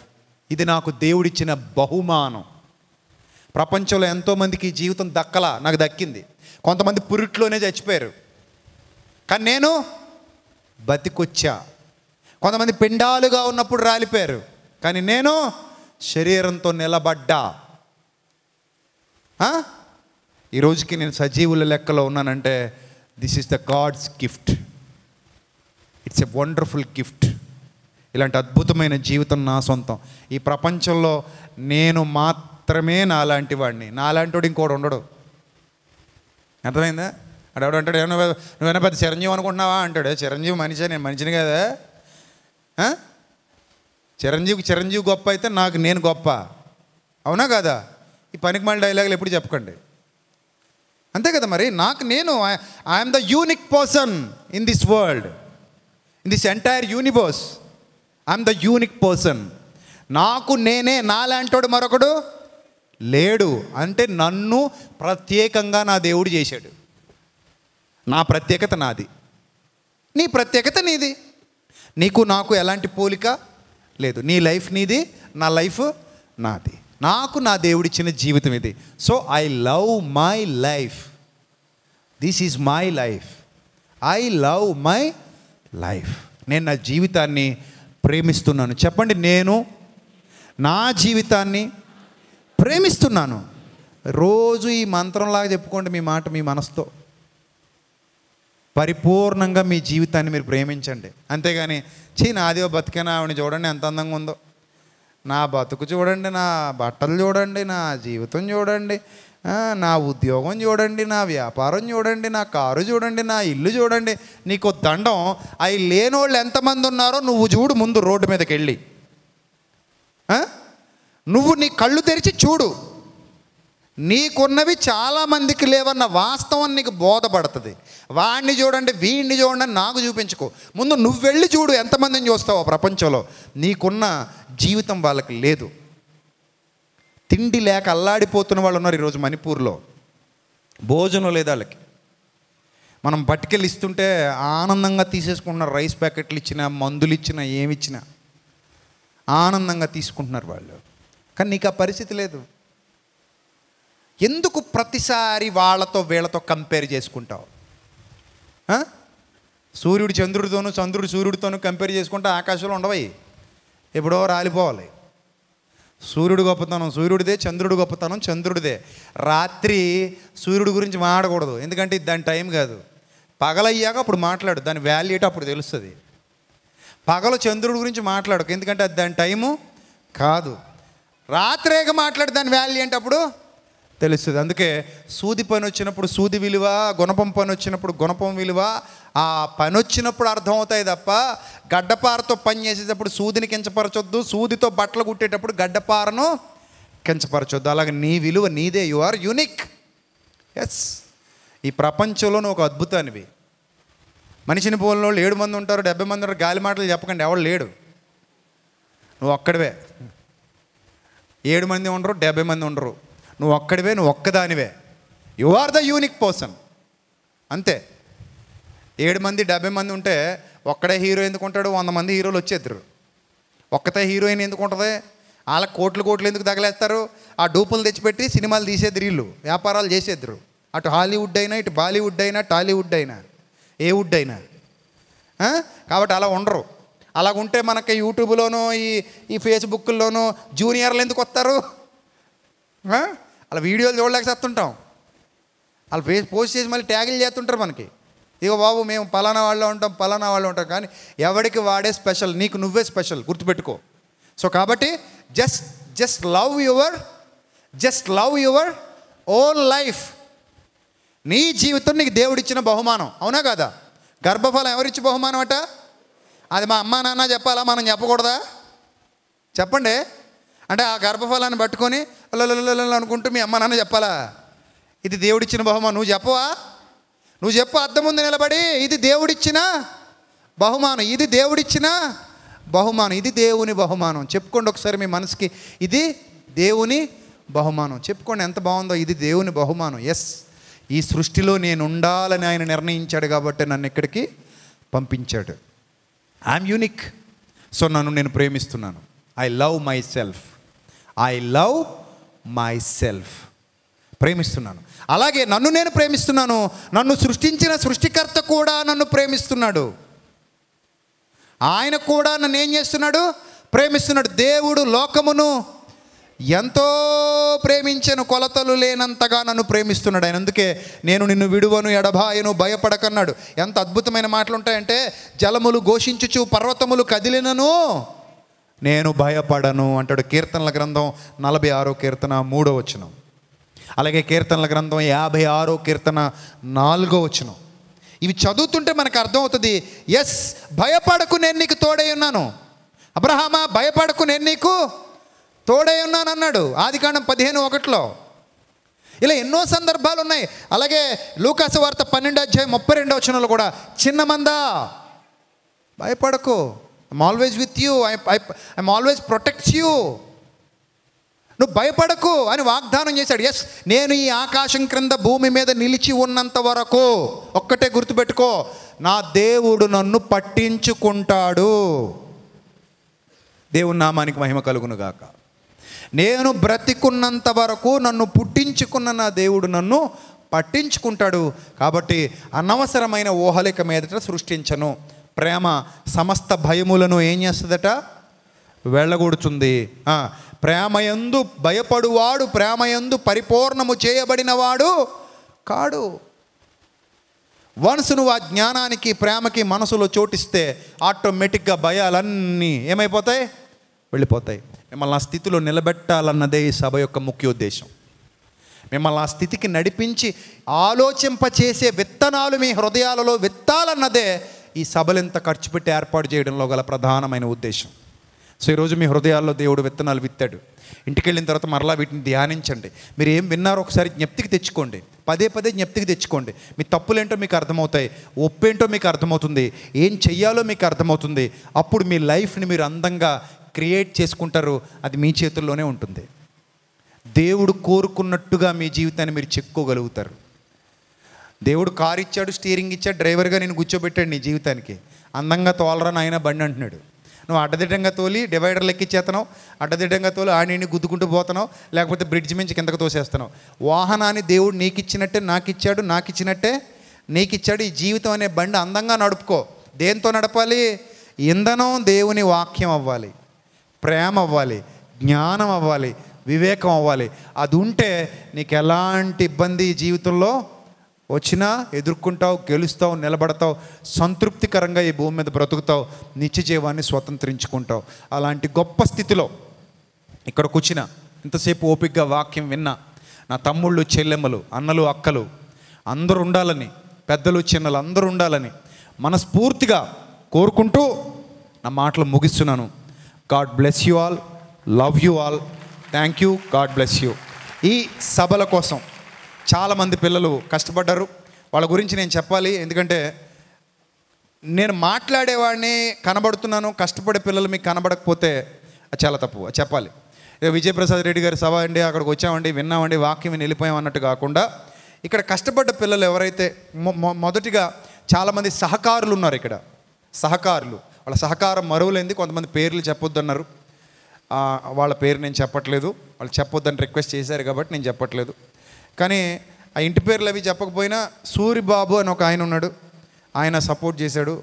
[SPEAKER 1] ఇది నాకు దేవుడిచ్చిన బహుమానం ప్రపంచంలో ఎంతోమందికి జీవితం దక్కలా నాకు దక్కింది కొంతమంది పురిట్లోనే చచ్చిపోయారు కానీ నేను బతికొచ్చా కొంతమంది పిండాలుగా ఉన్నప్పుడు రాలిపోయారు కానీ నేను శరీరంతో నిలబడ్డా ఈ రోజుకి నేను సజీవుల లెక్కలో ఉన్నానంటే this is the God's gift it's a wonderful gift ఇలాంటి అద్భుతమైన జీవితం నా సొంతం ఈ ప్రపంచంలో నేను మాత్రమే నాలాంటి వాడిని నాలాంటి వాడు ఇంకోటి ఉండడు అర్థమైందా అడవాడు అంటాడు ఏమన్నా నువ్వైనా పెద్ద చిరంజీవి అనుకుంటున్నావా అంటాడు చిరంజీవి మనిషి నేను మనిషిని కదా చిరంజీవి చిరంజీవి గొప్ప అయితే నాకు నేను గొప్ప అవునా కదా ఈ పనికి మళ్ళీ డైలాగులు ఎప్పుడు చెప్పకండి అంతే కదా మరి నాకు నేను I'm the unique person in this world in this entire universe I'm the unique person నాకు నేనే నాలాంటోడు మరొకడు లేడు అంటే నన్ను ప్రత్యేకంగా నా దేవుడు చేశాడు నా ప్రత్యేకత నాది నీ ప్రత్యేకత నీది నీకు నాకు ఎలాంటి పోలిక లేదు నీ లైఫ్ నీది నా లైఫ్ నాది నాకు నా దేవుడిచ్చిన జీవితం ఇది so I love my life this is my life I love my life నేను నా జీవితాన్ని ప్రేమిస్తున్నాను చెప్పండి నేను నా జీవితాన్ని ప్రేమిస్తున్నాను రోజు ఈ మంత్రంలాగా చెప్పుకోండి మీ మాట మీ మనసుతో పరిపూర్ణంగా మీ జీవితాన్ని మీరు ప్రేమించండి అంతేగాని చీ నాదేవో బతికిన ఆవిడ చూడండి ఎంత అందంగా ఉందో నా బతుకు చూడండి నా బట్టలు చూడండి నా జీవితం చూడండి నా ఉద్యోగం చూడండి నా వ్యాపారం చూడండి నా కారు చూడండి నా ఇల్లు చూడండి నీకు దండం అవి వాళ్ళు ఎంతమంది ఉన్నారో నువ్వు చూడు ముందు రోడ్డు మీదకి వెళ్ళి నువ్వు నీ కళ్ళు తెరిచి చూడు నీకున్నవి చాలామందికి లేవన్న వాస్తవం నీకు బోధపడుతుంది వాడిని చూడండి వీడిని చూడండి నాకు చూపించుకో ముందు నువ్వు వెళ్ళి చూడు ఎంతమందిని చూస్తావో ప్రపంచంలో నీకున్న జీవితం వాళ్ళకి లేదు తిండి లేక అల్లాడిపోతున్న వాళ్ళు ఉన్నారు ఈరోజు మణిపూర్లో భోజనం లేదు వాళ్ళకి మనం పట్టుకెళ్ళి ఇస్తుంటే ఆనందంగా తీసేసుకుంటున్నారు రైస్ ప్యాకెట్లు ఇచ్చినా మందులు ఇచ్చినా ఏమిచ్చినా ఆనందంగా తీసుకుంటున్నారు వాళ్ళు కానీ నీకు ఆ పరిస్థితి లేదు ఎందుకు ప్రతిసారి వాళ్ళతో వీళ్ళతో కంపేర్ చేసుకుంటావు సూర్యుడు చంద్రుడితోనూ చంద్రుడు సూర్యుడితోనూ కంపేర్ చేసుకుంటే ఆకాశంలో ఉండవయి ఎప్పుడో రాలిపోవాలి సూర్యుడు గొప్పతనం సూర్యుడిదే చంద్రుడు గొప్పతనం చంద్రుడిదే రాత్రి సూర్యుడు గురించి మాట్లాడకూడదు ఎందుకంటే దాని టైం కాదు పగలయ్యాక అప్పుడు మాట్లాడు దాని వాల్యూట అప్పుడు తెలుస్తుంది పగలు చంద్రుడి గురించి మాట్లాడకు ఎందుకంటే అది దాని టైము కాదు రాత్రేగా మాట్లాడి దాని ఏంటి ఏంటప్పుడు తెలుస్తుంది అందుకే సూది పని వచ్చినప్పుడు సూది విలువ గుణపం పని వచ్చినప్పుడు గుణపం విలువ ఆ పని వచ్చినప్పుడు అర్థమవుతాయి తప్ప గడ్డపారతో పని చేసేటప్పుడు సూదిని కించపరచొద్దు సూదితో బట్టలు కుట్టేటప్పుడు గడ్డపారను కించపరచొద్దు అలాగే నీ విలువ నీదే యు ఆర్ యూనిక్ ఎస్ ఈ ప్రపంచంలోనే ఒక అద్భుతానివి మనిషిని పోలిన వాళ్ళు ఏడు మంది ఉంటారు డెబ్బై మంది ఉంటారు గాలి మాటలు చెప్పకండి ఎవరు లేడు నువ్వు అక్కడవే ఏడు మంది ఉండరు డెబ్బై మంది ఉండరు నువ్వు ఒక్కడివే నువ్వు ఒక్కదానివే you are the unique person అంతే ఏడు మంది డెబ్బై మంది ఉంటే ఒక్కడే హీరో ఎందుకుంటాడు వంద మంది హీరోలు వచ్చేద్దరు ఒక్కతే హీరోయిన్ ఎందుకుంటుంది వాళ్ళకి కోట్లు కోట్లు ఎందుకు తగలేస్తారు ఆ డూపులు తెచ్చిపెట్టి సినిమాలు తీసేద్దరు వీళ్ళు వ్యాపారాలు చేసేద్దరు అటు హాలీవుడ్ అయినా ఇటు బాలీవుడ్ అయినా టాలీవుడ్ అయినా ఏ వుడ్ అయినా కాబట్టి అలా ఉండరు అలాగుంటే మనకి యూట్యూబ్లోనూ ఈ ఈ ఫేస్బుక్లోనో జూనియర్లు ఎందుకు వస్తారు అలా వీడియోలు చూడలేక చేస్తుంటాం వాళ్ళు ఫేస్ పోస్ట్ చేసి మళ్ళీ ట్యాగిల్ చేస్తుంటారు మనకి ఇక బాబు మేము పలానా వాళ్ళు ఉంటాం పలానా వాళ్ళు ఉంటాం కానీ ఎవరికి వాడే స్పెషల్ నీకు నువ్వే స్పెషల్ గుర్తుపెట్టుకో సో కాబట్టి just just love your just love your own life నీ జీవితం నీకు దేవుడిచ్చిన బహుమానం అవునా కదా గర్భఫలం ఎవరిచ్చి బహుమానం అట అది మా అమ్మా నాన్న చెప్పాలా మనం చెప్పకూడదా చెప్పండి అంటే ఆ గర్భఫలాన్ని పట్టుకొని అనుకుంటూ మీ అమ్మ నాన్న చెప్పాలా ఇది దేవుడిచ్చిన బహుమా నువ్వు చెప్పవా నువ్వు చెప్పు అద్దం ముందు నిలబడి ఇది దేవుడిచ్చిన బహుమానం ఇది దేవుడిచ్చిన బహుమానం ఇది దేవుని బహుమానం చెప్పుకోండి ఒకసారి మీ మనసుకి ఇది దేవుని బహుమానం చెప్పుకోండి ఎంత బాగుందో ఇది దేవుని బహుమానం ఎస్ ఈ సృష్టిలో నేను ఉండాలని ఆయన నిర్ణయించాడు కాబట్టి నన్ను ఇక్కడికి పంపించాడు ఐఎమ్ యూనిక్ సో నన్ను నేను ప్రేమిస్తున్నాను I love myself I love myself ప్రేమిస్తున్నాను అలాగే నన్ను నేను ప్రేమిస్తున్నాను నన్ను సృష్టించిన సృష్టికర్త కూడా నన్ను ప్రేమిస్తున్నాడు ఆయన కూడా నన్ను ఏం చేస్తున్నాడు ప్రేమిస్తున్నాడు దేవుడు లోకమును ఎంతో ప్రేమించను కొలతలు లేనంతగా నన్ను ప్రేమిస్తున్నాడు ఆయన అందుకే నేను నిన్ను విడువను ఎడబాయను భయపడకన్నాడు ఎంత అద్భుతమైన మాటలు ఉంటాయంటే జలములు ఘోషించుచు పర్వతములు కదిలినను నేను భయపడను అంటాడు కీర్తనల గ్రంథం నలభై ఆరో కీర్తన మూడో వచనం అలాగే కీర్తనల గ్రంథం యాభై ఆరో కీర్తన నాలుగో వచనం ఇవి చదువుతుంటే మనకు అర్థమవుతుంది ఎస్ భయపడకు నేను నీకు తోడై ఉన్నాను అబ్రహామా భయపడకు నేను నీకు తోడై ఉన్నానన్నాడు ఆది కాండం పదిహేను ఒకటిలో ఇలా ఎన్నో సందర్భాలు ఉన్నాయి అలాగే లూకాసు వార్త పన్నెండు అధ్యాయం ముప్పై రెండో వచనంలో కూడా చిన్న మందా భయపడకు I'm always with you I I'm always protects you నువ్వు భయపడకు అని వాగ్దానం చేశాడు ఎస్ నేను ఈ ఆకాశం క్రింద భూమి మీద నిలిచి ఉన్నంత వరకు ఒక్కటే గుర్తుపెట్టుకో నా దేవుడు నన్ను పట్టించుకుంటాడు దేవుని నామానికి మహిమ కలుగునుగాక నేను బ్రతికున్నంత వరకు నన్ను పుట్టించుకున్న నా దేవుడు నన్ను పట్టించుకుంటాడు కాబట్టి అనవసరమైన ఊహలిక మీదట సృష్టించను ప్రేమ సమస్త భయములను ఏం చేస్తుందట వెళ్ళగూడుచుంది ప్రేమయందు భయపడువాడు ప్రేమయందు పరిపూర్ణము చేయబడినవాడు కాడు వన్స్ నువ్వు ఆ జ్ఞానానికి ప్రేమకి మనసులో చోటిస్తే ఆటోమేటిక్గా భయాలన్నీ ఏమైపోతాయి వెళ్ళిపోతాయి మిమ్మల్ని ఆ స్థితిలో నిలబెట్టాలన్నదే ఈ సభ యొక్క ముఖ్య ఉద్దేశం మిమ్మల్ని ఆ స్థితికి నడిపించి ఆలోచింపచేసే విత్తనాలు మీ హృదయాలలో విత్తాలన్నదే ఈ సభలు ఇంత ఖర్చు పెట్టి ఏర్పాటు చేయడంలో గల ప్రధానమైన ఉద్దేశం సో ఈరోజు మీ హృదయాల్లో దేవుడు విత్తనాలు విత్తాడు ఇంటికి వెళ్ళిన తర్వాత మరలా వీటిని ధ్యానించండి మీరు ఏం విన్నారో ఒకసారి జ్ఞప్తికి తెచ్చుకోండి పదే పదే జ్ఞప్తికి తెచ్చుకోండి మీ తప్పులేంటో మీకు అర్థమవుతాయి ఒప్పేంటో మీకు అర్థమవుతుంది ఏం చెయ్యాలో మీకు అర్థమవుతుంది అప్పుడు మీ లైఫ్ని మీరు అందంగా క్రియేట్ చేసుకుంటారో అది మీ చేతుల్లోనే ఉంటుంది దేవుడు కోరుకున్నట్టుగా మీ జీవితాన్ని మీరు చెక్కోగలుగుతారు దేవుడు కారు ఇచ్చాడు స్టీరింగ్ ఇచ్చాడు డ్రైవర్గా నేను కూర్చోబెట్టాడు నీ జీవితానికి అందంగా తోలరా నాయన బండి అంటున్నాడు నువ్వు అడ్డదిడ్డంగా తోలి డివైడర్ లెక్కిచ్చేతనావు అడ్డదిడ్డంగా తోలి నీని గుద్దుకుంటూ పోతున్నావు లేకపోతే బ్రిడ్జ్ మించి కిందకు తోసేస్తున్నావు వాహనాన్ని దేవుడు నీకు ఇచ్చినట్టే నాకు ఇచ్చాడు నాకు ఇచ్చినట్టే నీకు ఇచ్చాడు ఈ జీవితం అనే బండి అందంగా నడుపుకో దేంతో నడపాలి ఇంధనం దేవుని వాక్యం అవ్వాలి ప్రేమ అవ్వాలి జ్ఞానం అవ్వాలి వివేకం అవ్వాలి అది ఉంటే నీకు ఎలాంటి ఇబ్బంది జీవితంలో వచ్చినా ఎదుర్కొంటావు గెలుస్తావు నిలబడతావు సంతృప్తికరంగా ఈ భూమి మీద బ్రతుకుతావు నిత్య జీవాన్ని స్వతంత్రించుకుంటావు అలాంటి గొప్ప స్థితిలో ఇక్కడ కూర్చిన ఇంతసేపు ఓపికగా వాక్యం విన్నా నా తమ్ముళ్ళు చెల్లెమ్మలు అన్నలు అక్కలు అందరు ఉండాలని పెద్దలు చిన్నలు అందరూ ఉండాలని మనస్ఫూర్తిగా కోరుకుంటూ నా మాటలు ముగిస్తున్నాను God bless you all love you all thank you God bless you ఈ సభల కోసం చాలామంది పిల్లలు కష్టపడ్డారు వాళ్ళ గురించి నేను చెప్పాలి ఎందుకంటే నేను మాట్లాడేవాడిని కనబడుతున్నాను కష్టపడే పిల్లలు మీకు కనబడకపోతే చాలా తప్పు చెప్పాలి విజయప్రసాద్ రెడ్డి గారి సభ అండి అక్కడికి వచ్చామండి విన్నామండి వాక్యం వెళ్ళిపోయాం అన్నట్టు కాకుండా ఇక్కడ కష్టపడ్డ పిల్లలు ఎవరైతే మొదటిగా చాలామంది సహకారులు ఉన్నారు ఇక్కడ సహకారులు వాళ్ళ సహకారం మరువులేంది కొంతమంది పేర్లు చెప్పొద్దన్నారు వాళ్ళ పేరు నేను చెప్పట్లేదు వాళ్ళు చెప్పొద్దని రిక్వెస్ట్ చేశారు కాబట్టి నేను చెప్పట్లేదు కానీ ఆ ఇంటి పేర్లు అవి చెప్పకపోయినా సూరిబాబు అని ఒక ఆయన ఉన్నాడు ఆయన సపోర్ట్ చేశాడు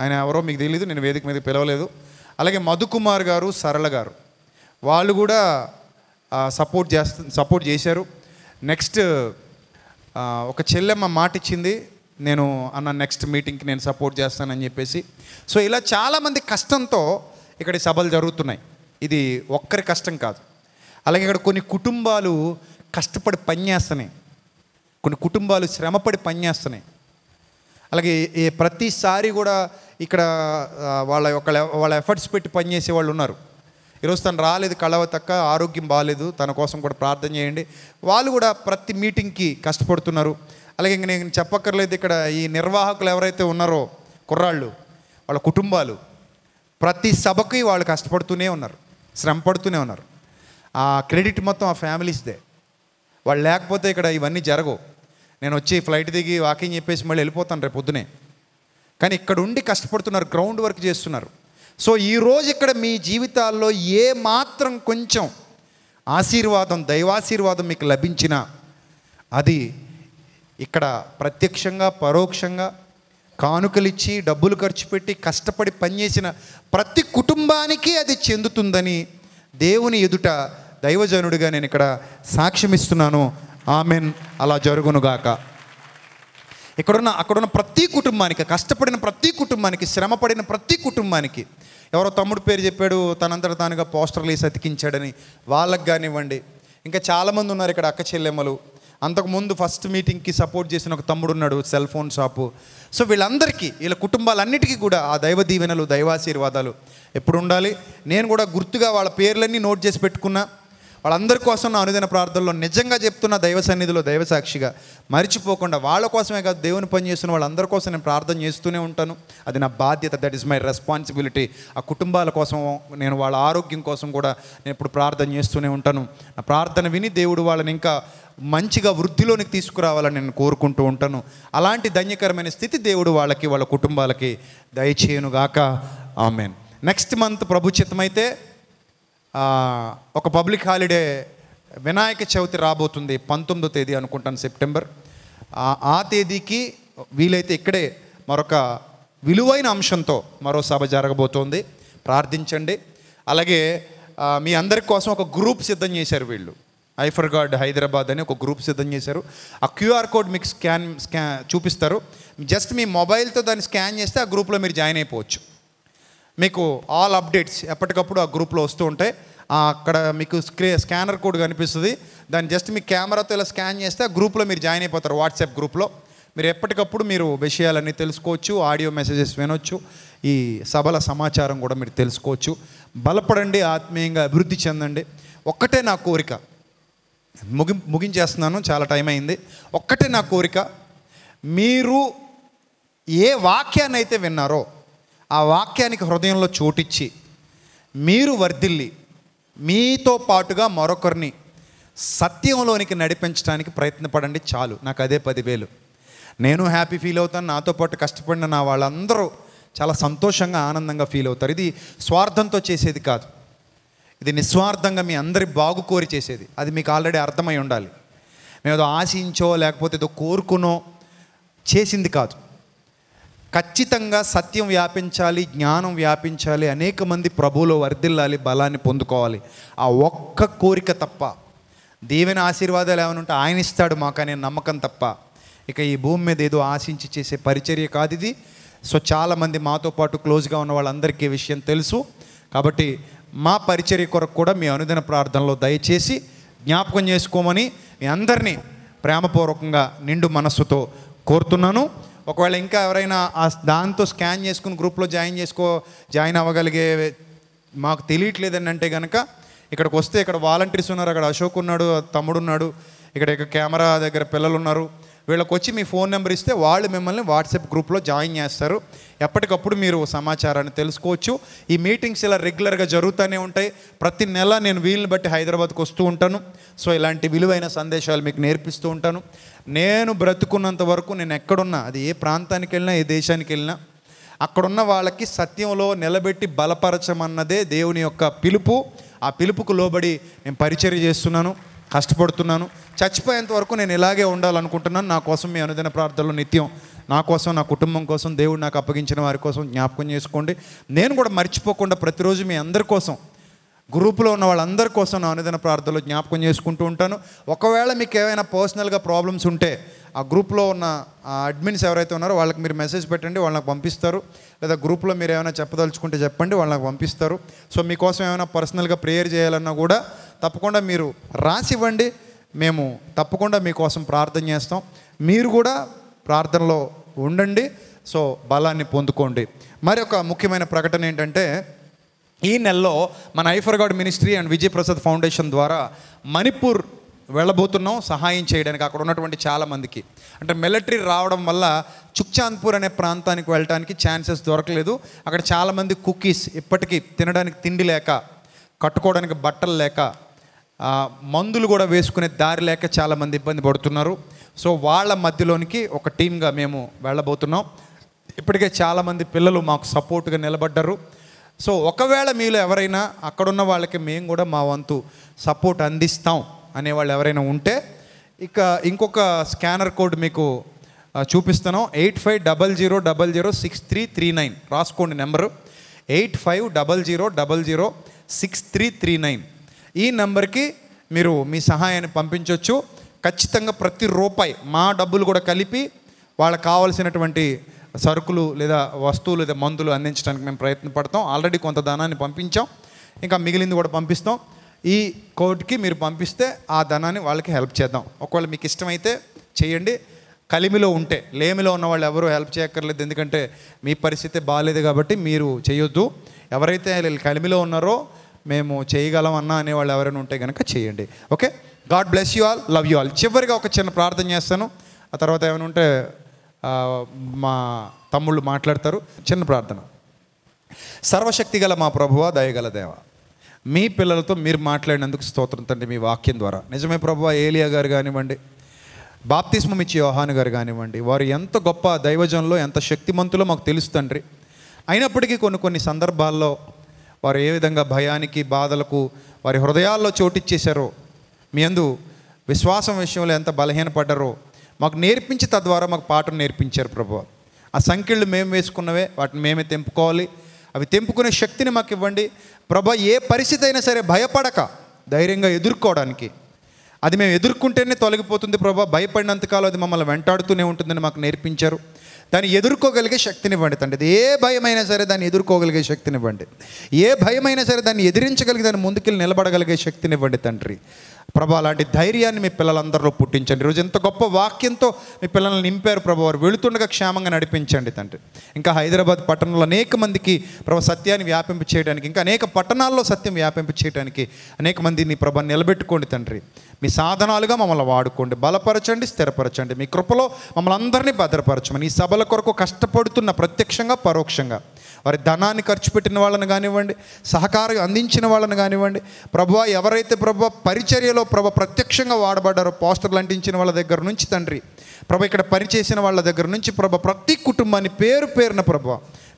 [SPEAKER 1] ఆయన ఎవరో మీకు తెలియదు నేను వేదిక మీద పిలవలేదు అలాగే మధుకుమార్ గారు సరళ గారు వాళ్ళు కూడా సపోర్ట్ చేస్తు సపోర్ట్ చేశారు నెక్స్ట్ ఒక చెల్లెమ్మ మాటిచ్చింది నేను అన్న నెక్స్ట్ మీటింగ్కి నేను సపోర్ట్ చేస్తానని చెప్పేసి సో ఇలా చాలామంది కష్టంతో ఇక్కడ సభలు జరుగుతున్నాయి ఇది ఒక్కరి కష్టం కాదు అలాగే ఇక్కడ కొన్ని కుటుంబాలు కష్టపడి పనిచేస్తున్నాయి కొన్ని కుటుంబాలు శ్రమపడి పనిచేస్తున్నాయి అలాగే ప్రతిసారి కూడా ఇక్కడ వాళ్ళ ఒక వాళ్ళ ఎఫర్ట్స్ పెట్టి పనిచేసే వాళ్ళు ఉన్నారు ఈరోజు తను రాలేదు కళవ తక్క ఆరోగ్యం బాగాలేదు తన కోసం కూడా ప్రార్థన చేయండి వాళ్ళు కూడా ప్రతి మీటింగ్కి కష్టపడుతున్నారు అలాగే ఇంక నేను చెప్పక్కర్లేదు ఇక్కడ ఈ నిర్వాహకులు ఎవరైతే ఉన్నారో కుర్రాళ్ళు వాళ్ళ కుటుంబాలు ప్రతి సభకి వాళ్ళు కష్టపడుతూనే ఉన్నారు శ్రమ పడుతూనే ఉన్నారు ఆ క్రెడిట్ మొత్తం ఆ ఫ్యామిలీస్దే వాళ్ళు లేకపోతే ఇక్కడ ఇవన్నీ జరగవు నేను వచ్చి ఫ్లైట్ దిగి వాకింగ్ చెప్పేసి మళ్ళీ వెళ్ళిపోతాను రేపు పొద్దునే కానీ ఇక్కడ ఉండి కష్టపడుతున్నారు గ్రౌండ్ వర్క్ చేస్తున్నారు సో ఈరోజు ఇక్కడ మీ జీవితాల్లో ఏ మాత్రం కొంచెం ఆశీర్వాదం దైవాశీర్వాదం మీకు లభించినా అది ఇక్కడ ప్రత్యక్షంగా పరోక్షంగా కానుకలిచ్చి డబ్బులు ఖర్చు పెట్టి కష్టపడి పనిచేసిన ప్రతి కుటుంబానికి అది చెందుతుందని దేవుని ఎదుట దైవజనుడిగా నేను ఇక్కడ సాక్ష్యమిస్తున్నాను ఆమెన్ అలా జరుగునుగాక ఇక్కడున్న అక్కడున్న ప్రతి కుటుంబానికి కష్టపడిన ప్రతి కుటుంబానికి శ్రమపడిన ప్రతి కుటుంబానికి ఎవరో తమ్ముడు పేరు చెప్పాడు తనంతట తానుగా పోస్టర్లు వేసి అతికించాడని వాళ్ళకి కానివ్వండి ఇంకా చాలామంది ఉన్నారు ఇక్కడ అక్క చెల్లెమ్మలు అంతకుముందు ఫస్ట్ మీటింగ్కి సపోర్ట్ చేసిన ఒక తమ్ముడు ఉన్నాడు సెల్ ఫోన్ షాపు సో వీళ్ళందరికీ వీళ్ళ కుటుంబాలన్నిటికీ కూడా ఆ దైవ దీవెనలు దైవాశీర్వాదాలు ఎప్పుడు ఉండాలి నేను కూడా గుర్తుగా వాళ్ళ పేర్లన్నీ నోట్ చేసి పెట్టుకున్నా వాళ్ళందరి కోసం నా అనుదిన ప్రార్థనలో నిజంగా చెప్తున్న దైవ సన్నిధిలో దైవ సాక్షిగా మర్చిపోకుండా వాళ్ళ కోసమే కాదు దేవుని పని చేస్తున్న వాళ్ళందరి కోసం నేను ప్రార్థన చేస్తూనే ఉంటాను అది నా బాధ్యత దట్ ఈస్ మై రెస్పాన్సిబిలిటీ ఆ కుటుంబాల కోసం నేను వాళ్ళ ఆరోగ్యం కోసం కూడా నేను ఇప్పుడు ప్రార్థన చేస్తూనే ఉంటాను నా ప్రార్థన విని దేవుడు వాళ్ళని ఇంకా మంచిగా వృద్ధిలోనికి తీసుకురావాలని నేను కోరుకుంటూ ఉంటాను అలాంటి ధన్యకరమైన స్థితి దేవుడు వాళ్ళకి వాళ్ళ కుటుంబాలకి దయచేయునుగాక ఆమెన్ నెక్స్ట్ మంత్ ప్రభుచితమైతే ఒక పబ్లిక్ హాలిడే వినాయక చవితి రాబోతుంది పంతొమ్మిదో తేదీ అనుకుంటాను సెప్టెంబర్ ఆ తేదీకి వీలైతే ఇక్కడే మరొక విలువైన అంశంతో మరో సభ జరగబోతోంది ప్రార్థించండి అలాగే మీ అందరి కోసం ఒక గ్రూప్ సిద్ధం చేశారు వీళ్ళు ఐఫర్ గార్డ్ హైదరాబాద్ అని ఒక గ్రూప్ సిద్ధం చేశారు ఆ క్యూఆర్ కోడ్ మీకు స్కాన్ స్కా చూపిస్తారు జస్ట్ మీ మొబైల్తో దాన్ని స్కాన్ చేస్తే ఆ గ్రూప్లో మీరు జాయిన్ అయిపోవచ్చు మీకు ఆల్ అప్డేట్స్ ఎప్పటికప్పుడు ఆ గ్రూప్లో వస్తూ ఉంటాయి అక్కడ మీకు స్క్రీ స్కానర్ కోడ్ కనిపిస్తుంది దాన్ని జస్ట్ మీ కెమెరాతో ఇలా స్కాన్ చేస్తే ఆ గ్రూప్లో మీరు జాయిన్ అయిపోతారు వాట్సాప్ గ్రూప్లో మీరు ఎప్పటికప్పుడు మీరు విషయాలన్నీ తెలుసుకోవచ్చు ఆడియో మెసేజెస్ వినొచ్చు ఈ సభల సమాచారం కూడా మీరు తెలుసుకోవచ్చు బలపడండి ఆత్మీయంగా అభివృద్ధి చెందండి ఒక్కటే నా కోరిక ముగి ముగించేస్తున్నాను చాలా టైం అయింది ఒక్కటే నా కోరిక మీరు ఏ వాక్యాన్ని అయితే విన్నారో ఆ వాక్యానికి హృదయంలో చోటిచ్చి మీరు వర్ధిల్లి మీతో పాటుగా మరొకరిని సత్యంలోనికి నడిపించడానికి ప్రయత్నపడండి చాలు నాకు అదే పదివేలు నేను హ్యాపీ ఫీల్ అవుతాను నాతో పాటు కష్టపడిన నా వాళ్ళందరూ చాలా సంతోషంగా ఆనందంగా ఫీల్ అవుతారు ఇది స్వార్థంతో చేసేది కాదు ఇది నిస్వార్థంగా మీ అందరి బాగు కోరి చేసేది అది మీకు ఆల్రెడీ అర్థమై ఉండాలి మేము ఏదో ఆశించో లేకపోతే ఏదో కోరుకునో చేసింది కాదు ఖచ్చితంగా సత్యం వ్యాపించాలి జ్ఞానం వ్యాపించాలి అనేక మంది ప్రభువులో వర్ధిల్లాలి బలాన్ని పొందుకోవాలి ఆ ఒక్క కోరిక తప్ప దేవుని ఆశీర్వాదాలు ఏమైనా ఉంటే ఆయన ఇస్తాడు మాకు అనే నమ్మకం తప్ప ఇక ఈ భూమి మీద ఏదో ఆశించి చేసే పరిచర్య కాదు ఇది సో చాలామంది మాతో పాటు క్లోజ్గా ఉన్న వాళ్ళందరికీ విషయం తెలుసు కాబట్టి మా పరిచర్య కొరకు కూడా మీ అనుదిన ప్రార్థనలో దయచేసి జ్ఞాపకం చేసుకోమని మీ అందరినీ ప్రేమపూర్వకంగా నిండు మనస్సుతో కోరుతున్నాను ఒకవేళ ఇంకా ఎవరైనా ఆ దాంతో స్కాన్ చేసుకుని గ్రూప్లో జాయిన్ చేసుకో జాయిన్ అవ్వగలిగే మాకు తెలియట్లేదని అంటే కనుక ఇక్కడికి వస్తే ఇక్కడ వాలంటీర్స్ ఉన్నారు అక్కడ అశోక్ ఉన్నాడు తమ్ముడు ఉన్నాడు ఇక్కడ కెమెరా దగ్గర పిల్లలు ఉన్నారు వీళ్ళకి వచ్చి మీ ఫోన్ నెంబర్ ఇస్తే వాళ్ళు మిమ్మల్ని వాట్సాప్ గ్రూప్లో జాయిన్ చేస్తారు ఎప్పటికప్పుడు మీరు సమాచారాన్ని తెలుసుకోవచ్చు ఈ మీటింగ్స్ ఇలా రెగ్యులర్గా జరుగుతూనే ఉంటాయి ప్రతి నెల నేను వీళ్ళని బట్టి హైదరాబాద్కి వస్తూ ఉంటాను సో ఇలాంటి విలువైన సందేశాలు మీకు నేర్పిస్తూ ఉంటాను నేను బ్రతుకున్నంత వరకు నేను ఎక్కడున్నా అది ఏ ప్రాంతానికి వెళ్ళినా ఏ దేశానికి వెళ్ళినా అక్కడున్న వాళ్ళకి సత్యంలో నిలబెట్టి బలపరచమన్నదే దేవుని యొక్క పిలుపు ఆ పిలుపుకు లోబడి నేను పరిచర్ చేస్తున్నాను కష్టపడుతున్నాను చచ్చిపోయేంత వరకు నేను ఇలాగే ఉండాలనుకుంటున్నాను నా కోసం మీ అనుదిన ప్రార్థనలు నిత్యం నా కోసం నా కుటుంబం కోసం దేవుడు నాకు అప్పగించిన వారి కోసం జ్ఞాపకం చేసుకోండి నేను కూడా మర్చిపోకుండా ప్రతిరోజు మీ అందరి కోసం గ్రూపులో ఉన్న వాళ్ళందరి కోసం నా అనుదిన ప్రార్థనలు జ్ఞాపకం చేసుకుంటూ ఉంటాను ఒకవేళ మీకు ఏమైనా పర్సనల్గా ప్రాబ్లమ్స్ ఉంటే ఆ గ్రూప్లో ఉన్న అడ్మిన్స్ ఎవరైతే ఉన్నారో వాళ్ళకి మీరు మెసేజ్ పెట్టండి వాళ్ళకి పంపిస్తారు లేదా గ్రూప్లో మీరు ఏమైనా చెప్పదలుచుకుంటే చెప్పండి వాళ్ళకి పంపిస్తారు సో మీకోసం ఏమైనా పర్సనల్గా ప్రేయర్ చేయాలన్నా కూడా తప్పకుండా మీరు రాసివ్వండి మేము తప్పకుండా మీకోసం ప్రార్థన చేస్తాం మీరు కూడా ప్రార్థనలో ఉండండి సో బలాన్ని పొందుకోండి మరి ఒక ముఖ్యమైన ప్రకటన ఏంటంటే ఈ నెలలో మన I for God ministry and Vijayprasad foundation ద్వారా మణిపూర్ వెళ్ళబోతున్నాం సహాయం చేయడానికి అక్కడ ఉన్నటువంటి చాలామందికి అంటే మిలిటరీ రావడం వల్ల చుక్చాంద్పూర్ అనే ప్రాంతానికి వెళ్ళడానికి ఛాన్సెస్ దొరకలేదు అక్కడ చాలామంది కుకీస్ ఇప్పటికీ తినడానికి తిండి లేక కట్టుకోవడానికి బట్టలు లేక మందులు కూడా వేసుకునే దారి లేక చాలామంది ఇబ్బంది పడుతున్నారు సో వాళ్ళ మధ్యలోనికి ఒక టీమ్గా మేము వెళ్ళబోతున్నాం ఇప్పటికే చాలామంది పిల్లలు మాకు సపోర్ట్గా నిలబడ్డారు సో ఒకవేళ మీలో ఎవరైనా అక్కడున్న వాళ్ళకి మేము కూడా మా వంతు సపోర్ట్ అందిస్తాం అనేవాళ్ళు ఎవరైనా ఉంటే ఇక ఇంకొక స్కానర్ కోడ్ మీకు చూపిస్తాను eight five double zero double zero six three three nine రాసుకోండి number eight five double zero double zero six three three nine ఈ నెంబర్కి మీరు మీ సహాయాన్ని పంపించవచ్చు ఖచ్చితంగా ప్రతి రూపాయి మా డబ్బులు కూడా కలిపి వాళ్ళకి కావాల్సినటువంటి సరుకులు లేదా వస్తువులు లేదా మందులు అందించడానికి మేము ప్రయత్నపడతాం ఆల్రెడీ కొంత ధనాన్ని పంపించాం ఇంకా మిగిలింది కూడా పంపిస్తాం ఈ కోర్టుకి మీరు పంపిస్తే ఆ ధనాన్ని వాళ్ళకి హెల్ప్ చేద్దాం ఒకవేళ మీకు ఇష్టమైతే చేయండి కలిమిలో ఉంటే లేమిలో ఉన్న వాళ్ళు ఎవరు హెల్ప్ చేయక్కర్లేదు ఎందుకంటే మీ పరిస్థితి బాగాలేదు కాబట్టి మీరు చేయొద్దు ఎవరైతే కలిమిలో ఉన్నారో మేము చేయగలం అన్నా అనేవాళ్ళు ఎవరైనా ఉంటే కనుక చేయండి okay God bless you all love you all చివరిగా ఒక చిన్న ప్రార్థన చేస్తాను ఆ తర్వాత ఏమైనా ఉంటే మా తమ్ముళ్ళు మాట్లాడతారు చిన్న ప్రార్థన గల మా ప్రభువ దయగల దేవ మీ పిల్లలతో మీరు మాట్లాడినందుకు స్తోత్రం తండ్రి మీ వాక్యం ద్వారా నిజమే ప్రభు ఏలియా గారు కానివ్వండి బాప్తిస్మం ఇచ్చి యోహాను గారు కానివ్వండి వారు ఎంత గొప్ప దైవజనంలో ఎంత శక్తిమంతులో మాకు తెలుసు తండ్రి అయినప్పటికీ కొన్ని కొన్ని సందర్భాల్లో వారు ఏ విధంగా భయానికి బాధలకు వారి హృదయాల్లో చోటిచ్చేశారో మీ అందు విశ్వాసం విషయంలో ఎంత బలహీనపడ్డారో మాకు నేర్పించి తద్వారా మాకు పాటను నేర్పించారు ప్రభు ఆ సంఖ్యలు మేము వేసుకున్నవే వాటిని మేమే తెంపుకోవాలి అవి తెంపుకునే శక్తిని మాకు ఇవ్వండి ప్రభ ఏ పరిస్థితి అయినా సరే భయపడక ధైర్యంగా ఎదుర్కోవడానికి అది మేము ఎదుర్కొంటేనే తొలగిపోతుంది ప్రభా భయపడినంతకాలం అది మమ్మల్ని వెంటాడుతూనే ఉంటుందని మాకు నేర్పించారు దాన్ని ఎదుర్కోగలిగే శక్తినివ్వండి తండ్రి ఏ భయమైనా సరే దాన్ని ఎదుర్కోగలిగే శక్తినివ్వండి ఏ భయమైనా సరే దాన్ని ఎదిరించగలిగే దాన్ని ముందుకెళ్ళి నిలబడగలిగే శక్తినివ్వండి తండ్రి ప్రభా అలాంటి ధైర్యాన్ని మీ పిల్లలందరిలో పుట్టించండి ఈరోజు ఎంత గొప్ప వాక్యంతో మీ పిల్లల్ని నింపారు ప్రభా వారు వెళుతుండగా క్షేమంగా నడిపించండి తండ్రి ఇంకా హైదరాబాద్ పట్టణంలో అనేక మందికి ప్రభా సత్యాన్ని వ్యాపింప చేయడానికి ఇంకా అనేక పట్టణాల్లో సత్యం వ్యాపింప చేయడానికి అనేక మంది నీ ప్రభా నిలబెట్టుకోండి తండ్రి మీ సాధనాలుగా మమ్మల్ని వాడుకోండి బలపరచండి స్థిరపరచండి మీ కృపలో మమ్మల్ని అందరినీ భద్రపరచమని ఈ సభల కొరకు కష్టపడుతున్న ప్రత్యక్షంగా పరోక్షంగా వారి ధనాన్ని ఖర్చు పెట్టిన వాళ్ళని కానివ్వండి సహకారం అందించిన వాళ్ళని కానివ్వండి ప్రభు ఎవరైతే ప్రభు పరిచర్యలో ప్రభు ప్రత్యక్షంగా వాడబడ్డారో పోస్టర్లు అంటించిన వాళ్ళ దగ్గర నుంచి తండ్రి ప్రభు ఇక్కడ పనిచేసిన వాళ్ళ దగ్గర నుంచి ప్రభ ప్రతి కుటుంబాన్ని పేరు పేరున ప్రభ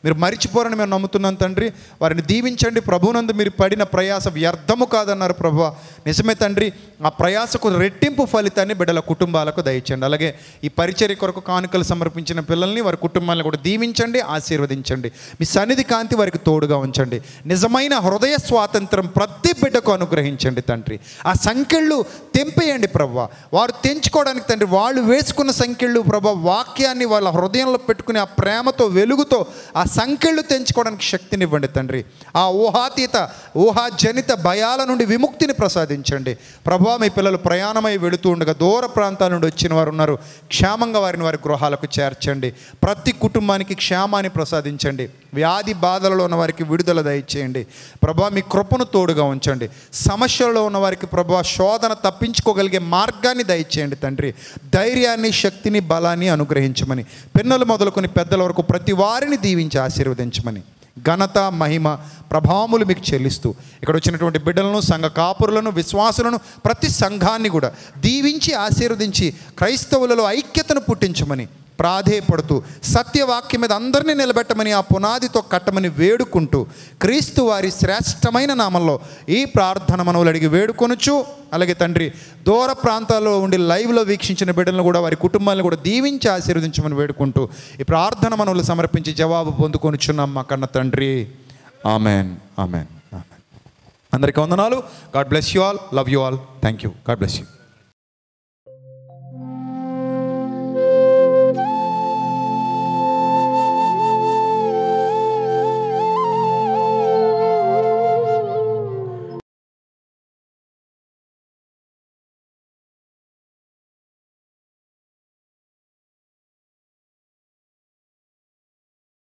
[SPEAKER 1] మీరు మరిచిపోరని మేము నమ్ముతున్నాం తండ్రి వారిని దీవించండి ప్రభునందు మీరు పడిన ప్రయాస వ్యర్థము కాదన్నారు ప్రభు నిజమే తండ్రి ఆ ప్రయాసకు రెట్టింపు ఫలితాన్ని బిడ్డల కుటుంబాలకు దయచండి అలాగే ఈ పరిచర్య కొరకు కానుకలు సమర్పించిన పిల్లల్ని వారి కుటుంబాలను కూడా దీవించండి ఆశీర్వదించండి మీ సన్నిధి కాంతి వారికి తోడుగా ఉంచండి నిజమైన హృదయ స్వాతంత్రం ప్రతి బిడ్డకు అనుగ్రహించండి తండ్రి ఆ సంఖ్యళ్ళు తెంపేయండి ప్రభు వారు తెంచుకోవడానికి తండ్రి వాళ్ళు వేసుకున్న సంఖ్యళ్ళు ప్రభా వాక్యాన్ని వాళ్ళ హృదయంలో పెట్టుకుని ఆ ప్రేమతో వెలుగుతో ఆ సంఖ్యలు తెంచుకోవడానికి శక్తినివ్వండి తండ్రి ఆ ఊహాతీత ఊహాజనిత భయాల నుండి విముక్తిని ప్రసాదించండి ప్రభా మీ పిల్లలు ప్రయాణమై వెళుతూ ఉండగా దూర ప్రాంతాల నుండి వచ్చిన వారు ఉన్నారు క్షేమంగా వారిని వారి గృహాలకు చేర్చండి ప్రతి కుటుంబానికి క్షేమాన్ని ప్రసాదించండి వ్యాధి బాధలలో ఉన్న వారికి విడుదల దయచేయండి ప్రభా మీ కృపను తోడుగా ఉంచండి సమస్యల్లో ఉన్న వారికి ప్రభా శోధన తప్పించుకోగలిగే మార్గాన్ని దయచేయండి తండ్రి ధైర్యాన్ని శక్తిని బలాన్ని అనుగ్రహించమని పిన్నలు మొదలుకొని పెద్దల వరకు ప్రతి వారిని దీవించాలి ఆశీర్వదించమని ఘనత మహిమ ప్రభావములు మీకు చెల్లిస్తూ ఇక్కడ వచ్చినటువంటి బిడ్డలను సంఘ కాపురులను విశ్వాసులను ప్రతి సంఘాన్ని కూడా దీవించి ఆశీర్వదించి క్రైస్తవులలో ఐక్యతను పుట్టించమని ప్రాధేయపడుతూ సత్యవాక్యం మీద అందరినీ నిలబెట్టమని ఆ పునాదితో కట్టమని వేడుకుంటూ క్రీస్తు వారి శ్రేష్టమైన నామంలో ఈ ప్రార్థన మనవులు అడిగి వేడుకొనొచ్చు అలాగే తండ్రి దూర ప్రాంతాల్లో ఉండి లైవ్లో వీక్షించిన బిడ్డలను కూడా వారి కుటుంబాలను కూడా దీవించి ఆశీర్వదించమని వేడుకుంటూ ఈ ప్రార్థన మనవులు సమర్పించి జవాబు పొందుకొనుచున్నాం మా కన్న తండ్రి ఆమెన్ ఆమెన్ ఆమెన్ అందరికీ వందనాలు God bless you all love you all thank you God bless you